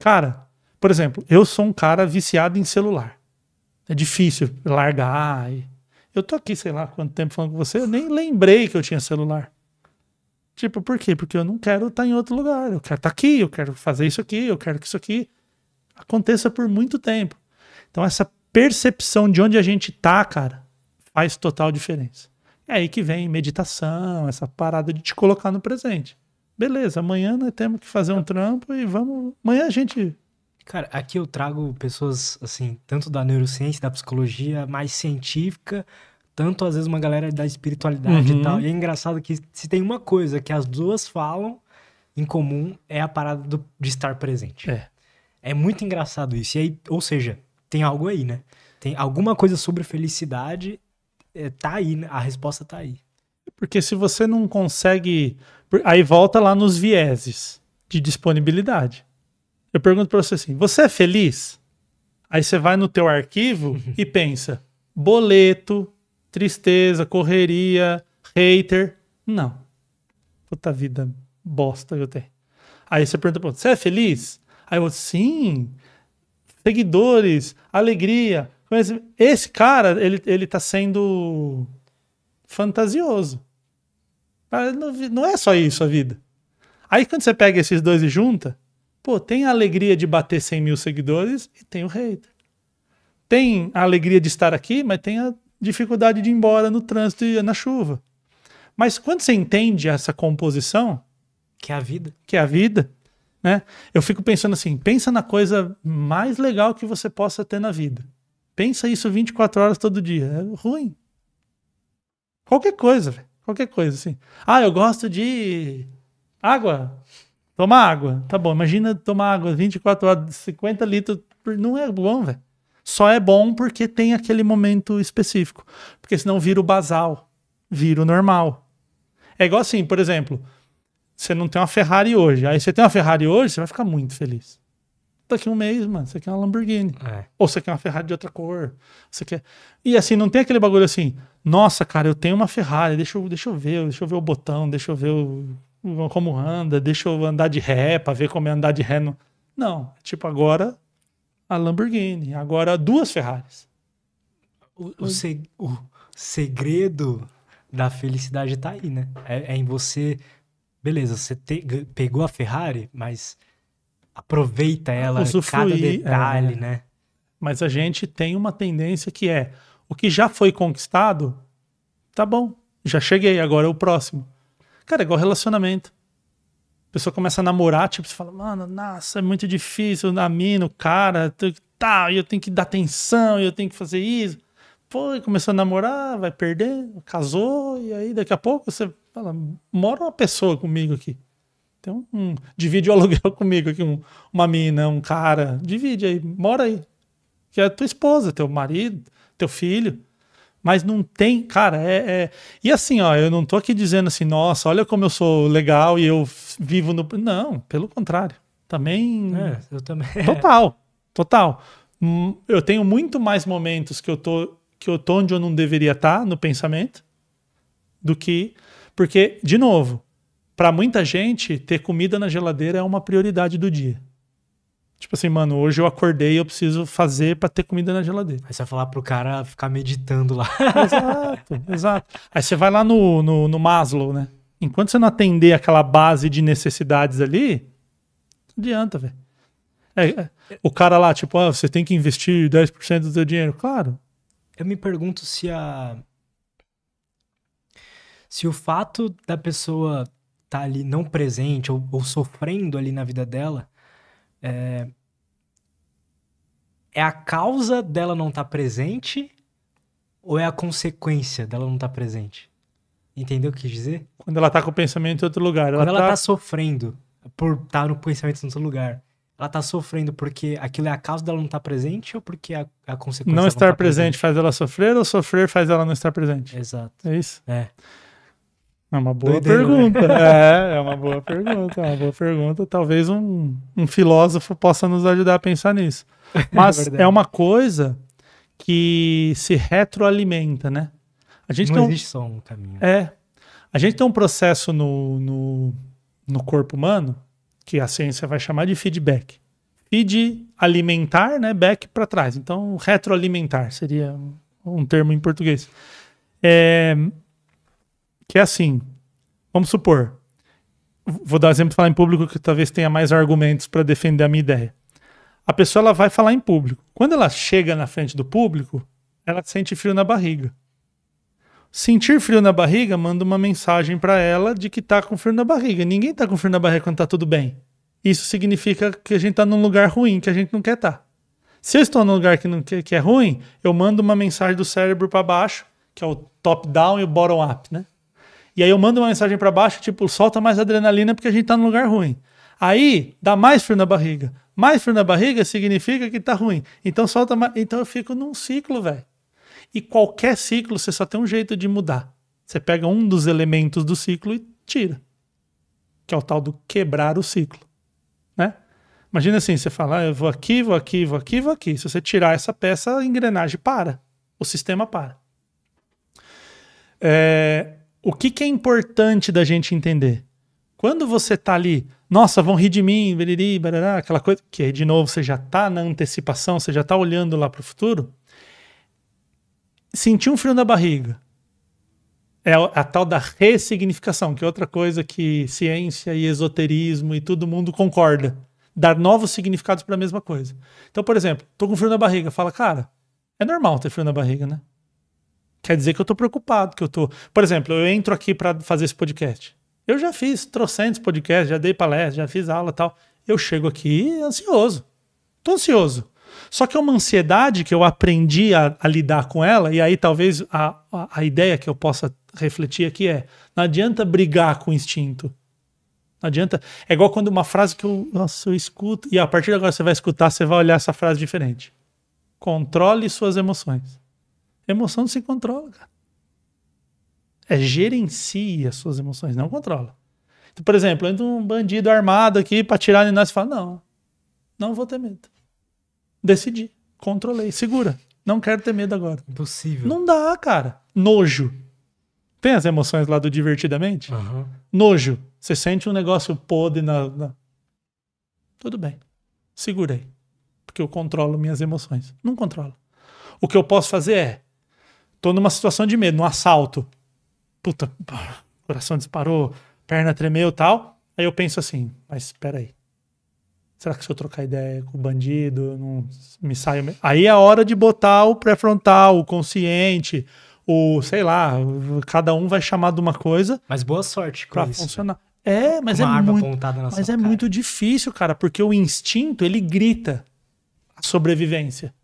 Cara, por exemplo, eu sou um cara viciado em celular. É difícil largar. Eu tô aqui, sei lá quanto tempo falando com você, eu nem lembrei que eu tinha celular. Tipo, por quê? Porque eu não quero estar tá em outro lugar. Eu quero estar tá aqui, eu quero fazer isso aqui, eu quero que isso aqui aconteça por muito tempo. Então, essa percepção de onde a gente tá, cara, faz total diferença. É aí que vem meditação, essa parada de te colocar no presente beleza, amanhã nós né, temos que fazer um tá. trampo e vamos. Amanhã a gente. Cara, aqui eu trago pessoas, assim, tanto da neurociência, da psicologia mais científica, tanto às vezes uma galera da espiritualidade uhum. e tal. E é engraçado que se tem uma coisa que as duas falam em comum é a parada do, de estar presente. É. É muito engraçado isso. E aí, ou seja, tem algo aí, né? Tem alguma coisa sobre felicidade, é, tá aí, né? a resposta tá aí. Porque se você não consegue Aí volta lá nos vieses de disponibilidade. Eu pergunto para você assim: você é feliz? Aí você vai no teu arquivo e pensa: boleto, tristeza, correria, hater. Não. Puta vida bosta eu tenho. Aí você pergunta para você é feliz? Aí eu, sim. Seguidores, alegria. Mas esse cara, ele, ele tá sendo fantasioso. Mas ah, não, não é só isso a vida. Aí quando você pega esses dois e junta, pô, tem a alegria de bater 100 mil seguidores e tem o hater. Tem a alegria de estar aqui, mas tem a dificuldade de ir embora no trânsito e na chuva. Mas quando você entende essa composição. Que é a vida. Que é a vida, né? Eu fico pensando assim: pensa na coisa mais legal que você possa ter na vida. Pensa isso 24 horas todo dia. É ruim. Qualquer coisa, velho. Qualquer coisa, assim. Ah, eu gosto de água. Tomar água. Tá bom, imagina tomar água 24 horas, 50 litros. Por... Não é bom, velho. Só é bom porque tem aquele momento específico. Porque senão vira o basal, vira o normal. É igual assim, por exemplo, você não tem uma Ferrari hoje. Aí você tem uma Ferrari hoje, você vai ficar muito feliz daqui um mês, mano, você quer uma Lamborghini. É. Ou você quer uma Ferrari de outra cor. Você quer... E assim, não tem aquele bagulho assim, nossa, cara, eu tenho uma Ferrari, deixa eu, deixa eu ver, deixa eu ver o botão, deixa eu ver o, como anda, deixa eu andar de ré para ver como é andar de ré. No... Não, é tipo, agora a Lamborghini, agora duas Ferraris. O, o, seg o segredo da felicidade tá aí, né? É, é em você. Beleza, você te, pegou a Ferrari, mas aproveita ela, Usufruir, cada detalhe, é, né? Mas a gente tem uma tendência que é o que já foi conquistado, tá bom, já cheguei, agora é o próximo. Cara, é igual relacionamento. A pessoa começa a namorar, tipo, você fala, mano, nossa, é muito difícil, na mina, o cara, tal, tá, eu tenho que dar atenção, eu tenho que fazer isso. Pô, começou a namorar, vai perder, casou, e aí daqui a pouco você fala, mora uma pessoa comigo aqui. Tem um, um divide o aluguel comigo aqui, um, uma mina, um cara, divide aí, mora aí. Que é tua esposa, teu marido, teu filho. Mas não tem, cara, é, é, E assim, ó, eu não tô aqui dizendo assim, nossa, olha como eu sou legal e eu vivo no. Não, pelo contrário. Também. É, eu também. É. Total, total. Eu tenho muito mais momentos que eu tô, que eu tô onde eu não deveria estar tá, no pensamento do que. Porque, de novo, para muita gente, ter comida na geladeira é uma prioridade do dia. Tipo assim, mano, hoje eu acordei e eu preciso fazer para ter comida na geladeira. Aí você vai falar pro cara ficar meditando lá. exato, exato. Aí você vai lá no, no, no Maslow, né? Enquanto você não atender aquela base de necessidades ali, não adianta, velho. É, é o cara lá, tipo, ah, você tem que investir 10% do seu dinheiro. Claro. Eu me pergunto se a. Se o fato da pessoa estar tá ali não presente ou, ou sofrendo ali na vida dela é, é a causa dela não estar tá presente ou é a consequência dela não estar tá presente? Entendeu o que quis dizer? Quando ela tá com o pensamento em outro lugar. Quando ela, ela tá... tá sofrendo por estar tá no pensamento em outro lugar. Ela tá sofrendo porque aquilo é a causa dela não estar tá presente ou porque a, a consequência... Não estar não tá presente, presente faz ela sofrer ou sofrer faz ela não estar presente? Exato. É isso? É. É uma boa né? pergunta. Né? É, é uma boa pergunta, é uma boa pergunta. Talvez um, um filósofo possa nos ajudar a pensar nisso. É Mas é, é uma coisa que se retroalimenta, né? A gente não tem um, existe só um caminho. É. A gente tem um processo no, no, no corpo humano que a ciência vai chamar de feedback. Feed alimentar, né? Back para trás. Então, retroalimentar seria um termo em português. É, que é assim, vamos supor, vou dar um exemplo de falar em público que talvez tenha mais argumentos para defender a minha ideia. A pessoa ela vai falar em público. Quando ela chega na frente do público, ela sente frio na barriga. Sentir frio na barriga manda uma mensagem para ela de que tá com frio na barriga. Ninguém tá com frio na barriga quando tá tudo bem. Isso significa que a gente tá num lugar ruim, que a gente não quer estar. Tá. Se eu estou num lugar que, não, que, que é ruim, eu mando uma mensagem do cérebro para baixo, que é o top-down e o bottom-up, né? E aí eu mando uma mensagem para baixo, tipo, solta mais adrenalina porque a gente tá num lugar ruim. Aí dá mais frio na barriga. Mais frio na barriga significa que tá ruim. Então solta mais. Então eu fico num ciclo, velho. E qualquer ciclo você só tem um jeito de mudar. Você pega um dos elementos do ciclo e tira. Que é o tal do quebrar o ciclo. Né? Imagina assim: você fala, ah, eu vou aqui, vou aqui, vou aqui, vou aqui. Se você tirar essa peça, a engrenagem para. O sistema para. É, o que, que é importante da gente entender? Quando você tá ali, nossa, vão rir de mim, biriri, barará, aquela coisa, que aí de novo você já tá na antecipação, você já tá olhando lá para o futuro, sentir um frio na barriga. É a, a tal da ressignificação, que é outra coisa que ciência e esoterismo e todo mundo concorda. Dar novos significados para a mesma coisa. Então, por exemplo, tô com frio na barriga, fala, cara, é normal ter frio na barriga, né? quer dizer que eu tô preocupado, que eu tô. Por exemplo, eu entro aqui para fazer esse podcast. Eu já fiz trocentos podcasts, já dei palestra, já fiz aula tal. Eu chego aqui ansioso. Tô ansioso. Só que é uma ansiedade que eu aprendi a, a lidar com ela, e aí talvez a, a, a ideia que eu possa refletir aqui é: não adianta brigar com o instinto. Não adianta. É igual quando uma frase que eu, nossa, eu escuto, e a partir de agora você vai escutar, você vai olhar essa frase diferente. Controle suas emoções. Emoção não se controla, cara. É gerencia as suas emoções, não controla. Então, por exemplo, entra um bandido armado aqui para tirar de nós e fala: não, não vou ter medo. Decidi, controlei, segura. Não quero ter medo agora. Impossível. Não dá, cara. Nojo. Tem as emoções lá do divertidamente? Uhum. Nojo. Você sente um negócio podre na, na. Tudo bem. Segurei. Porque eu controlo minhas emoções. Não controlo. O que eu posso fazer é tô numa situação de medo, num assalto. Puta, coração disparou, perna tremeu tal. Aí eu penso assim, mas espera aí. Será que se eu trocar ideia com o bandido, não me saio... Aí é a hora de botar o pré-frontal, o consciente, o, sei lá, cada um vai chamar de uma coisa. Mas boa sorte com pra isso. funcionar. É, mas é uma é muito, mas é cara. muito difícil, cara, porque o instinto ele grita a sobrevivência.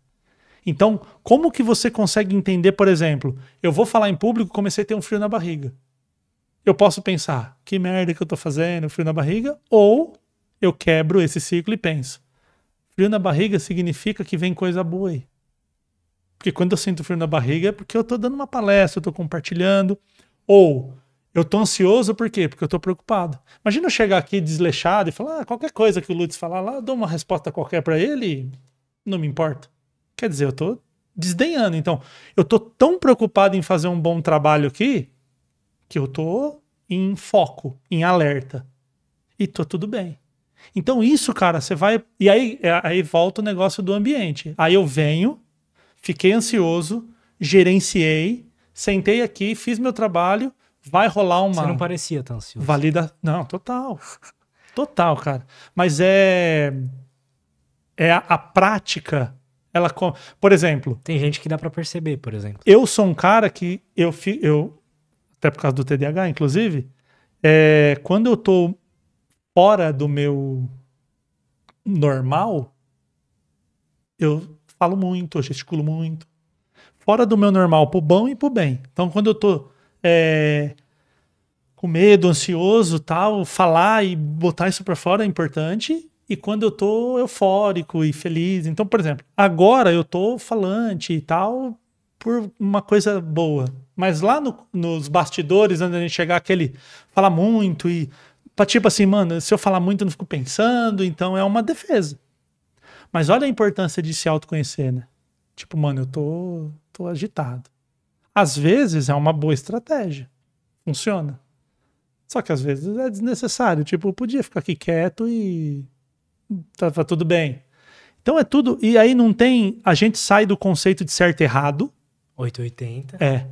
Então, como que você consegue entender, por exemplo, eu vou falar em público, comecei a ter um frio na barriga. Eu posso pensar, que merda que eu tô fazendo, frio na barriga, ou eu quebro esse ciclo e penso, frio na barriga significa que vem coisa boa aí. Porque quando eu sinto frio na barriga é porque eu tô dando uma palestra, eu tô compartilhando, ou eu tô ansioso por quê? Porque eu tô preocupado. Imagina eu chegar aqui desleixado e falar ah, qualquer coisa que o Lutz falar lá, eu dou uma resposta qualquer para ele, não me importa. Quer dizer, eu estou desdenhando. Então, eu estou tão preocupado em fazer um bom trabalho aqui que eu estou em foco, em alerta. E tô tudo bem. Então, isso, cara, você vai. E aí, é, aí volta o negócio do ambiente. Aí eu venho, fiquei ansioso, gerenciei, sentei aqui, fiz meu trabalho, vai rolar uma. Você não parecia tão ansioso. Valida. Não, total. Total, cara. Mas é. É a, a prática ela Por exemplo. Tem gente que dá para perceber, por exemplo. Eu sou um cara que eu, eu até por causa do TDAH, inclusive, é, quando eu tô fora do meu normal, eu falo muito, eu gesticulo muito. Fora do meu normal, pro bom e pro bem. Então, quando eu tô é, com medo, ansioso, tal, falar e botar isso para fora é importante e quando eu tô eufórico e feliz. Então, por exemplo, agora eu tô falante e tal por uma coisa boa. Mas lá no, nos bastidores, antes a gente chegar, aquele fala muito e tipo assim, mano, se eu falar muito eu não fico pensando, então é uma defesa. Mas olha a importância de se autoconhecer, né? Tipo, mano, eu tô, tô agitado. Às vezes é uma boa estratégia. Funciona. Só que às vezes é desnecessário. Tipo, eu podia ficar aqui quieto e Tá, tá tudo bem. Então é tudo. E aí não tem. A gente sai do conceito de certo e errado. 880. É.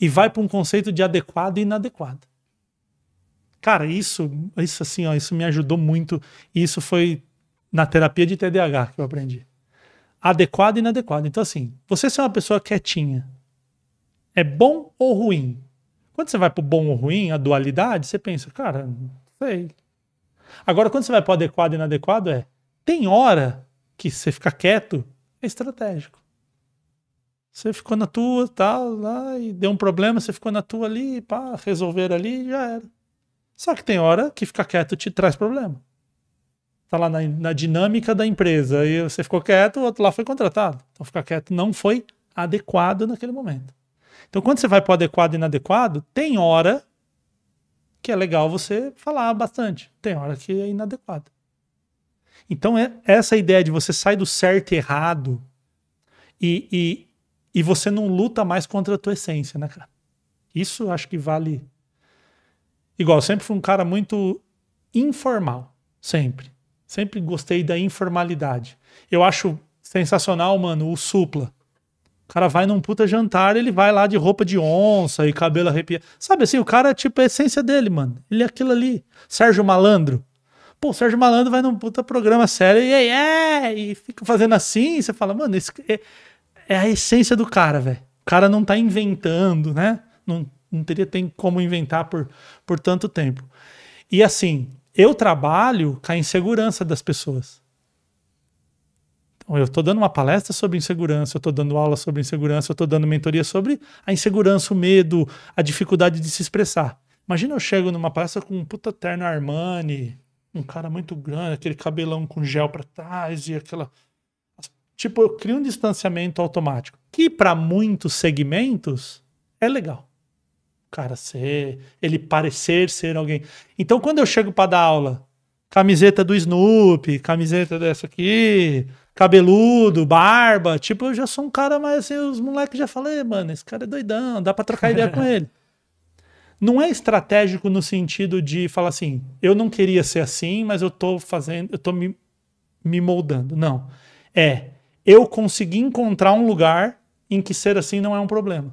E vai para um conceito de adequado e inadequado. Cara, isso, isso assim, ó, isso me ajudou muito. Isso foi na terapia de TDAH que eu aprendi. Adequado e inadequado. Então, assim, você ser uma pessoa quietinha é bom ou ruim? Quando você vai pro bom ou ruim, a dualidade, você pensa, cara, não sei, Agora, quando você vai para o adequado e inadequado, é tem hora que você ficar quieto é estratégico. Você ficou na tua, tal, lá, e deu um problema, você ficou na tua ali, pá, resolver ali, já era. Só que tem hora que ficar quieto te traz problema. Tá lá na, na dinâmica da empresa, e você ficou quieto, o outro lá foi contratado. Então ficar quieto não foi adequado naquele momento. Então quando você vai para o adequado e inadequado, tem hora que é legal você falar bastante. Tem hora que é inadequado. Então, é essa ideia de você sai do certo e errado e, e, e você não luta mais contra a tua essência, né, cara? Isso acho que vale. Igual, sempre fui um cara muito informal. Sempre. Sempre gostei da informalidade. Eu acho sensacional, mano, o Supla. O cara vai num puta jantar, ele vai lá de roupa de onça e cabelo arrepiado. Sabe assim, o cara, tipo, é tipo, a essência dele, mano. Ele é aquilo ali. Sérgio Malandro. Pô, o Sérgio Malandro vai num puta programa sério e aí é, e fica fazendo assim. E você fala, mano, esse é, é a essência do cara, velho. O cara não tá inventando, né? Não, não teria tem como inventar por, por tanto tempo. E assim, eu trabalho com a insegurança das pessoas eu estou dando uma palestra sobre insegurança, eu estou dando aula sobre insegurança, eu estou dando mentoria sobre a insegurança, o medo, a dificuldade de se expressar. Imagina eu chego numa palestra com um puta terno Armani, um cara muito grande, aquele cabelão com gel para trás e aquela. Tipo, eu crio um distanciamento automático, que para muitos segmentos é legal. O cara ser, ele parecer ser alguém. Então, quando eu chego para dar aula, camiseta do Snoopy, camiseta dessa aqui, cabeludo, barba. Tipo, eu já sou um cara mais assim, os moleques já falei, mano, esse cara é doidão, dá pra trocar ideia com ele. Não é estratégico no sentido de falar assim, eu não queria ser assim, mas eu tô fazendo, eu tô me, me moldando. Não. É, eu consegui encontrar um lugar em que ser assim não é um problema.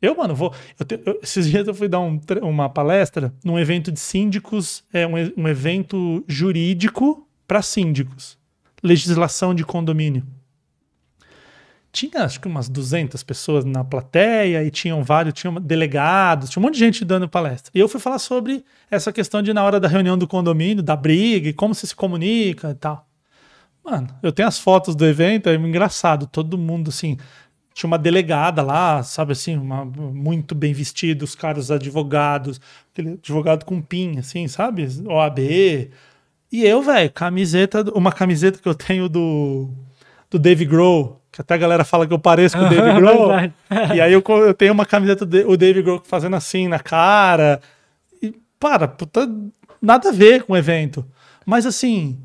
Eu, mano, vou. Eu te, eu, esses dias eu fui dar um, uma palestra num evento de síndicos, é um, um evento jurídico para síndicos legislação de condomínio. Tinha acho que umas 200 pessoas na plateia e tinham vários, tinham delegados, tinha um monte de gente dando palestra. E eu fui falar sobre essa questão de na hora da reunião do condomínio, da briga, e como se se comunica e tal. Mano, eu tenho as fotos do evento, é engraçado, todo mundo assim, tinha uma delegada lá, sabe assim, uma, muito bem vestido, os caras advogados, aquele advogado com PIN, assim, sabe? OAB, e eu, velho, camiseta, uma camiseta que eu tenho do, do Dave Grohl, que até a galera fala que eu pareço com o Dave é Grohl. e aí eu, eu tenho uma camiseta do Dave Grohl fazendo assim na cara. E, para, puta, nada a ver com o evento. Mas assim,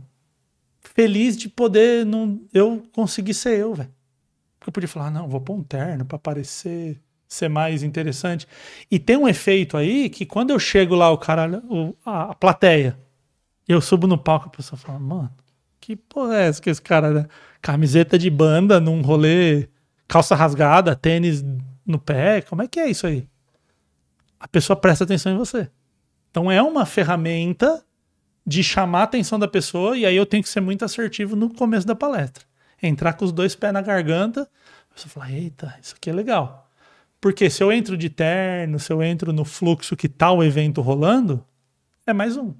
feliz de poder não, eu conseguir ser eu, velho. Porque eu podia falar, ah, não, vou pôr um terno para parecer ser mais interessante. E tem um efeito aí que quando eu chego lá, o cara, o, a, a plateia, e eu subo no palco e a pessoa fala, mano, que porra é essa que esse cara. É? Camiseta de banda num rolê, calça rasgada, tênis no pé, como é que é isso aí? A pessoa presta atenção em você. Então é uma ferramenta de chamar a atenção da pessoa, e aí eu tenho que ser muito assertivo no começo da palestra. Entrar com os dois pés na garganta, a pessoa fala, eita, isso aqui é legal. Porque se eu entro de terno, se eu entro no fluxo que tá o evento rolando, é mais um.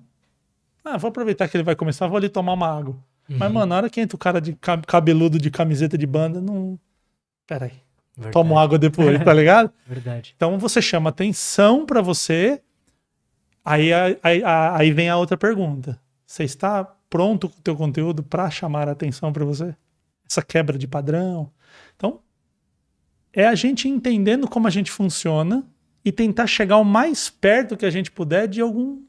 Ah, vou aproveitar que ele vai começar, vou ali tomar uma água. Uhum. Mas, mano, na hora que entra o cara de cabeludo de camiseta de banda, não. Peraí. toma uma água depois, tá ligado? Verdade. Então você chama atenção para você. Aí, aí, aí vem a outra pergunta. Você está pronto com o teu conteúdo para chamar a atenção para você? Essa quebra de padrão. Então, é a gente entendendo como a gente funciona e tentar chegar o mais perto que a gente puder de algum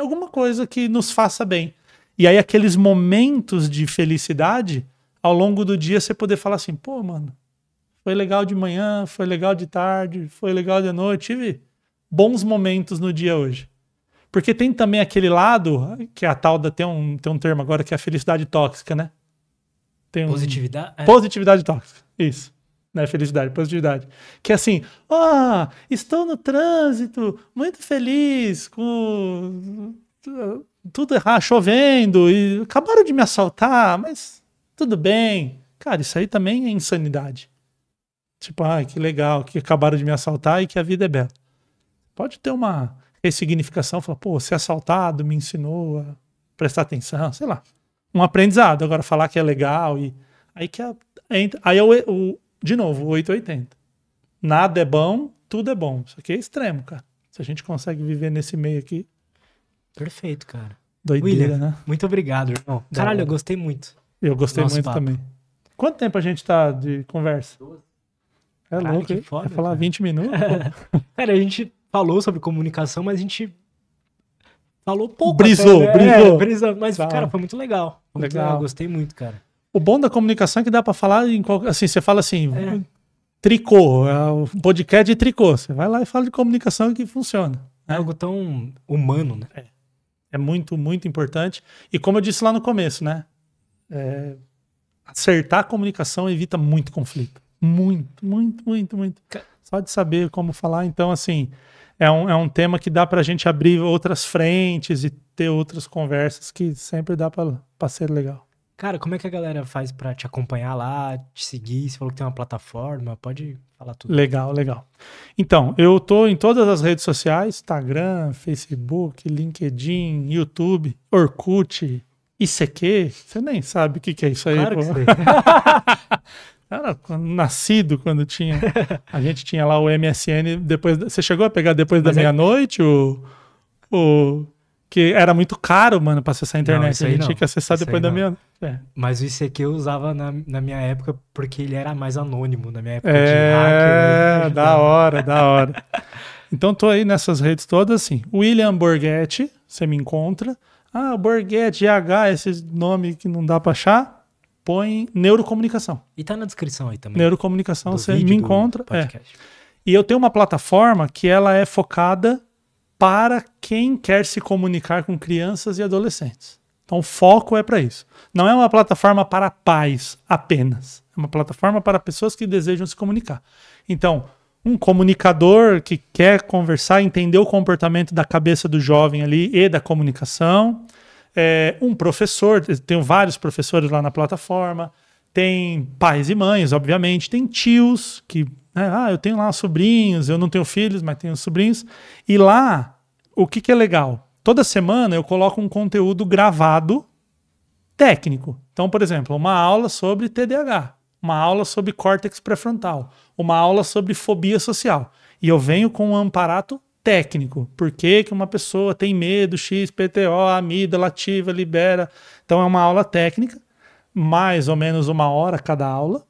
alguma coisa que nos faça bem. E aí, aqueles momentos de felicidade, ao longo do dia, você poder falar assim: pô, mano, foi legal de manhã, foi legal de tarde, foi legal de noite, tive bons momentos no dia hoje. Porque tem também aquele lado, que é a tal da. Tem um, tem um termo agora que é a felicidade tóxica, né? Um, positividade? É. Positividade tóxica, isso né? Felicidade, positividade. Que é assim, ah, estou no trânsito, muito feliz, com eh, tudo errado, chovendo, e acabaram de me assaltar, mas tudo bem. Cara, isso aí também é insanidade. Tipo, ah, que legal, que acabaram de me assaltar e que a vida é bela. Pode ter uma ressignificação, falar, pô, ser assaltado me ensinou a prestar atenção, sei lá. Um aprendizado. Agora, falar que é legal e. Aí que a aí é o, o de novo, 880. Nada é bom, tudo é bom. Isso aqui é extremo, cara. Se a gente consegue viver nesse meio aqui. Perfeito, cara. Doideira, William, né? Muito obrigado, irmão. Caralho, eu gostei muito. Eu gostei muito papo. também. Quanto tempo a gente tá de conversa? É Caralho, louco, que foda, falar cara. 20 minutos? cara, a gente falou sobre comunicação, mas a gente falou pouco. Brisou, até, né? brisou. É, brisou. Mas, tá. cara, foi muito legal. Muito legal. legal. Gostei muito, cara. O bom da comunicação é que dá para falar em qualquer. Assim, você fala assim. É. Tricô, é o podcast de tricô. Você vai lá e fala de comunicação que funciona. Né? É algo tão humano, né? É. é. muito, muito importante. E como eu disse lá no começo, né? É... acertar a comunicação evita muito conflito. Muito, muito, muito, muito. Só de saber como falar. Então, assim, é um, é um tema que dá para a gente abrir outras frentes e ter outras conversas que sempre dá para ser legal. Cara, como é que a galera faz para te acompanhar lá, te seguir? Você falou que tem uma plataforma, pode falar tudo. Legal, legal. Então, eu tô em todas as redes sociais, Instagram, Facebook, LinkedIn, YouTube, Orkut, ICQ. Você nem sabe o que, que é isso aí, claro pô. Que Era nascido quando tinha. A gente tinha lá o MSN. Depois, você chegou a pegar depois Mas da é... meia-noite o, o que era muito caro, mano, pra acessar a internet. Não, a gente não. tinha que acessar isso depois da minha É. Mas o ICQ eu usava na, na minha época porque ele era mais anônimo na minha época é, de hacker. É, da hora, da hora. Então tô aí nessas redes todas assim. William Borghetti, você me encontra. Ah, Borghetti, H, esse nome que não dá pra achar. Põe neurocomunicação. E tá na descrição aí também. Neurocomunicação, do você me encontra. É. E eu tenho uma plataforma que ela é focada para quem quer se comunicar com crianças e adolescentes. Então, o foco é para isso. Não é uma plataforma para pais apenas. É uma plataforma para pessoas que desejam se comunicar. Então, um comunicador que quer conversar, entender o comportamento da cabeça do jovem ali e da comunicação. É, um professor, tenho vários professores lá na plataforma. Tem pais e mães, obviamente. Tem tios que né? Ah, eu tenho lá sobrinhos, eu não tenho filhos, mas tenho sobrinhos. E lá, o que, que é legal? Toda semana eu coloco um conteúdo gravado técnico. Então, por exemplo, uma aula sobre TDAH, uma aula sobre córtex pré-frontal, uma aula sobre fobia social. E eu venho com um amparato técnico. Por que, que uma pessoa tem medo, X, PTO, amida, lativa, libera. Então é uma aula técnica, mais ou menos uma hora cada aula.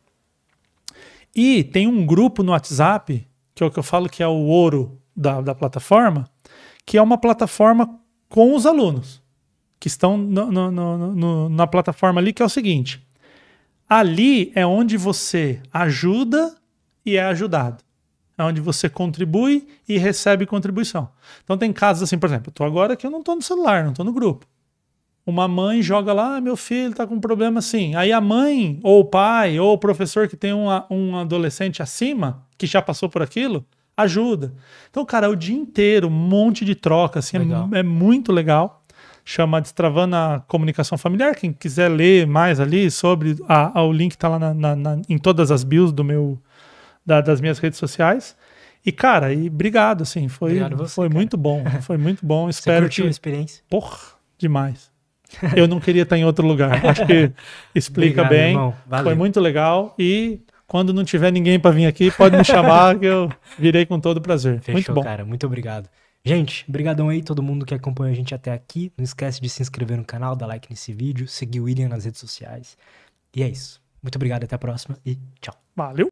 E tem um grupo no WhatsApp, que é o que eu falo que é o ouro da, da plataforma, que é uma plataforma com os alunos que estão no, no, no, na plataforma ali, que é o seguinte: ali é onde você ajuda e é ajudado. É onde você contribui e recebe contribuição. Então tem casos assim, por exemplo, eu estou agora que eu não estou no celular, não estou no grupo. Uma mãe joga lá, ah, meu filho está com um problema assim. Aí a mãe, ou o pai, ou o professor que tem uma, um adolescente acima, que já passou por aquilo, ajuda. Então, cara, o dia inteiro, um monte de troca, assim, é, é, muito legal. Chama Destravando a Comunicação Familiar. Quem quiser ler mais ali sobre. A, a, o link está lá na, na, na, em todas as bios do meu, da, das minhas redes sociais. E, cara, e obrigado, assim, foi, obrigado você, foi cara. muito bom. Foi muito bom. Espero você curtiu que. a experiência? Porra, demais. Eu não queria estar em outro lugar. Acho que explica Obrigado, bem. Irmão, Foi muito legal. E quando não tiver ninguém para vir aqui, pode me chamar que eu virei com todo prazer. Fechou, muito bom. cara. Muito obrigado. Gente, brigadão aí todo mundo que acompanha a gente até aqui. Não esquece de se inscrever no canal, dar like nesse vídeo, seguir o William nas redes sociais. E é isso. Muito obrigado, até a próxima e tchau. Valeu!